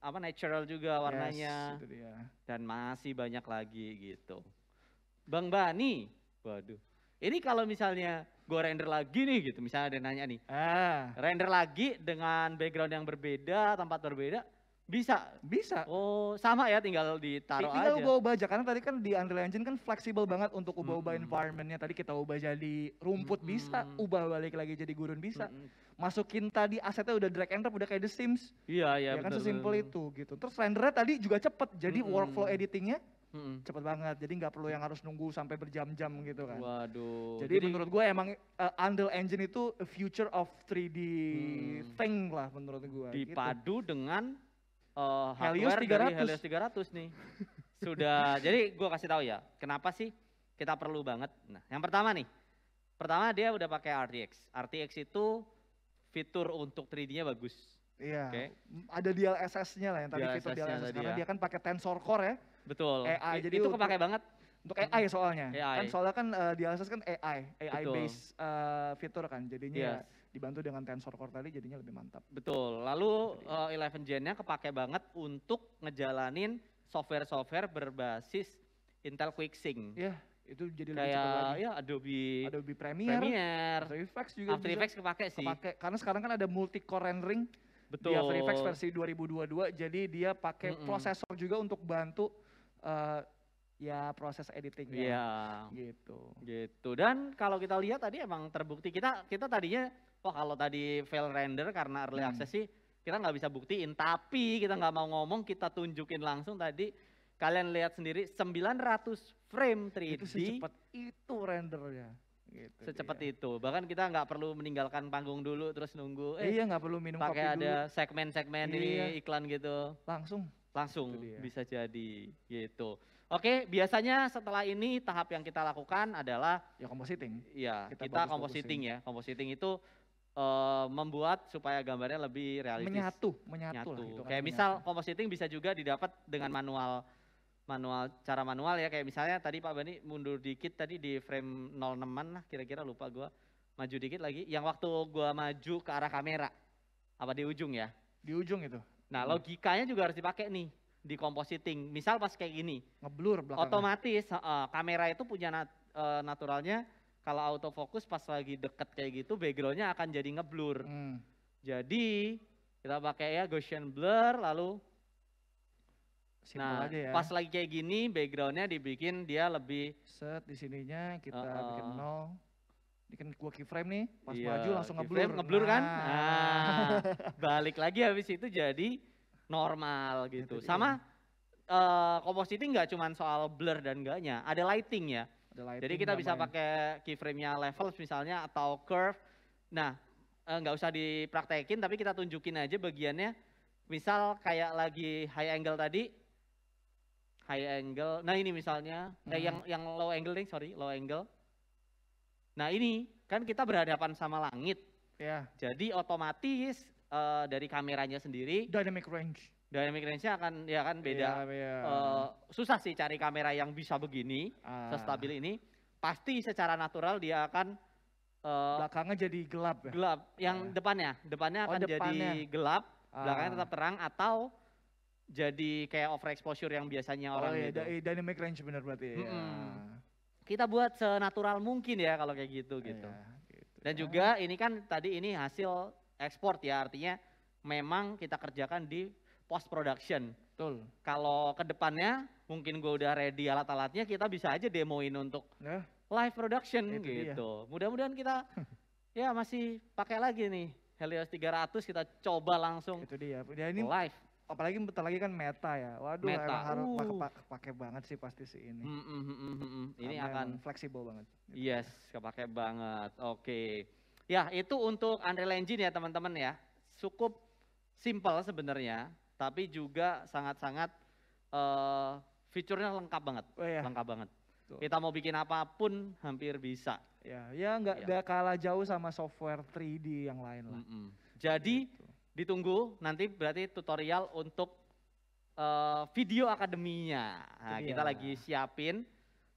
apa natural juga warnanya. Yes, itu dia. Dan masih banyak lagi gitu. Bang Bani, waduh. Ini kalau misalnya gue render lagi nih gitu, misalnya ada yang nanya nih. Ah. Render lagi dengan background yang berbeda, tempat berbeda, bisa. Bisa. Oh, sama ya tinggal ditaruh iya, tinggal aja. Tinggal ubah-ubah aja karena tadi kan di Unreal Engine kan fleksibel banget untuk ubah-ubah hmm. environmentnya. Tadi kita ubah jadi rumput hmm. bisa, ubah balik lagi jadi gurun bisa. Hmm. Masukin tadi asetnya udah drag and drop udah kayak The Sims. Iya, iya. Ya kan sesimpel itu gitu. Terus rendernya tadi juga cepet. Jadi hmm. workflow editingnya Hmm. Cepet banget, jadi nggak perlu yang harus nunggu sampai berjam-jam gitu kan. Waduh. Jadi, jadi menurut gue emang uh, Unreal Engine itu a future of 3D hmm. thing lah menurut gue. Gitu. Dipadu gitu. dengan uh, Helios 300. Helios 300 nih. Sudah, <laughs> jadi gue kasih tahu ya, kenapa sih kita perlu banget. Nah, yang pertama nih, pertama dia udah pakai RTX. RTX itu fitur untuk 3D-nya bagus. Iya, okay. ada DLSS-nya lah yang tadi DLSS fitur DLSS, tadi karena ya. dia kan pakai Tensor Core ya. Betul, AI, jadi itu kepake banget. Untuk AI soalnya, AI. kan soalnya kan uh, eh, DLSS kan AI, AI-based uh, eh, fitur kan, jadinya yes dibantu dengan Tensor Core tadi jadinya lebih mantap. Betul. Lalu uh, 11 Gen-nya kepake banget untuk ngejalanin software-software berbasis Intel Quick Iya, yeah, itu jadi kayak, lebih cepat lagi. ya Adobe Adobe Premiere, Premiere After Effects juga After Effects kepake sih. Kepake karena sekarang kan ada multi core rendering. Betul. Di After Effects versi 2022 jadi dia pakai mm -mm. prosesor juga untuk bantu uh, ya proses editing ya. Yeah. Gitu. Gitu. Dan kalau kita lihat tadi emang terbukti kita kita tadinya wah kalau tadi fail render karena early hmm. access sih kita nggak bisa buktiin. Tapi kita nggak mau ngomong, kita tunjukin langsung tadi. Kalian lihat sendiri 900 frame 3D. Itu secepat itu rendernya. Gitu secepat dia. itu. Bahkan kita nggak perlu meninggalkan panggung dulu terus nunggu. Eh, iya nggak perlu minum pakai ada segmen-segmen iya. iklan gitu. Langsung. Langsung bisa jadi gitu. Oke, biasanya setelah ini tahap yang kita lakukan adalah ya compositing. Iya, kita, kita compositing ya. Compositing itu uh, membuat supaya gambarnya lebih realistis. Menyatu, menyatu. menyatu. Lah, gitu kan, kayak misal compositing bisa juga didapat dengan manual manual cara manual ya kayak misalnya tadi Pak Bani mundur dikit tadi di frame 06-an lah kira-kira lupa gue maju dikit lagi yang waktu gue maju ke arah kamera apa di ujung ya di ujung itu nah hmm. logikanya juga harus dipakai nih di compositing misal pas kayak gini ngeblur belakang otomatis uh, kamera itu punya nat, uh, naturalnya kalau autofocus pas lagi deket kayak gitu backgroundnya akan jadi ngeblur. Hmm. Jadi kita pakai ya Gaussian blur lalu nah aja ya. pas lagi kayak gini backgroundnya dibikin dia lebih set di sininya kita uh -uh. bikin nol bikin kan gua keyframe nih pas iya, maju langsung ngeblur ngeblur kan nah, nah <laughs> balik lagi habis itu jadi normal gitu sama uh, iya. eh, compositing nggak cuma soal blur dan enggaknya ada lighting ya jadi kita bisa pakai keyframe-nya level misalnya atau curve. Nah, eh, nggak usah dipraktekin tapi kita tunjukin aja bagiannya. Misal kayak lagi high angle tadi, high angle. Nah ini misalnya, hmm. eh, mm-hmm. yang yang low angle nih, sorry, low angle. Nah ini kan kita berhadapan sama langit. Ya. Yeah. Jadi otomatis uh, dari kameranya sendiri. Dynamic range dynamic range nya akan ya kan iya, beda. Yeah, iya. yeah. Uh, susah sih cari kamera yang bisa begini, ah. stabil ini. Pasti secara natural dia akan uh, belakangnya jadi gelap ya. Gelap. Yang iya. depannya, depannya oh, akan depannya. jadi gelap, ah. belakangnya tetap terang atau jadi kayak over exposure yang biasanya oh, orang iya, gitu. dynamic range benar berarti. Mm -hmm. ya. Kita buat senatural mungkin ya kalau kayak gitu gitu. gitu. Dan ya. juga ini kan tadi ini hasil ekspor ya artinya memang kita kerjakan di post production. Betul. Kalau kedepannya mungkin gue udah ready alat-alatnya, kita bisa aja demoin untuk yeah. live production itu gitu. Mudah-mudahan kita <laughs> ya masih pakai lagi nih Helios 300 kita coba langsung. Itu dia. Ya ini live. Apalagi bentar lagi kan meta ya. Waduh, meta. harus uh. Pake, banget sih pasti sih ini. Mm, mm, mm, mm, mm. Ini Karena akan fleksibel banget. Gitu. Ya. Yes, kepake banget. Oke. Okay. Ya, itu untuk Unreal Engine ya teman-teman ya. Cukup simple sebenarnya tapi juga sangat-sangat uh, fiturnya lengkap banget, oh, iya. lengkap banget. Tuh. Kita mau bikin apapun hampir bisa. Ya, ya nggak ya. kalah jauh sama software 3D yang lain lah. Mm -mm. Jadi gitu. ditunggu nanti berarti tutorial untuk uh, video akademinya. Nah, kita lagi siapin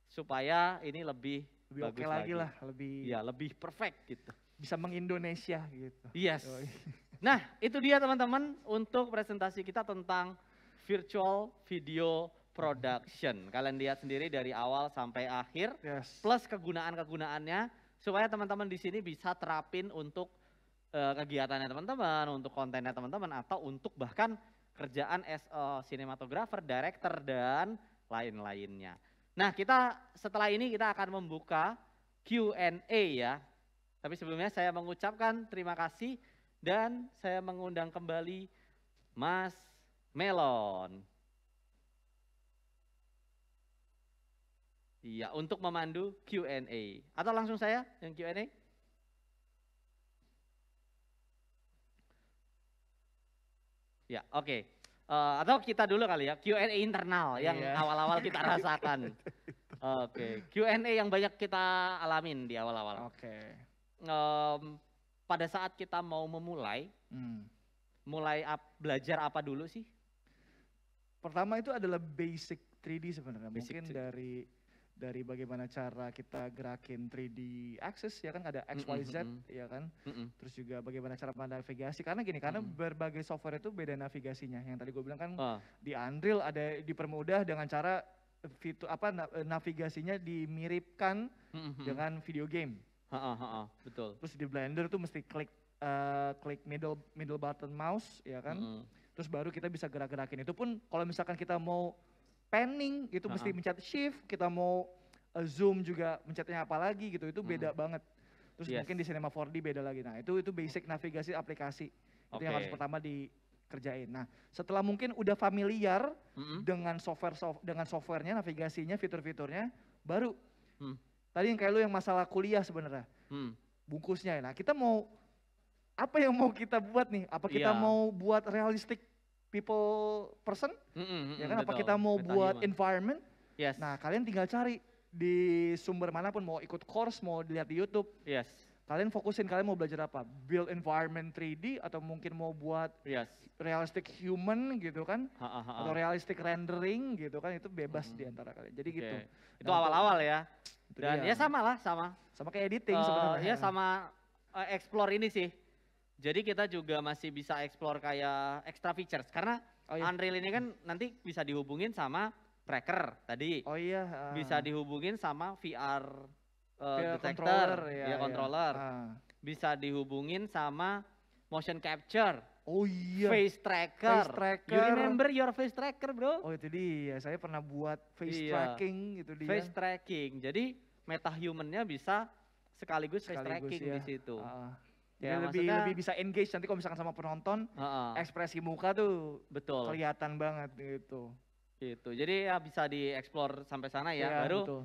supaya ini lebih lebih bagus okay lagi, lagi lah, lebih ya lebih perfect gitu. Bisa mengindonesia gitu. Yes. <laughs> Nah, itu dia teman-teman untuk presentasi kita tentang virtual video production. Kalian lihat sendiri dari awal sampai akhir, yes. plus kegunaan-kegunaannya supaya teman-teman di sini bisa terapin untuk uh, kegiatannya teman-teman, untuk kontennya teman-teman atau untuk bahkan kerjaan as a cinematographer, director dan lain-lainnya. Nah, kita setelah ini kita akan membuka Q&A ya. Tapi sebelumnya saya mengucapkan terima kasih dan saya mengundang kembali Mas Melon. Iya, untuk memandu Q&A. Atau langsung saya yang Q&A? Ya, oke. Okay. Uh, eh, atau kita dulu kali ya, Q&A internal yang iya. awal-awal iya. kita <laughs> rasakan. oke, okay. Q&A yang banyak kita alamin di awal-awal. Oke. Okay. Um, pada saat kita mau memulai, hmm. mulai ap, belajar apa dulu sih? Pertama itu adalah basic 3D sebenarnya. Mungkin 3D. dari dari bagaimana cara kita gerakin 3D axis ya kan ada X Y Z mm -hmm. ya kan mm -hmm. terus juga bagaimana cara navigasi karena gini karena mm -hmm. berbagai software itu beda navigasinya yang tadi gue bilang kan uh. di Unreal ada dipermudah dengan cara fitur apa eh, navigasinya dimiripkan mm -hmm. dengan video game Ha, ha, ha, betul. Terus di Blender tuh mesti klik uh, klik middle middle button mouse ya kan. Mm -hmm. Terus baru kita bisa gerak-gerakin. Itu pun kalau misalkan kita mau panning itu mesti mencet shift, kita mau uh, zoom juga mencetnya apa lagi gitu. Itu beda mm -hmm. banget. Terus yes. mungkin di Cinema 4D beda lagi. Nah, itu itu basic navigasi aplikasi. Itu yang harus pertama dikerjain. Nah, setelah mungkin udah familiar mm -hmm. dengan software so dengan softwarenya, navigasinya, fitur-fiturnya, baru mm. Tadi yang kayak lu yang masalah kuliah sebenarnya. Hmm. Bungkusnya. Nah kita mau, apa yang mau kita buat nih? Apa kita yeah. mau buat realistic people person? Mm -mm, mm -mm, ya kan? Betul. Apa kita mau Meta buat human. environment? Yes. Nah kalian tinggal cari di sumber manapun. Mau ikut course, mau dilihat di Youtube. Yes kalian fokusin kalian mau belajar apa build environment 3D atau mungkin mau buat yes. realistic human gitu kan ha, ha, ha, atau realistic rendering gitu kan itu bebas hmm. di kalian jadi okay. gitu nah, itu awal-awal ya dan ya sama lah sama sama kayak editing uh, sebenarnya ya sama uh, explore ini sih jadi kita juga masih bisa explore kayak extra features karena oh, iya. Unreal ini kan nanti bisa dihubungin sama tracker tadi oh iya uh. bisa dihubungin sama VR Eh, detektor, controller, ya, iya, ya controller. Ya. Bisa dihubungin sama motion capture. Oh iya. Face tracker. Face tracker. You remember your face tracker, Bro? Oh, itu dia. Saya pernah buat face iya. tracking gitu dia. Face tracking. Jadi meta human-nya bisa sekaligus, sekaligus face tracking ya. di situ. Uh, Ya, Jadi lebih lebih bisa engage nanti kalau misalkan sama penonton, uh -uh. ekspresi muka tuh betul kelihatan banget gitu. Gitu. Jadi ya bisa dieksplor sampai sana ya, ya baru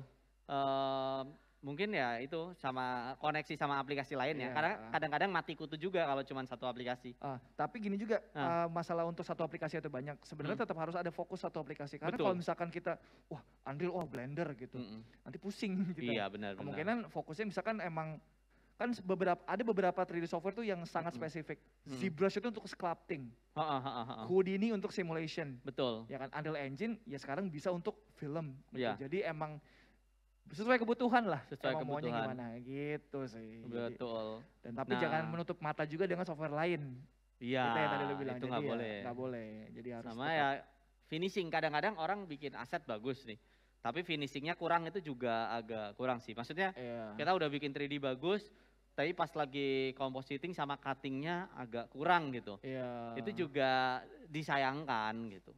Uh, mungkin ya itu sama koneksi sama aplikasi lain yeah. ya. Iya, Karena ah. kadang-kadang mati kutu juga kalau cuma satu aplikasi. Uh, tapi gini juga uh. Uh, masalah untuk satu aplikasi atau banyak sebenarnya hmm. tetap harus ada fokus satu aplikasi. Karena kalau misalkan kita wah Unreal wah oh, Blender gitu. Mm -mm. Nanti pusing <laughs> gitu. Iya benar Kemungkinan benar. fokusnya misalkan emang kan beberapa ada beberapa 3D software tuh yang sangat mm -hmm. spesifik. Mm -hmm. ZBrush itu untuk sculpting. Houdini untuk simulation. Betul. Ya kan Unreal Engine ya sekarang bisa untuk film. Gitu. Yeah. Jadi emang sesuai kebutuhan lah sesuai Emang kebutuhan gimana gitu sih betul dan tapi nah, jangan menutup mata juga dengan software lain iya itu yang tadi lebih nggak ya, boleh nggak boleh jadi harus sama ya finishing kadang-kadang orang bikin aset bagus nih tapi finishingnya kurang itu juga agak kurang sih maksudnya iya. kita udah bikin 3D bagus tapi pas lagi compositing sama cuttingnya agak kurang gitu Iya. itu juga disayangkan gitu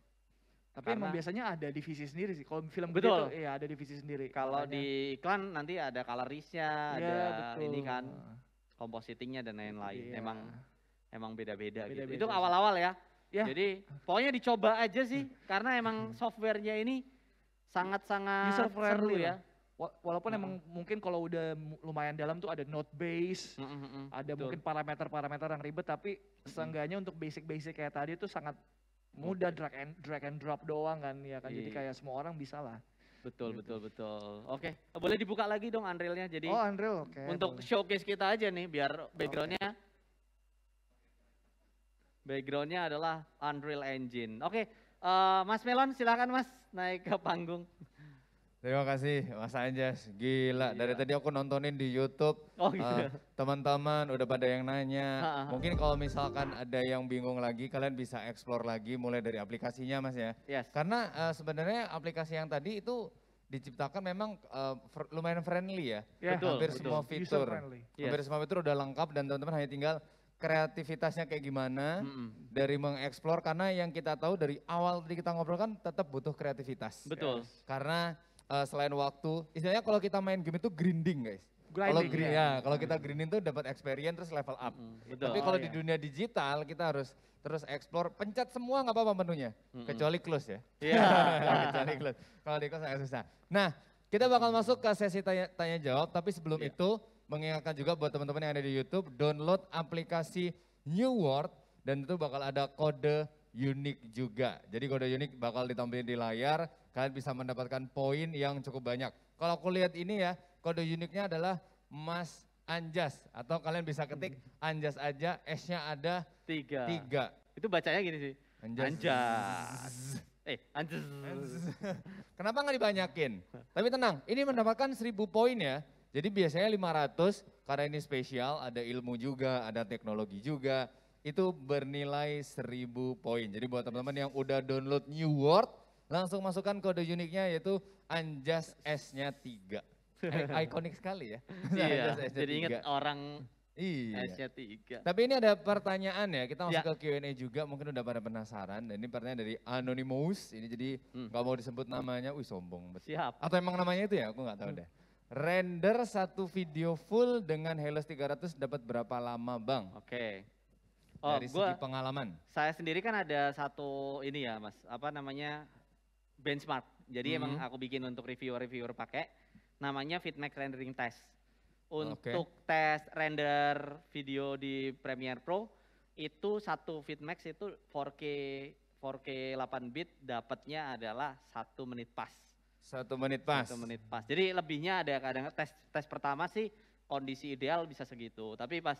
tapi Karena, emang biasanya ada divisi sendiri sih. Kalau film gitu betul. Gitu, iya ada divisi sendiri. Kalau di iklan nanti ada colorisnya, ya, ada betul. ini kan compositingnya dan lain-lain. Ya. Emang emang beda-beda gitu. Beda itu awal-awal ya. ya. Jadi pokoknya dicoba aja sih karena emang <laughs> softwarenya ini sangat-sangat seru ya. Walaupun mm. emang mungkin kalau udah lumayan dalam tuh ada note base, mm -hmm. ada Betul. mungkin parameter-parameter yang ribet tapi mm -hmm. seenggaknya untuk basic-basic kayak tadi itu sangat mudah drag and drag and drop doang kan ya kan. Jadi iya. kayak semua orang bisa lah. Betul, gitu. betul, betul. Oke, okay. boleh dibuka lagi dong unrealnya Jadi Oh, Unreal. Oke. Okay, untuk boleh. showcase kita aja nih biar backgroundnya okay. backgroundnya adalah Unreal Engine. Oke, okay. uh, eh, Mas Melon silakan Mas naik ke panggung. Terima kasih Mas Anjas, gila iya. dari tadi aku nontonin di YouTube. Oh gitu. Uh, Teman-teman udah pada yang nanya. Mungkin kalau misalkan ada yang bingung lagi, kalian bisa explore lagi mulai dari aplikasinya Mas ya. Yes. Karena uh, sebenarnya aplikasi yang tadi itu diciptakan memang uh, lumayan friendly ya. Yeah. Betul, hampir betul. semua fitur. Yes. Hampir semua fitur udah lengkap dan teman-teman hanya tinggal kreativitasnya kayak gimana mm -hmm. dari mengeksplor karena yang kita tahu dari awal tadi kita ngobrol kan tetap butuh kreativitas. Betul. Karena uh, selain waktu, istilahnya kalau kita main game itu grinding guys. Kalau grinding, ya, ya hmm. kalau kita grinding tuh dapat experience terus level up. Mm, betul. Tapi kalau oh, di iya. dunia digital kita harus terus explore, pencet semua nggak apa-apa menunya, mm -hmm. kecuali close ya. Iya. Yeah. <laughs> kecuali close. Kalau di close agak susah. Nah, kita bakal hmm. masuk ke sesi tanya, tanya jawab, tapi sebelum yeah. itu mengingatkan juga buat teman-teman yang ada di YouTube, download aplikasi New World dan itu bakal ada kode unik juga. Jadi kode unik bakal ditampilkan di layar kalian bisa mendapatkan poin yang cukup banyak. Kalau aku lihat ini ya, kode uniknya adalah Mas Anjas. Atau kalian bisa ketik Anjas aja, S-nya ada tiga. tiga. Itu bacanya gini sih. Anjas. Anjas. Eh, Anjas. Anjas. Kenapa nggak dibanyakin? Tapi tenang, ini mendapatkan seribu poin ya. Jadi biasanya 500 karena ini spesial, ada ilmu juga, ada teknologi juga. Itu bernilai seribu poin. Jadi buat teman-teman yang udah download New World, Langsung masukkan kode uniknya yaitu Anjas S-nya 3. <laughs> Ikonik sekali ya. iya, jadi ingat orang Iya. S-nya 3. Tapi ini ada pertanyaan ya, kita masuk ya. ke Q&A juga, mungkin udah pada penasaran. Dan ini pertanyaan dari Anonymous, ini jadi hmm. nggak hmm. Gak mau disebut namanya, wih sombong. Betul. Siap. Atau emang namanya itu ya, aku nggak tahu hmm. deh. Render satu video full dengan Helios 300 dapat berapa lama bang? Oke. Okay. Oh, dari gua, segi pengalaman. Saya sendiri kan ada satu ini ya mas, apa namanya benchmark. Jadi hmm. emang aku bikin untuk reviewer-reviewer pakai. Namanya Fitmax Rendering Test. Untuk okay. tes render video di Premiere Pro itu satu Fitmax itu 4K 4K 8 bit dapatnya adalah satu menit pas. Satu menit pas. Satu menit pas. Jadi lebihnya ada kadang tes tes pertama sih kondisi ideal bisa segitu. Tapi pas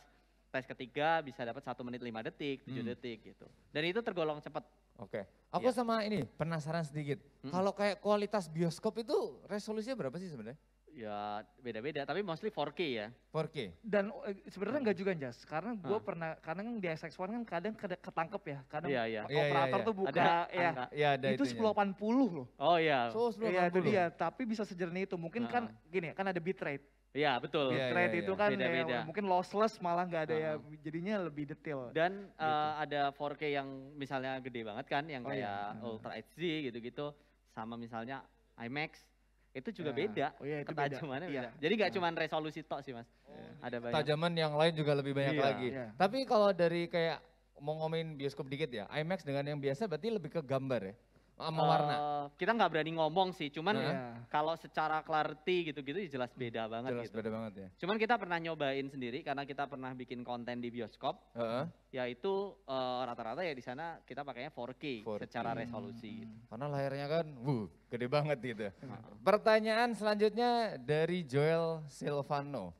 tes ketiga bisa dapat satu menit lima detik, tujuh hmm. detik gitu. Dan itu tergolong cepat Oke. Okay. Aku ya. sama ini penasaran sedikit. Hmm. Kalau kayak kualitas bioskop itu resolusinya berapa sih sebenarnya? Ya beda-beda, tapi mostly 4K ya. 4K. Dan uh, sebenarnya hmm. nggak juga jas, karena gue hmm. pernah, karena kan di SX1 kan kadang ketangkep ya, karena iya, yeah, yeah. Iya, operator yeah, yeah, tuh buka ada, ya, ya ada itu 1080 loh. Oh iya. Yeah. So 1080. Iya itu dia, tapi bisa sejernih itu. Mungkin hmm. kan ah. gini, ya, kan ada bitrate. Iya betul. Ya, Trade ya, ya. itu iya. kan beda -beda. mungkin lossless malah nggak ada uh -huh. ya jadinya lebih detail. Dan uh, ada 4K yang misalnya gede banget kan yang oh, kayak iya. Hmm. Ultra HD gitu-gitu sama misalnya IMAX itu juga ya. beda. Oh iya itu Ketajamannya iya. beda. beda. Ya. Jadi nggak ya. cuma resolusi tok sih mas. Oh. Iya. Ada banyak. Tajaman yang lain juga lebih banyak ya. lagi. Ya. Tapi kalau dari kayak mau ngomongin bioskop dikit ya, IMAX dengan yang biasa berarti lebih ke gambar ya? sama uh, Kita nggak berani ngomong sih, cuman nah. kalau secara clarity gitu-gitu ya jelas beda banget jelas gitu. beda banget ya. Cuman kita pernah nyobain sendiri karena kita pernah bikin konten di bioskop. Uh -huh. Yaitu uh, rata-rata ya di sana kita pakainya 4K, 4K. secara hmm. resolusi gitu. Karena layarnya kan wuh, gede banget gitu. Uh. Pertanyaan selanjutnya dari Joel Silvano.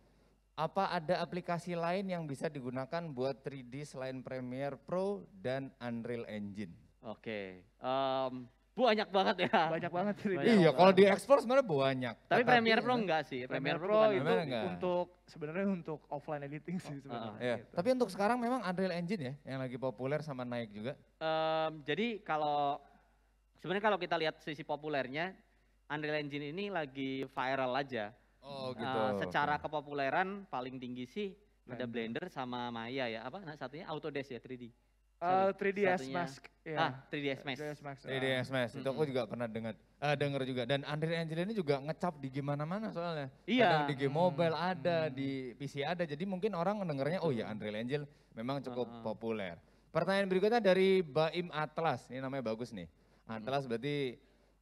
Apa ada aplikasi lain yang bisa digunakan buat 3D selain Premiere Pro dan Unreal Engine? Oke. Um, banyak banget ya. Banyak banget cerita. Iya, kalau di ekspor sebenarnya banyak. Tapi Premiere ya. Pro enggak sih. Premiere Pro itu enggak. untuk sebenarnya untuk offline editing sih oh, sebenarnya. Uh, iya. gitu. Tapi untuk sekarang memang Unreal Engine ya yang lagi populer sama naik juga. Um, jadi kalau sebenarnya kalau kita lihat sisi populernya Unreal Engine ini lagi viral aja. Oh eh, gitu. Uh, secara kepopuleran paling tinggi sih Blender. ada Blender sama Maya ya. Apa nah, satunya Autodesk ya 3D. Uh, eh, 3DS Mask. Ya. Ah, 3DS Mask. 3DS Mask. 3DS Mask. Ah. Itu aku juga pernah dengar. Uh, denger juga. Dan Andre Angel ini juga ngecap di gimana mana soalnya. Iya. Kadang di game mobile hmm. ada, hmm. di PC ada. Jadi mungkin orang mendengarnya, oh ya Andre Angel memang cukup uh -huh. populer. Pertanyaan berikutnya dari Baim Atlas. Ini namanya bagus nih. Hmm. Atlas berarti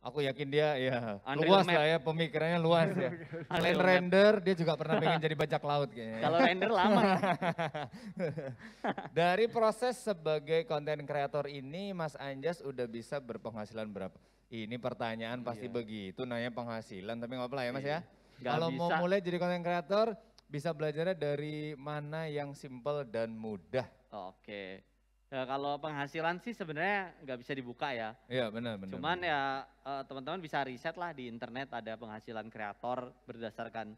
Aku yakin dia ya Unreal luas lah ya pemikirannya luas ya. Selain <laughs> render dia juga pernah pengen jadi bajak laut kayaknya. Kalau render lama. <laughs> Dari proses sebagai konten kreator ini Mas Anjas udah bisa berpenghasilan berapa? Ini pertanyaan pasti iya. begitu nanya penghasilan tapi nggak apa ya Mas ya. iya. ya. Kalau mau mulai jadi konten kreator bisa belajarnya dari mana yang simple dan mudah. Oke. Ya, kalau penghasilan sih sebenarnya nggak bisa dibuka ya. Iya benar benar. Cuman bener. ya eh, teman-teman bisa riset lah di internet ada penghasilan kreator berdasarkan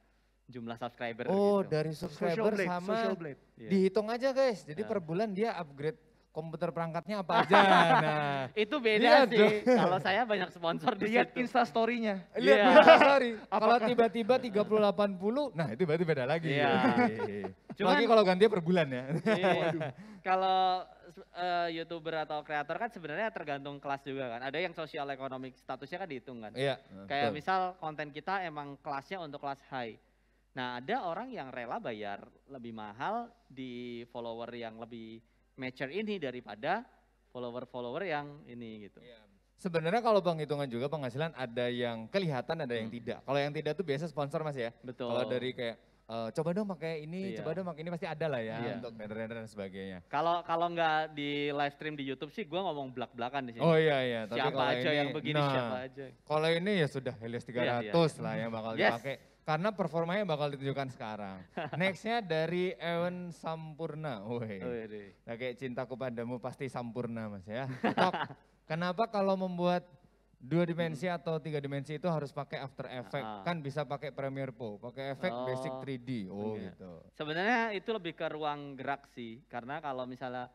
jumlah subscriber. Oh gitu. dari subscriber social blade, sama social blade. Iya. dihitung aja guys. Jadi ya. per bulan dia upgrade komputer perangkatnya apa <laughs> aja. Nah, itu beda lihat sih. Kalau saya banyak sponsor di lihat Insta story-nya. Lihat yeah. Insta story. <laughs> Kalau tiba-tiba 3080, nah itu berarti beda lagi. Yeah. <laughs> Lagi kalau ganti per bulan ya. Iya. kalau uh, YouTuber atau kreator kan sebenarnya tergantung kelas juga kan. Ada yang sosial ekonomi statusnya kan dihitung kan. Iya. Kayak betul. misal konten kita emang kelasnya untuk kelas high. Nah, ada orang yang rela bayar lebih mahal di follower yang lebih matcher ini daripada follower-follower yang ini gitu. Iya. Sebenarnya kalau penghitungan juga penghasilan ada yang kelihatan ada yang hmm. tidak. Kalau yang tidak tuh biasa sponsor mas ya. Betul. Kalau dari kayak e, coba dong pakai ini, iya. coba dong pakai ini pasti ada lah ya iya. untuk render dan sebagainya. Kalau kalau nggak di live stream di YouTube sih, gue ngomong belak-belakan di sini. Oh iya iya. Tapi siapa aja ini, yang begini, nah, siapa aja. Kalau ini ya sudah Helios 300 iya, iya. lah yang bakal yes. dipakai karena performanya bakal ditunjukkan sekarang. <laughs> Nextnya dari Ewan Sampurna. Woi. Nah, kayak cintaku padamu pasti sampurna mas ya. Tok, kenapa kalau membuat dua dimensi hmm. atau tiga dimensi itu harus pakai After Effect Ah. kan bisa pakai Premiere Pro pakai efek oh, Basic 3D oh iya. gitu sebenarnya itu lebih ke ruang gerak sih karena kalau misalnya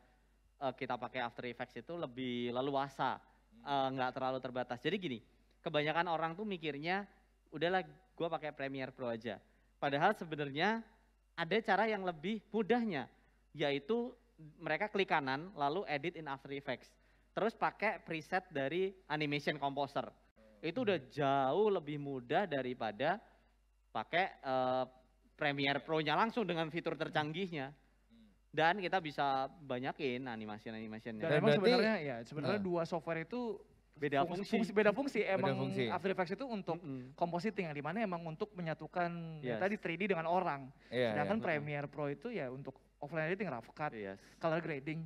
uh, kita pakai After Effects itu lebih leluasa hmm. eh, nggak uh, terlalu terbatas jadi gini kebanyakan orang tuh mikirnya udahlah gue pakai Premiere Pro aja. Padahal sebenarnya ada cara yang lebih mudahnya, yaitu mereka klik kanan lalu edit in After Effects. Terus pakai preset dari Animation Composer. Itu udah hmm. jauh lebih mudah daripada pakai uh, Premiere Pro-nya langsung dengan fitur hmm. tercanggihnya. Hmm. Dan kita bisa banyakin animasi-animasinya. Dan, emang sebenarnya ya sebenarnya uh. dua software itu beda fungsi. fungsi beda fungsi emang beda fungsi. After Effects itu untuk mm -hmm. compositing yang dimana emang untuk menyatukan yes. tadi 3D dengan orang yeah, iya. sedangkan yeah, Premiere Pro itu ya untuk offline editing rough cut yes. color grading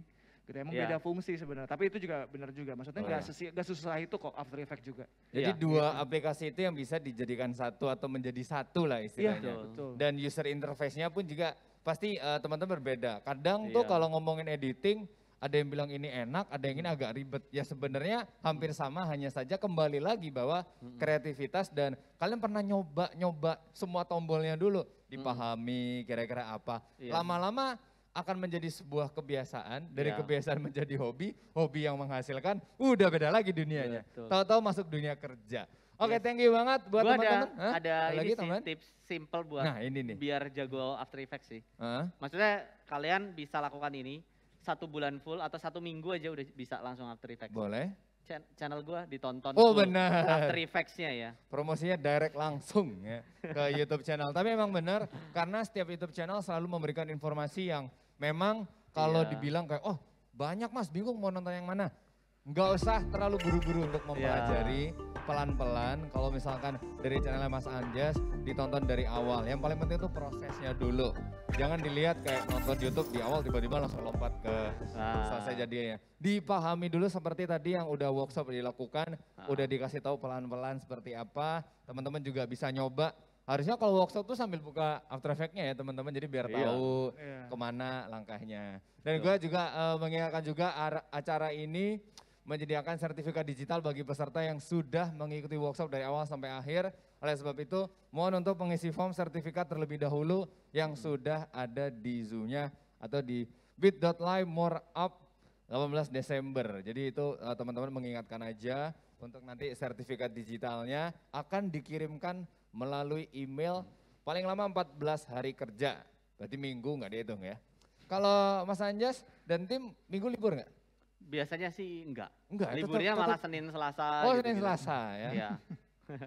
gitu emang yeah. beda fungsi sebenarnya tapi itu juga benar juga maksudnya oh, nggak oh, yeah. susah itu kok After Effects juga jadi yeah. dua gitu. aplikasi itu yang bisa dijadikan satu atau menjadi satu lah istilahnya yeah, iya, betul. dan user interface-nya pun juga pasti teman eh, teman-teman berbeda kadang yeah. tuh iya. kalau ngomongin editing ada yang bilang ini enak, ada yang ini hmm. agak ribet. Ya sebenarnya hampir hmm. sama, hanya saja kembali lagi bahwa hmm. kreativitas dan kalian pernah nyoba-nyoba semua tombolnya dulu, dipahami kira-kira apa. Iya. Lama-lama akan menjadi sebuah kebiasaan, dari ya. kebiasaan menjadi hobi, hobi yang menghasilkan, udah beda lagi dunianya. Tahu-tahu masuk dunia kerja. Oke, okay, iya. thank you banget buat teman-teman. Ada, ada, ini lagi, teman? tips simple buat nah, ini nih. biar jago After Effects sih. Uh Maksudnya kalian bisa lakukan ini satu bulan full atau satu minggu aja udah bisa langsung After Effects. Boleh. Chan channel gue ditonton oh, benar bener. After Effects-nya ya. Promosinya direct langsung ya ke YouTube channel. Tapi emang bener karena setiap YouTube channel selalu memberikan informasi yang memang kalau yeah. dibilang kayak oh banyak mas bingung mau nonton yang mana nggak usah terlalu buru-buru untuk mempelajari iya. pelan-pelan. Yeah. Kalau misalkan dari channelnya Mas Anjas ditonton dari awal, yang paling penting itu prosesnya dulu. Jangan dilihat kayak nonton YouTube di awal tiba-tiba langsung lompat ke nah. selesai jadinya. Dipahami dulu seperti tadi yang udah workshop dilakukan, nah. udah dikasih tahu pelan-pelan seperti apa. Teman-teman juga bisa nyoba Harusnya kalau workshop tuh sambil buka After Effects-nya ya teman-teman, jadi biar iya. tahu yeah. kemana langkahnya. Dan gue juga uh, mengingatkan juga acara ini menyediakan sertifikat digital bagi peserta yang sudah mengikuti workshop dari awal sampai akhir. Oleh sebab itu, mohon untuk mengisi form sertifikat terlebih dahulu yang sudah ada di Zoom-nya atau di bit.ly more up 18 Desember. Jadi itu eh, teman-teman mengingatkan aja untuk nanti sertifikat digitalnya akan dikirimkan melalui email paling lama 14 hari kerja. Berarti minggu nggak dihitung ya. Kalau Mas Anjas dan tim minggu libur nggak? Biasanya sih enggak. Enggak. Liburnya malah Senin Selasa. Oh gitu, Senin gitu. Selasa ya. Iya.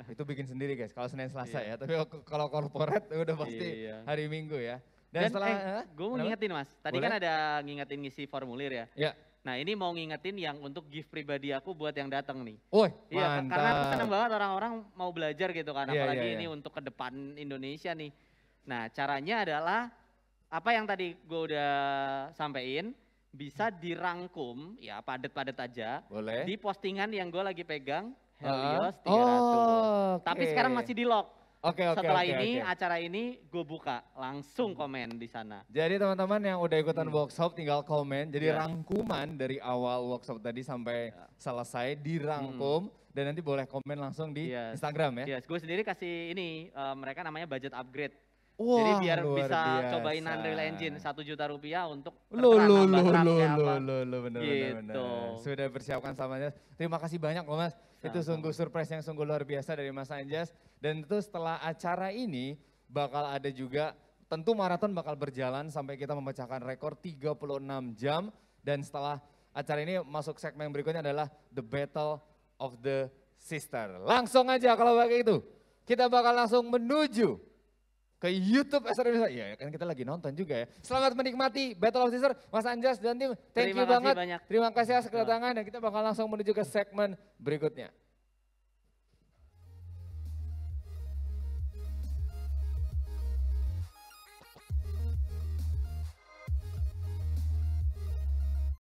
<laughs> itu bikin sendiri guys kalau Senin Selasa iya. ya. Tapi kalau korporat udah iya. pasti iya. hari Minggu ya. Dan, Dan setelah eh, eh gue mau ngingetin mas, tadi Boleh? kan ada ngingetin ngisi formulir ya. Iya. Nah ini mau ngingetin yang untuk gift pribadi aku buat yang datang nih. Woi, iya, mantap. Karena aku senang banget orang-orang mau belajar gitu kan, Apalagi iya, apalagi iya, iya. ini untuk ke depan Indonesia nih. Nah caranya adalah apa yang tadi gue udah sampein, bisa hmm. dirangkum ya padat-padat aja Boleh. di postingan yang gue lagi pegang Helios uh, 300. Oh, okay. Tapi sekarang masih di lock. Oke okay, Setelah okay, ini okay. acara ini gue buka langsung hmm. komen di sana. Jadi teman-teman yang udah ikutan hmm. workshop tinggal komen. Jadi yeah. rangkuman dari awal workshop tadi sampai yeah. selesai dirangkum hmm. dan nanti boleh komen langsung di yes. Instagram ya. Yes, gue sendiri kasih ini uh, mereka namanya budget upgrade. Wah, Jadi biar bisa biasa. cobain Unreal Engine satu juta rupiah untuk lo lo lo lo lo lo benar sudah persiapkan samanya. Terima kasih banyak loh mas. Nah, itu sungguh surprise yang sungguh luar biasa dari Mas Anjas. Dan itu setelah acara ini bakal ada juga tentu maraton bakal berjalan sampai kita memecahkan rekor 36 jam dan setelah acara ini masuk segmen berikutnya adalah The Battle of the Sister. Langsung aja kalau begitu. Kita bakal langsung menuju ke YouTube eh, SRM iya, Ya kan kita lagi nonton juga ya. Selamat menikmati Battle of Caesar Mas Anjas dan tim. Thank Terima you banget. Banyak. Terima kasih atas kedatangan dan kita bakal langsung menuju ke segmen berikutnya.